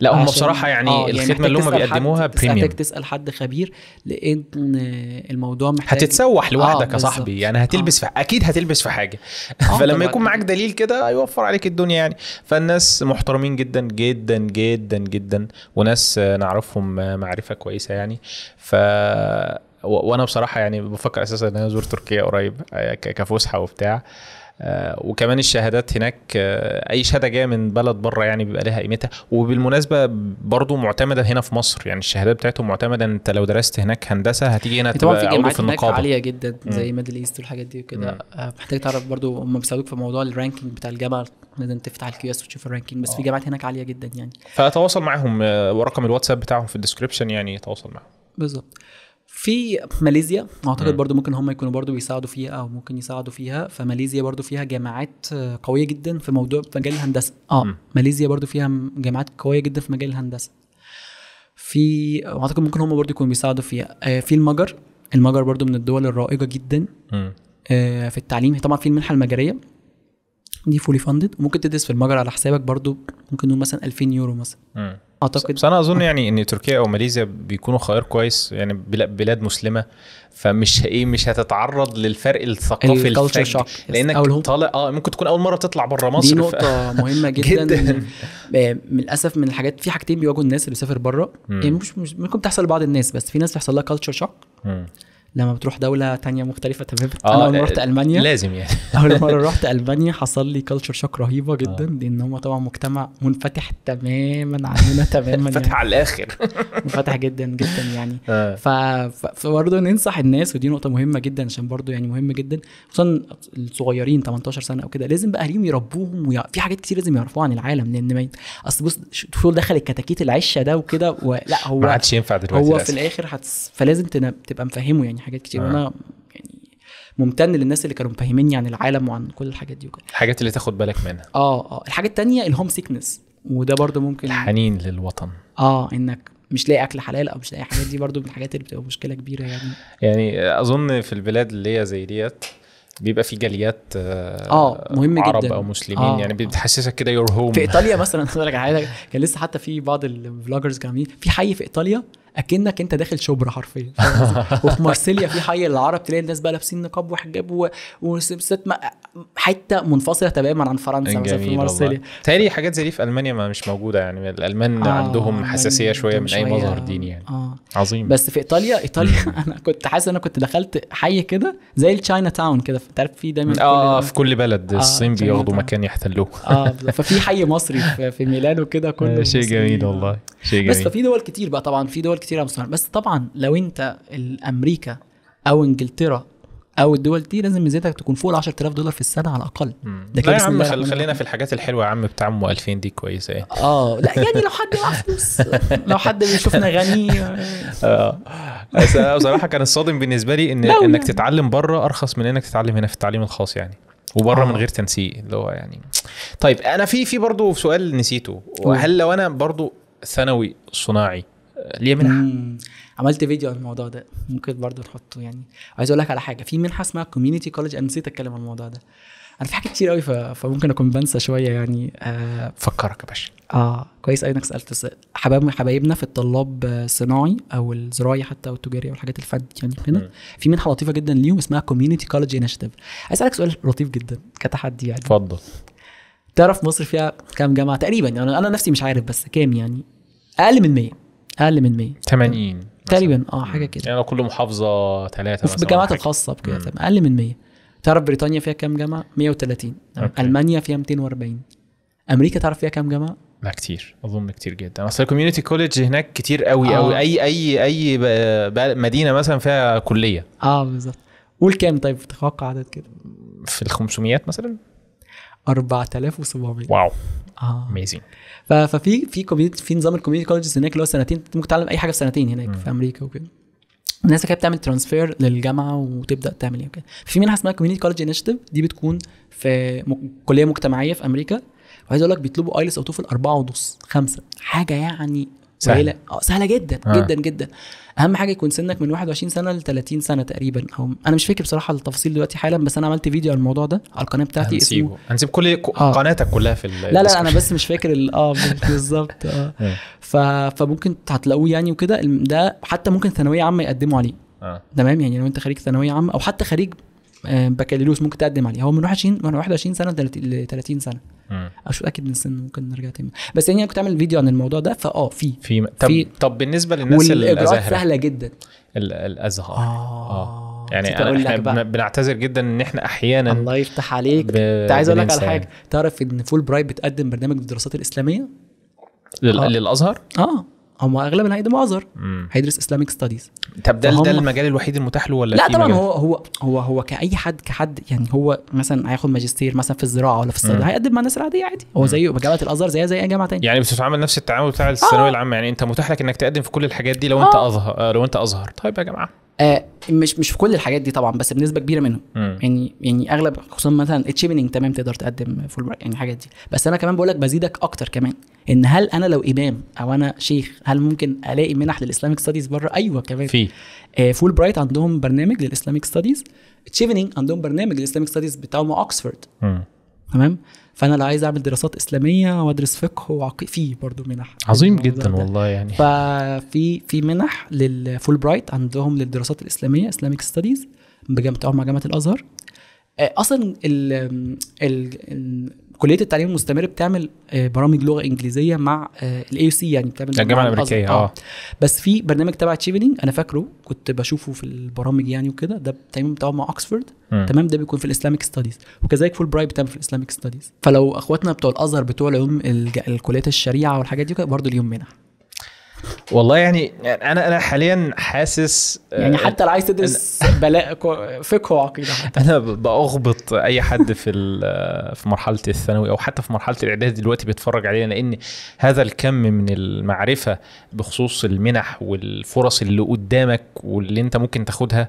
لا هم بصراحه يعني آه يعني الخدمه يعني اللي هم بيقدموها بريميوم محتاج تسال حد خبير لان الموضوع محتاج هتتسوح آه، لوحدك آه يا صاحبي يعني هتلبس آه. في اكيد هتلبس في حاجه آه فلما يكون معاك دليل كده يوفر عليك الدنيا يعني فالناس محترمين جدا جدا جدا جدا وناس نعرفهم معرفه كويسه يعني ف وانا بصراحه يعني بفكر اساسا ان انا ازور تركيا قريب آه، كفسحه وبتاع آه، وكمان الشهادات هناك آه، اي شهاده جايه من بلد بره يعني بيبقى لها قيمتها وبالمناسبه برضو معتمده هنا في مصر يعني الشهادات بتاعتهم معتمده انت لو درست هناك هندسه هتيجي هنا تبقى في جامعات في النقابه عاليه جدا زي ميدل ايست والحاجات دي وكده آه، محتاج تعرف برضو هم بيساعدوك في موضوع الرانكينج بتاع الجامعه لازم تفتح الكيوس وتشوف الرانكينج بس أوه. في جامعات هناك عاليه جدا يعني فتواصل معاهم ورقم الواتساب بتاعهم في الديسكربشن يعني تواصل معاهم بالظبط في ماليزيا اعتقد برضو ممكن هم يكونوا برضو بيساعدوا فيها او ممكن يساعدوا فيها فماليزيا برضو فيها جامعات آه، قويه جدا في موضوع في مجال الهندسه اه م. ماليزيا برضو فيها جامعات قويه جدا في مجال الهندسه في اعتقد ممكن هم برضو يكونوا بيساعدوا فيها آه في المجر المجر برضو من الدول الرائجه جدا آه في التعليم طبعا في المنحه المجريه دي فولي فاندد وممكن تدرس في المجر على حسابك برضو ممكن نقول مثلا 2000 يورو مثلا م. اعتقد بس انا اظن يعني ان تركيا او ماليزيا بيكونوا خيار كويس يعني بلاد مسلمه فمش ايه مش هتتعرض للفرق الثقافي الفجر لانك أول طالع اه ممكن تكون اول مره تطلع بره مصر دي نقطه ف... مهمه جدا, جدا. من آه، للاسف من الحاجات في حاجتين بيواجهوا الناس اللي بتسافر بره يعني مش, مش ممكن تحصل لبعض الناس بس في ناس بيحصل لها كالتشر شوك لما بتروح دوله تانية مختلفه تماما آه انا اول مره رحت آه، المانيا لازم يعني اول مره رحت المانيا حصل لي كلتشر شوك رهيبه جدا آه. لان هم طبعا مجتمع منفتح تماما عننا تماما منفتح يعني. على الاخر منفتح جدا جدا يعني آه. ف... فبرضه ننصح الناس ودي نقطه مهمه جدا عشان برضه يعني مهم جدا خصوصا الصغيرين 18 سنه او كده لازم بقى اهاليهم يربوهم وي... في حاجات كتير لازم يعرفوها عن العالم لان ما اصل بص طول دخل الكتاكيت العشه ده وكده ولا هو ما عادش ينفع دلوقتي هو في الاخر هتس... فلازم تنا... تبقى مفهمه يعني حاجات كتير آه. وانا يعني ممتن للناس اللي كانوا مفهميني عن العالم وعن كل الحاجات دي وكده الحاجات اللي تاخد بالك منها اه اه الحاجه الثانيه الهوم سيكنس وده برضه ممكن الحنين للوطن اه انك مش لاقي اكل حلال او مش لاقي حاجات دي برضو من الحاجات اللي بتبقى مشكله كبيره يعني يعني اظن في البلاد اللي هي زي ديت بيبقى في جاليات اه, آه، مهم عرب جدا. او مسلمين آه يعني بتحسسك كده يور هوم في ايطاليا مثلا كان لسه حتى في بعض الفلوجرز كانوا في حي في ايطاليا اكنك انت داخل شبرا حرفيا وفي مارسيليا في حي العرب تلاقي الناس بقى لابسين نقاب وحجاب و... حته منفصله تماما عن فرنسا مثلا في مارسيليا تاني حاجات زي دي في المانيا ما مش موجوده يعني الالمان آه عندهم حساسيه شويه من اي مظهر ديني يعني آه عظيم بس في ايطاليا ايطاليا انا كنت حاسس انا كنت دخلت حي كده زي التشاينا تاون كده انت عارف في دايما اه في كل بلد آه الصين بياخدوا مكان يحتلوه اه ففي حي مصري في ميلانو كده كله شيء جميل والله شيء جميل بس ففي دول كتير بقى طبعا في دول كتير مستعمر بس طبعا لو انت امريكا او انجلترا او الدول دي لازم ميزتك تكون فوق ال 10000 دولار في السنه على الاقل ده لا يا عم خل... خلينا في الحاجات الحلوه يا عم بتاع ام 2000 دي كويسه يعني. اه لا يعني لو حد معاه فلوس لو حد بيشوفنا غني اه بصراحه كان الصادم بالنسبه لي ان انك يعني. تتعلم بره ارخص من انك تتعلم هنا في التعليم الخاص يعني وبره آه. من غير تنسيق اللي هو يعني طيب انا في في برضه سؤال نسيته وهل لو انا برضه ثانوي صناعي ليه منحه مم. عملت فيديو عن الموضوع ده ممكن برضو نحطه يعني عايز اقول لك على حاجه في منحه اسمها كوميونتي كولج انا نسيت اتكلم عن الموضوع ده انا في حاجات كتير قوي فممكن اكون بنسى شويه يعني آه فكرك يا باشا اه كويس قوي انك سالت السؤال حبايبنا في الطلاب الصناعي آه، او الزراعي حتى او التجاري او الحاجات الفن يعني هنا في منحه لطيفه جدا ليهم اسمها كوميونتي كولج انيشيتيف عايز اسالك سؤال لطيف جدا كتحدي يعني اتفضل تعرف مصر فيها كام جامعه تقريبا يعني انا نفسي مش عارف بس كام يعني اقل من 100 اقل من 100 80 تقريبا اه حاجه كده يعني لو كل محافظه ثلاثه في الجامعات الخاصه بكده اقل من 100 تعرف بريطانيا فيها كام جامعه 130 أوكي. المانيا فيها 240 امريكا تعرف فيها كام جامعه لا كتير اظن كتير جدا اصل الكوميونتي كوليدج هناك كتير قوي آه. قوي اي اي اي مدينه مثلا فيها كليه اه بالظبط قول كام طيب تتوقع عدد كده في ال 500 مثلا 4700 واو اميزنج آه. ففي في كوميونتي في نظام الكوميونتي كولجز هناك اللي هو سنتين ممكن تتعلم اي حاجه في سنتين هناك م. في امريكا وكده الناس كده بتعمل ترانسفير للجامعه وتبدا تعمل ايه وكده في منحه اسمها كوميونتي كولج انشيتيف دي بتكون في كليه مجتمعيه في امريكا وعايز اقول لك بيطلبوا ايلس او توفل اربعه ونص خمسه حاجه يعني سهله اه سهله جدا آه. جدا جدا اهم حاجه يكون سنك من 21 سنه ل 30 سنه تقريبا او انا مش فاكر بصراحه التفاصيل دلوقتي حالا بس انا عملت فيديو عن الموضوع ده على القناه بتاعتي هنسيبه اسمه هنسيب كل آه. قناتك كلها في لا لا, لا انا بس مش فاكر اه بالظبط آه. اه ف... فممكن هتلاقوه يعني وكده ده حتى ممكن ثانويه عامه يقدموا عليه آه. تمام آه. يعني لو انت خريج ثانويه عامه او حتى خريج آه، بكالوريوس ممكن تقدم عليه هو من 21 من 21 سنه ل 30 سنه مش متاكد من السن ممكن نرجع تاني بس يعني انا كنت اعمل فيديو عن الموضوع ده فاه في في طب طب بالنسبه للناس الازهر سهله جدا الازهر اه, آه. يعني أقول لك بقى. بنعتذر جدا ان احنا احيانا الله يفتح عليك انت عايز اقول لك على يعني. حاجه تعرف ان فول برايت بتقدم برنامج الدراسات الاسلاميه آه. للازهر اه هم اغلب هيقدموا ازهر هيدرس اسلامك ستاديز طب ده ده المجال الوحيد المتاح له ولا لا طبعا مجال؟ هو هو هو هو كاي حد كحد يعني هو مثلا هياخد ماجستير مثلا في الزراعه ولا في الصيدله هيقدم مع الناس العاديه عادي هو زيه جامعه الازهر زيها زي اي جامعه ثانيه يعني بتتعامل نفس التعامل بتاع الثانويه آه. العامه يعني انت متاح لك انك تقدم في كل الحاجات دي لو انت آه. ازهر آه، لو انت ازهر طيب يا جماعه آه مش مش في كل الحاجات دي طبعا بس بنسبه كبيره منهم م. يعني يعني اغلب خصوصا مثلا اتشيبنج تمام تقدر تقدم فول يعني الحاجات دي بس انا كمان بقول لك بزيدك اكتر كمان ان هل انا لو امام او انا شيخ هل ممكن الاقي منح للاسلاميك ستاديز بره ايوه كمان في آه فول برايت عندهم برنامج للاسلاميك ستاديز تشيفنينج عندهم برنامج للاسلاميك ستاديز بتاعهم مع اوكسفورد تمام فانا لو عايز اعمل دراسات اسلاميه وادرس فقه وعقيد في برضو منح عظيم جدا ده. والله يعني ففي في منح للفول برايت عندهم للدراسات الاسلاميه اسلاميك ستاديز بجامعه مع جامعه الازهر آه، اصلا ال كليه التعليم المستمر بتعمل آه، برامج لغه انجليزيه مع آه، الاي سي يعني بتعمل الجامعه الامريكيه آه. اه بس في برنامج تبع تشيفنينج انا فاكره كنت بشوفه في البرامج يعني وكده ده التعليم بتاعه مع اوكسفورد تمام ده بيكون في الاسلاميك ستاديز وكذلك فول برايت بتعمل في الاسلاميك ستاديز فلو اخواتنا بتوع الازهر بتوع العلوم الكليات الشريعه والحاجات دي برضه ليهم منح والله يعني انا انا حاليا حاسس يعني آه، حتى لو عايز تدرس بلاء فقه وعقيده انا باغبط اي حد في آه، في مرحله الثانوي او حتى في مرحله الاعداد دلوقتي بيتفرج علينا لان هذا الكم من المعرفه بخصوص المنح والفرص اللي قدامك واللي انت ممكن تاخدها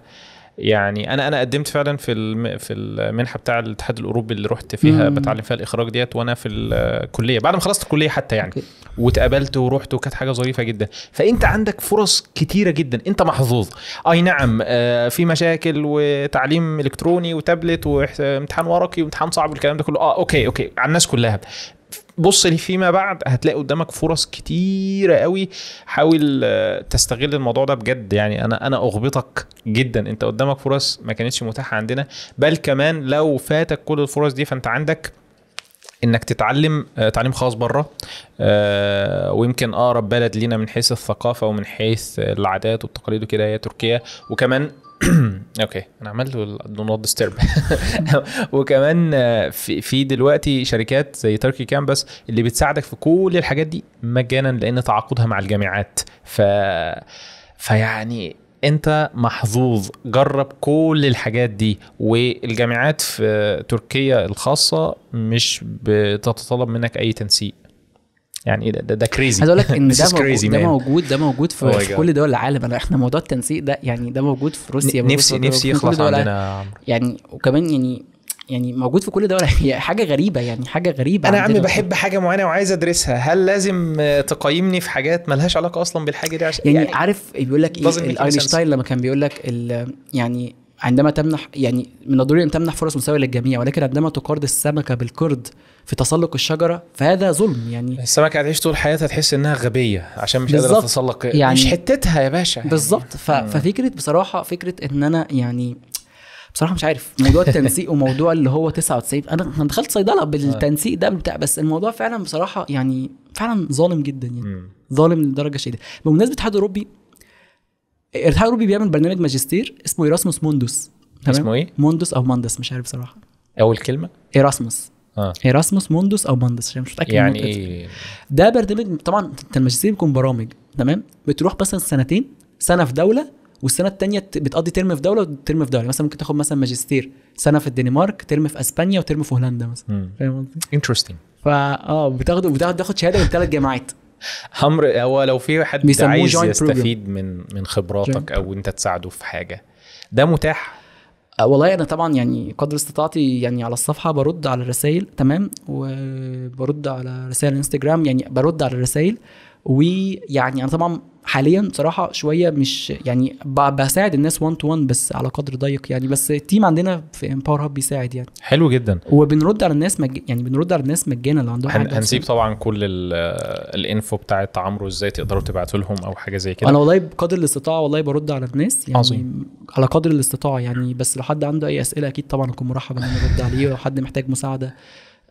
يعني انا انا قدمت فعلا في في المنحه بتاع الاتحاد الاوروبي اللي رحت فيها مم. بتعلم فيها الاخراج ديت وانا في الكليه بعد ما خلصت الكليه حتى يعني واتقابلت ورحت وكانت حاجه ظريفه جدا فانت عندك فرص كتيره جدا انت محظوظ اي نعم آه في مشاكل وتعليم الكتروني وتابلت وامتحان ورقي وامتحان صعب والكلام ده كله اه اوكي اوكي على الناس كلها بص لي فيما بعد هتلاقي قدامك فرص كتيرة قوي حاول آه، تستغل الموضوع ده بجد يعني انا انا اغبطك جدا انت قدامك فرص ما كانتش متاحة عندنا بل كمان لو فاتك كل الفرص دي فانت عندك انك تتعلم آه، تعليم خاص بره آه، ويمكن اقرب بلد لينا من حيث الثقافه ومن حيث العادات والتقاليد وكده هي تركيا وكمان اوكي انا عملت دو نوت ديسترب وكمان في في دلوقتي شركات زي تركي كامبس اللي بتساعدك في كل الحاجات دي مجانا لان تعاقدها مع الجامعات ف فيعني انت محظوظ جرب كل الحاجات دي والجامعات في تركيا الخاصه مش بتتطلب منك اي تنسيق يعني ده, ده كريزي عايز اقول لك ان ده, موجود ده موجود ده موجود في, oh في كل دول العالم انا احنا موضوع التنسيق ده يعني ده موجود في روسيا نفسي نفسي يخلص عندنا يعني وكمان يعني يعني موجود في كل دوله هي حاجه غريبه يعني حاجه غريبه انا عم بحب حاجه معينه وعايز ادرسها هل لازم تقيمني في حاجات ملهاش علاقه اصلا بالحاجه دي عشان يعني, يعني عارف بيقول لك ايه اينشتاين لما كان بيقول لك يعني عندما تمنح يعني من الضروري ان تمنح فرص مساويه للجميع ولكن عندما تقارض السمكه بالقرد في تسلق الشجره فهذا ظلم يعني السمكه هتعيش طول حياتها تحس انها غبيه عشان مش قادره تتسلق يعني مش حتتها يا باشا يعني. بالظبط ففكره بصراحه فكره ان انا يعني بصراحه مش عارف موضوع التنسيق وموضوع اللي هو 99 انا انا دخلت صيدله بالتنسيق ده بتاع بس الموضوع فعلا بصراحه يعني فعلا ظالم جدا يعني ظالم لدرجه شديده بمناسبه الاتحاد الاوروبي ارتحال روبي بيعمل برنامج ماجستير اسمه ايراسموس موندوس تمام اسمه ايه؟ موندوس او ماندس مش عارف صراحه اول كلمه؟ ايراسموس اه ايراسموس موندوس او ماندس عشان مش متاكد يعني ايه ده برنامج طبعا انت الماجستير بيكون برامج تمام بتروح مثلا سنتين سنه في دوله والسنه الثانيه بتقضي ترم في دوله وترم في دوله يعني مثلا ممكن تاخد مثلا ماجستير سنه في الدنمارك ترم في اسبانيا وترم في هولندا مثلا فاهم قصدي؟ انترستنج فا اه بتاخد بتاخد شهاده من ثلاث جامعات امر هو لو في حد عايز يستفيد من من خبراتك او انت تساعده في حاجه ده متاح أه، والله انا طبعا يعني قدر استطاعتي يعني على الصفحه برد على الرسائل تمام وبرد على رسائل انستجرام يعني برد على الرسائل ويعني انا طبعا حاليا صراحه شويه مش يعني بساعد الناس 1 تو 1 بس على قدر ضيق يعني بس التيم عندنا في امباور هاب بيساعد يعني حلو جدا وبنرد على الناس مج... يعني بنرد على الناس مجانا لو عندهم هن... هنسيب طبعا كل الانفو بتاعت عمرو ازاي تقدروا تبعتوا لهم او حاجه زي كده انا والله بقدر الاستطاعه والله برد على الناس يعني عظيم. على قدر الاستطاعه يعني بس لو حد عنده اي اسئله اكيد طبعا اكون مرحب ان انا ارد عليه لو حد محتاج مساعده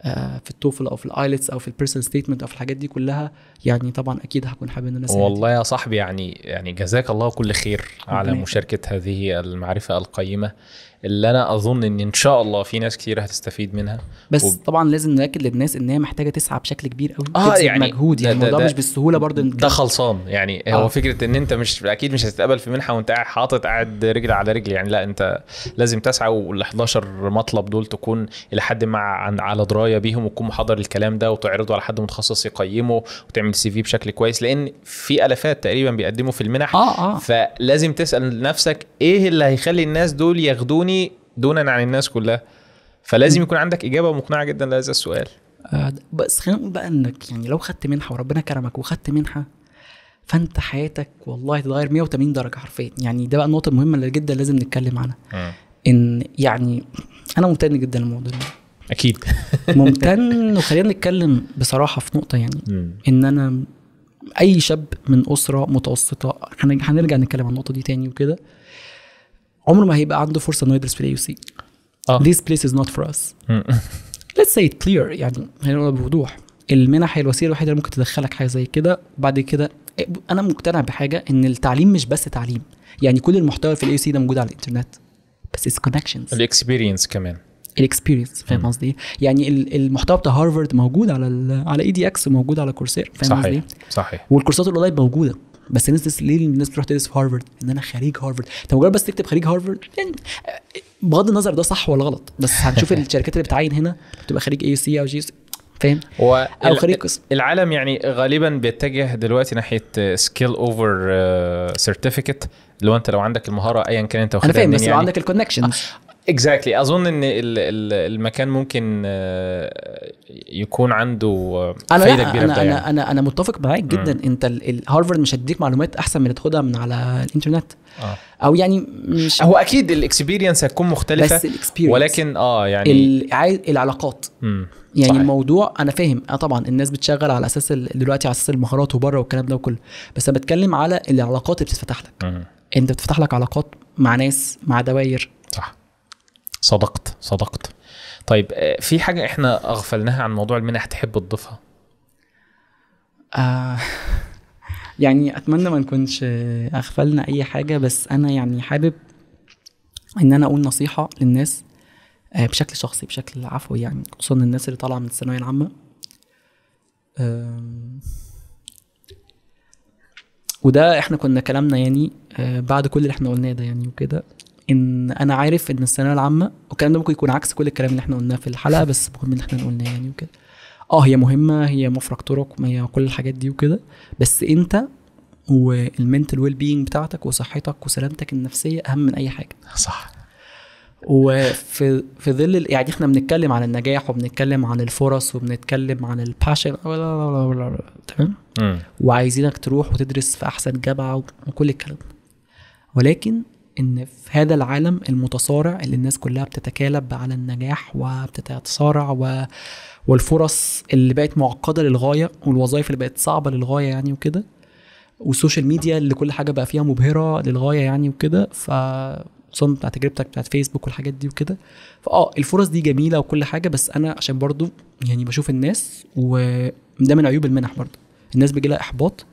آه، في التوفل او في الايلتس او في البيرسون ستيتمنت او في الحاجات دي كلها يعني طبعا اكيد هكون حابب ان انا والله يا صاحبي يعني يعني جزاك الله كل خير على مشاركه هذه المعرفه القيمه اللي انا اظن ان ان شاء الله في ناس كتير هتستفيد منها بس وب... طبعا لازم ناكد للناس ان هي محتاجه تسعى بشكل كبير قوي اه يعني مجهود يعني الموضوع مش بالسهوله برضه ده خلصان يعني آه. هو فكره ان انت مش اكيد مش هتتقبل في منحه وانت قاعد حاطط قاعد رجل على رجل يعني لا انت لازم تسعى وال 11 مطلب دول تكون الى حد ما على درايه بيهم وتكون محضر الكلام ده وتعرضه على حد متخصص يقيمه وتعمل سي في بشكل كويس لان في الافات تقريبا بيقدموا في المنح اه اه فلازم تسال نفسك ايه اللي هيخلي الناس دول ياخدوني تعني دونا عن الناس كلها فلازم يكون عندك اجابه مقنعه جدا لهذا السؤال آه بس خلينا نقول بقى انك يعني لو خدت منحه وربنا كرمك وخدت منحه فانت حياتك والله تتغير 180 درجه حرفيا يعني ده بقى النقطه المهمه اللي جدا لازم نتكلم عنها ان يعني انا ممتن جدا للموضوع ده اكيد ممتن وخلينا نتكلم بصراحه في نقطه يعني م. ان انا اي شاب من اسره متوسطه هنرجع نتكلم عن النقطه دي تاني وكده عمره ما هيبقى عنده فرصه انه يدرس في الاي آه. يو سي this place is not for us let's say it clear يعني هنقولها بوضوح المنح هي الوسيله الوحيده اللي ممكن تدخلك حاجه زي كده بعد كده انا مقتنع بحاجه ان التعليم مش بس تعليم يعني كل المحتوى في الاي سي ده موجود على الانترنت بس اتس كونكشنز الاكسبيرينس كمان الاكسبيرينس فاهم قصدي إيه؟ يعني المحتوى بتاع هارفارد موجود على على اي دي اكس وموجود على كورسير فاهم قصدي صحيح إيه؟ صحيح والكورسات الاونلاين موجوده بس الناس ليه الناس بتروح تدرس في هارفرد ان انا خريج هارفرد انت مجرد بس تكتب خريج هارفرد يعني بغض النظر ده صح ولا غلط بس هنشوف الشركات اللي بتعين هنا بتبقى خريج اي سي او جي فاهم او خريج قسم العالم يعني غالبا بيتجه دلوقتي ناحيه سكيل اوفر سيرتيفيكت لو انت لو عندك المهاره ايا كان انت واخدها انا فاهم بس يعني. لو عندك الكونكشن اكزاكتلي exactly. اظن ان المكان ممكن آه، يكون عنده آه، أنا فايده كبيره أنا, يعني. انا انا انا متفق معاك جدا م. انت هارفرد مش هتديك معلومات احسن من تاخدها من على الانترنت آه. او يعني مش هو اكيد الاكسبيرينس هتكون مختلفه بس ولكن اه يعني العلاقات م. يعني صحيح. الموضوع انا فاهم اه طبعا الناس بتشغل على اساس دلوقتي على اساس المهارات وبره والكلام ده وكله بس انا بتكلم على العلاقات اللي بتتفتح لك م. انت بتفتح لك علاقات مع ناس مع دواير صدقت صدقت طيب آه، في حاجه احنا اغفلناها عن موضوع المنح تحب تضيفها آه يعني اتمنى ما نكونش اغفلنا اي حاجه بس انا يعني حابب ان انا اقول نصيحه للناس آه، بشكل شخصي بشكل عفوي يعني خصوصا الناس اللي طالعه من الثانويه العامه وده احنا كنا كلامنا يعني آه، بعد كل اللي احنا قلناه ده يعني وكده ان انا عارف ان الثانويه العامه والكلام ده ممكن يكون عكس كل الكلام اللي احنا قلناه في الحلقه بس مهم ان احنا نقولناه يعني وكده اه هي مهمه هي مفرق طرق هي كل الحاجات دي وكده بس انت والمنتل ويل بينج بتاعتك وصحتك وسلامتك النفسيه اهم من اي حاجه صح وفي في ظل يعني احنا بنتكلم عن النجاح وبنتكلم عن الفرص وبنتكلم عن الباشن تمام وعايزينك تروح وتدرس في احسن جامعه وكل الكلام ولكن ان في هذا العالم المتصارع اللي الناس كلها بتتكالب على النجاح وبتتصارع و... والفرص اللي بقت معقده للغايه والوظائف اللي بقت صعبه للغايه يعني وكده والسوشيال ميديا اللي كل حاجه بقى فيها مبهره للغايه يعني وكده ف خصوصا بتاع تجربتك بتاعت فيسبوك والحاجات دي وكده فاه الفرص دي جميله وكل حاجه بس انا عشان برضو يعني بشوف الناس وده من عيوب المنح برضو الناس بيجي لها احباط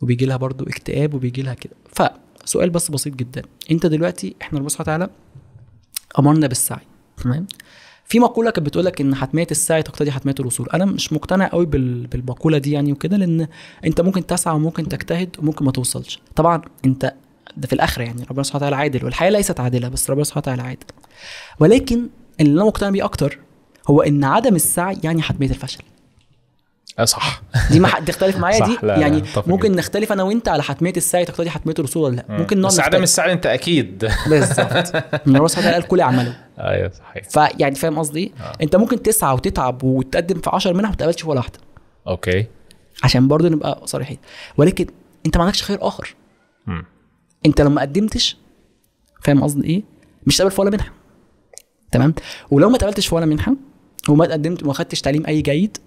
وبيجي لها برضو اكتئاب وبيجي لها كده ف سؤال بس بسيط جدا انت دلوقتي احنا ربنا سبحانه وتعالى امرنا بالسعي تمام في مقوله كانت بتقول لك ان حتميه السعي تقتضي حتميه الوصول انا مش مقتنع قوي بالمقوله دي يعني وكده لان انت ممكن تسعى وممكن تجتهد وممكن ما توصلش طبعا انت ده في الاخره يعني ربنا سبحانه وتعالى عادل والحياه ليست عادله بس ربنا سبحانه وتعالى عادل ولكن اللي انا مقتنع بيه اكتر هو ان عدم السعي يعني حتميه الفشل آه، صح دي ما حد تختلف معايا دي لا يعني لا ممكن جدا. نختلف انا وانت على حتميه السعي تقتضي حتميه الرسول ولا لا ممكن نقعد بس عدم السعي انت اكيد بالظبط من الرسول سبحانه قال كل اعمله ايوه صحيح فيعني فاهم قصدي آه. انت ممكن تسعى وتتعب وتقدم في 10 منها ما تقابلش ولا واحده اوكي عشان برضه نبقى صريحين ولكن انت ما عندكش خير اخر م. انت لو ما قدمتش فاهم قصدي ايه مش هتقابل في ولا منحه تمام ولو ما تقبلتش في ولا منحه وما تقدمت وما خدتش تعليم اي جيد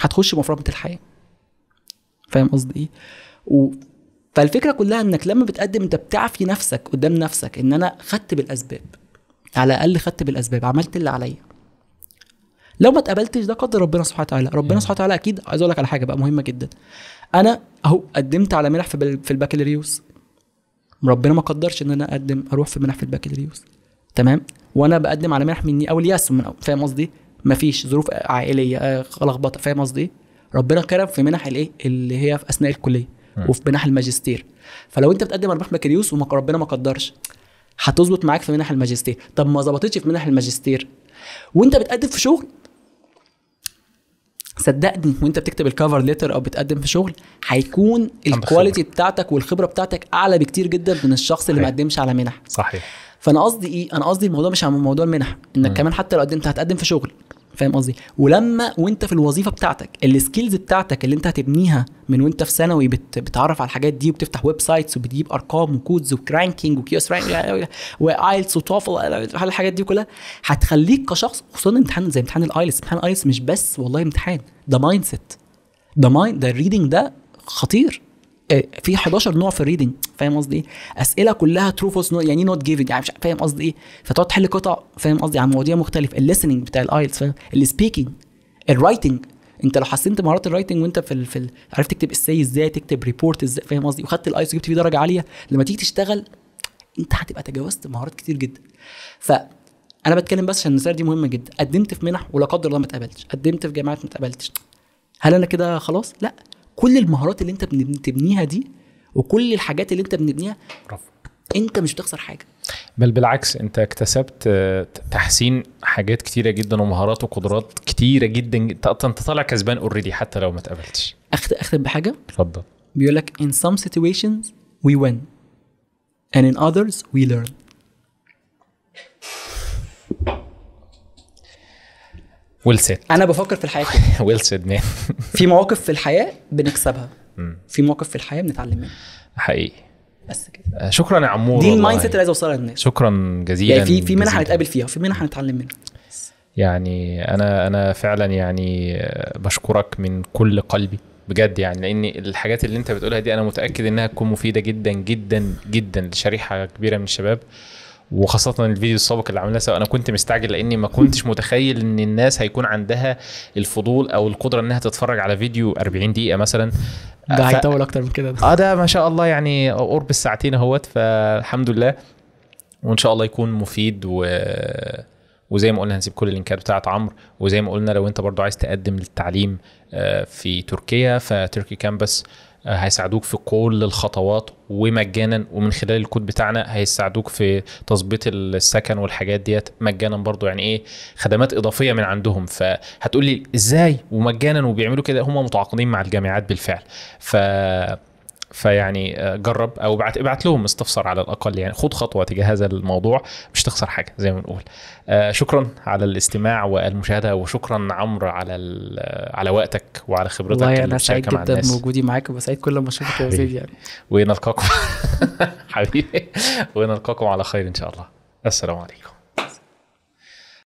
هتخش مفرمه الحياه فاهم قصدي ايه و... فالفكره كلها انك لما بتقدم انت بتعفي نفسك قدام نفسك ان انا خدت بالاسباب على الاقل خدت بالاسباب عملت اللي عليا لو ما اتقبلتش ده قدر ربنا سبحانه وتعالى ربنا سبحانه وتعالى اكيد عايز اقول لك على حاجه بقى مهمه جدا انا اهو قدمت على منح في, البكالوريوس ربنا ما قدرش ان انا اقدم اروح في منح في البكالوريوس تمام وانا بقدم على منح مني اول ياس من فاهم قصدي إيه؟ مفيش ظروف عائليه آه، لخبطه فاهم قصدي إيه؟ ربنا كرم في منح الايه اللي هي في اثناء الكليه وفي منح الماجستير فلو انت بتقدم ارباح منح بكالوريوس وربنا ما قدرش هتظبط معاك في منح الماجستير طب ما ظبطتش في منح الماجستير وانت بتقدم في شغل صدقني وانت بتكتب الكفر ليتر او بتقدم في شغل هيكون الكواليتي بتاعتك والخبره بتاعتك اعلى بكتير جدا من الشخص اللي ما قدمش على منح صحيح فانا قصدي ايه انا قصدي الموضوع مش عن موضوع المنح انك م. كمان حتى لو قدمت هتقدم في شغل فاهم قصدي ولما وانت في الوظيفه بتاعتك السكيلز بتاعتك اللي انت هتبنيها من وانت في ثانوي بت... بتعرف على الحاجات دي وبتفتح ويب سايتس وبتجيب ارقام وكودز وكرانكينج وكيوس رانكينج وايلتس وتوفل الحاجات دي كلها هتخليك كشخص خصوصا امتحان زي امتحان الايلتس امتحان الايلتس مش بس والله امتحان ده مايند سيت ده مايند ده الريدنج ده خطير آه، في 11 نوع في الريدنج فاهم قصدي ايه؟ اسئله كلها ترو فولس يعني ايه نوت جيفنج يعني فاهم قصدي ايه؟ فتقعد تحل قطع فاهم قصدي إيه؟ عن مواضيع مختلفه الليسننج بتاع الايلتس فاهم السبيكينج الرايتنج انت لو حسنت مهارات الرايتنج وانت في, ال... في ال... عرفت تكتب اساي ازاي تكتب ريبورت ازاي فاهم قصدي إيه؟ وخدت الايس وجبت فيه درجه عاليه لما تيجي تشتغل انت هتبقى تجاوزت مهارات كتير جدا ف انا بتكلم بس عشان النظريه دي مهمه جدا قدمت في منح ولا قدر الله ما اتقبلتش قدمت في جامعات ما اتقبلتش هل انا كده خلاص لا كل المهارات اللي انت بتبنيها دي وكل الحاجات اللي انت بنبنيها برافو انت مش بتخسر حاجه بل بالعكس انت اكتسبت آه، تحسين حاجات كتيره جدا ومهارات وقدرات كتيره جدا انت طالع كسبان اوريدي حتى لو ما اتقابلتش اختم بحاجه اتفضل بيقول لك in some situations we win and in others we learn ويل سيد انا بفكر في الحياه كده ويل سيد مان في مواقف في الحياه بنكسبها في مواقف في الحياه بنتعلم منها حقيقي بس كده آه، شكرا يا عمور دي المايند سيت اللي عايز اوصلها للناس شكرا جزيلا يعني في في منها هنتقابل فيها في منها هنتعلم منها يعني انا انا فعلا يعني آه، بشكرك من كل قلبي بجد يعني لان الحاجات اللي انت بتقولها دي انا متاكد انها تكون مفيده جدا جدا جدا لشريحه كبيره من الشباب وخاصة الفيديو السابق اللي عملناه سوا انا كنت مستعجل لاني ما كنتش متخيل ان الناس هيكون عندها الفضول او القدرة انها تتفرج على فيديو 40 دقيقة مثلا ده هيطول ف... اكتر من كده اه ده ما شاء الله يعني قرب الساعتين اهوت فالحمد لله وان شاء الله يكون مفيد و وزي ما قلنا هنسيب كل اللينكات بتاعت عمرو وزي ما قلنا لو انت برضو عايز تقدم للتعليم آه، في تركيا فتركي كامبس آه، هيساعدوك في كل الخطوات ومجانا ومن خلال الكود بتاعنا هيساعدوك في تظبيط السكن والحاجات ديت مجانا برضو يعني ايه خدمات اضافيه من عندهم فهتقول لي ازاي ومجانا وبيعملوا كده هم متعاقدين مع الجامعات بالفعل ف فيعني آه، جرب او ابعت ابعت لهم استفسر على الاقل يعني خد خطوه تجاه هذا الموضوع مش تخسر حاجه زي ما بنقول آه، شكرا على الاستماع والمشاهده وشكرا عمرو على آه، على وقتك وعلى خبرتك والله انا سعيد جدا بوجودي معاك وسعيد كل ما اشوفك يا زيد يعني ونلقاكم حبيبي ونلقاكم على خير ان شاء الله السلام عليكم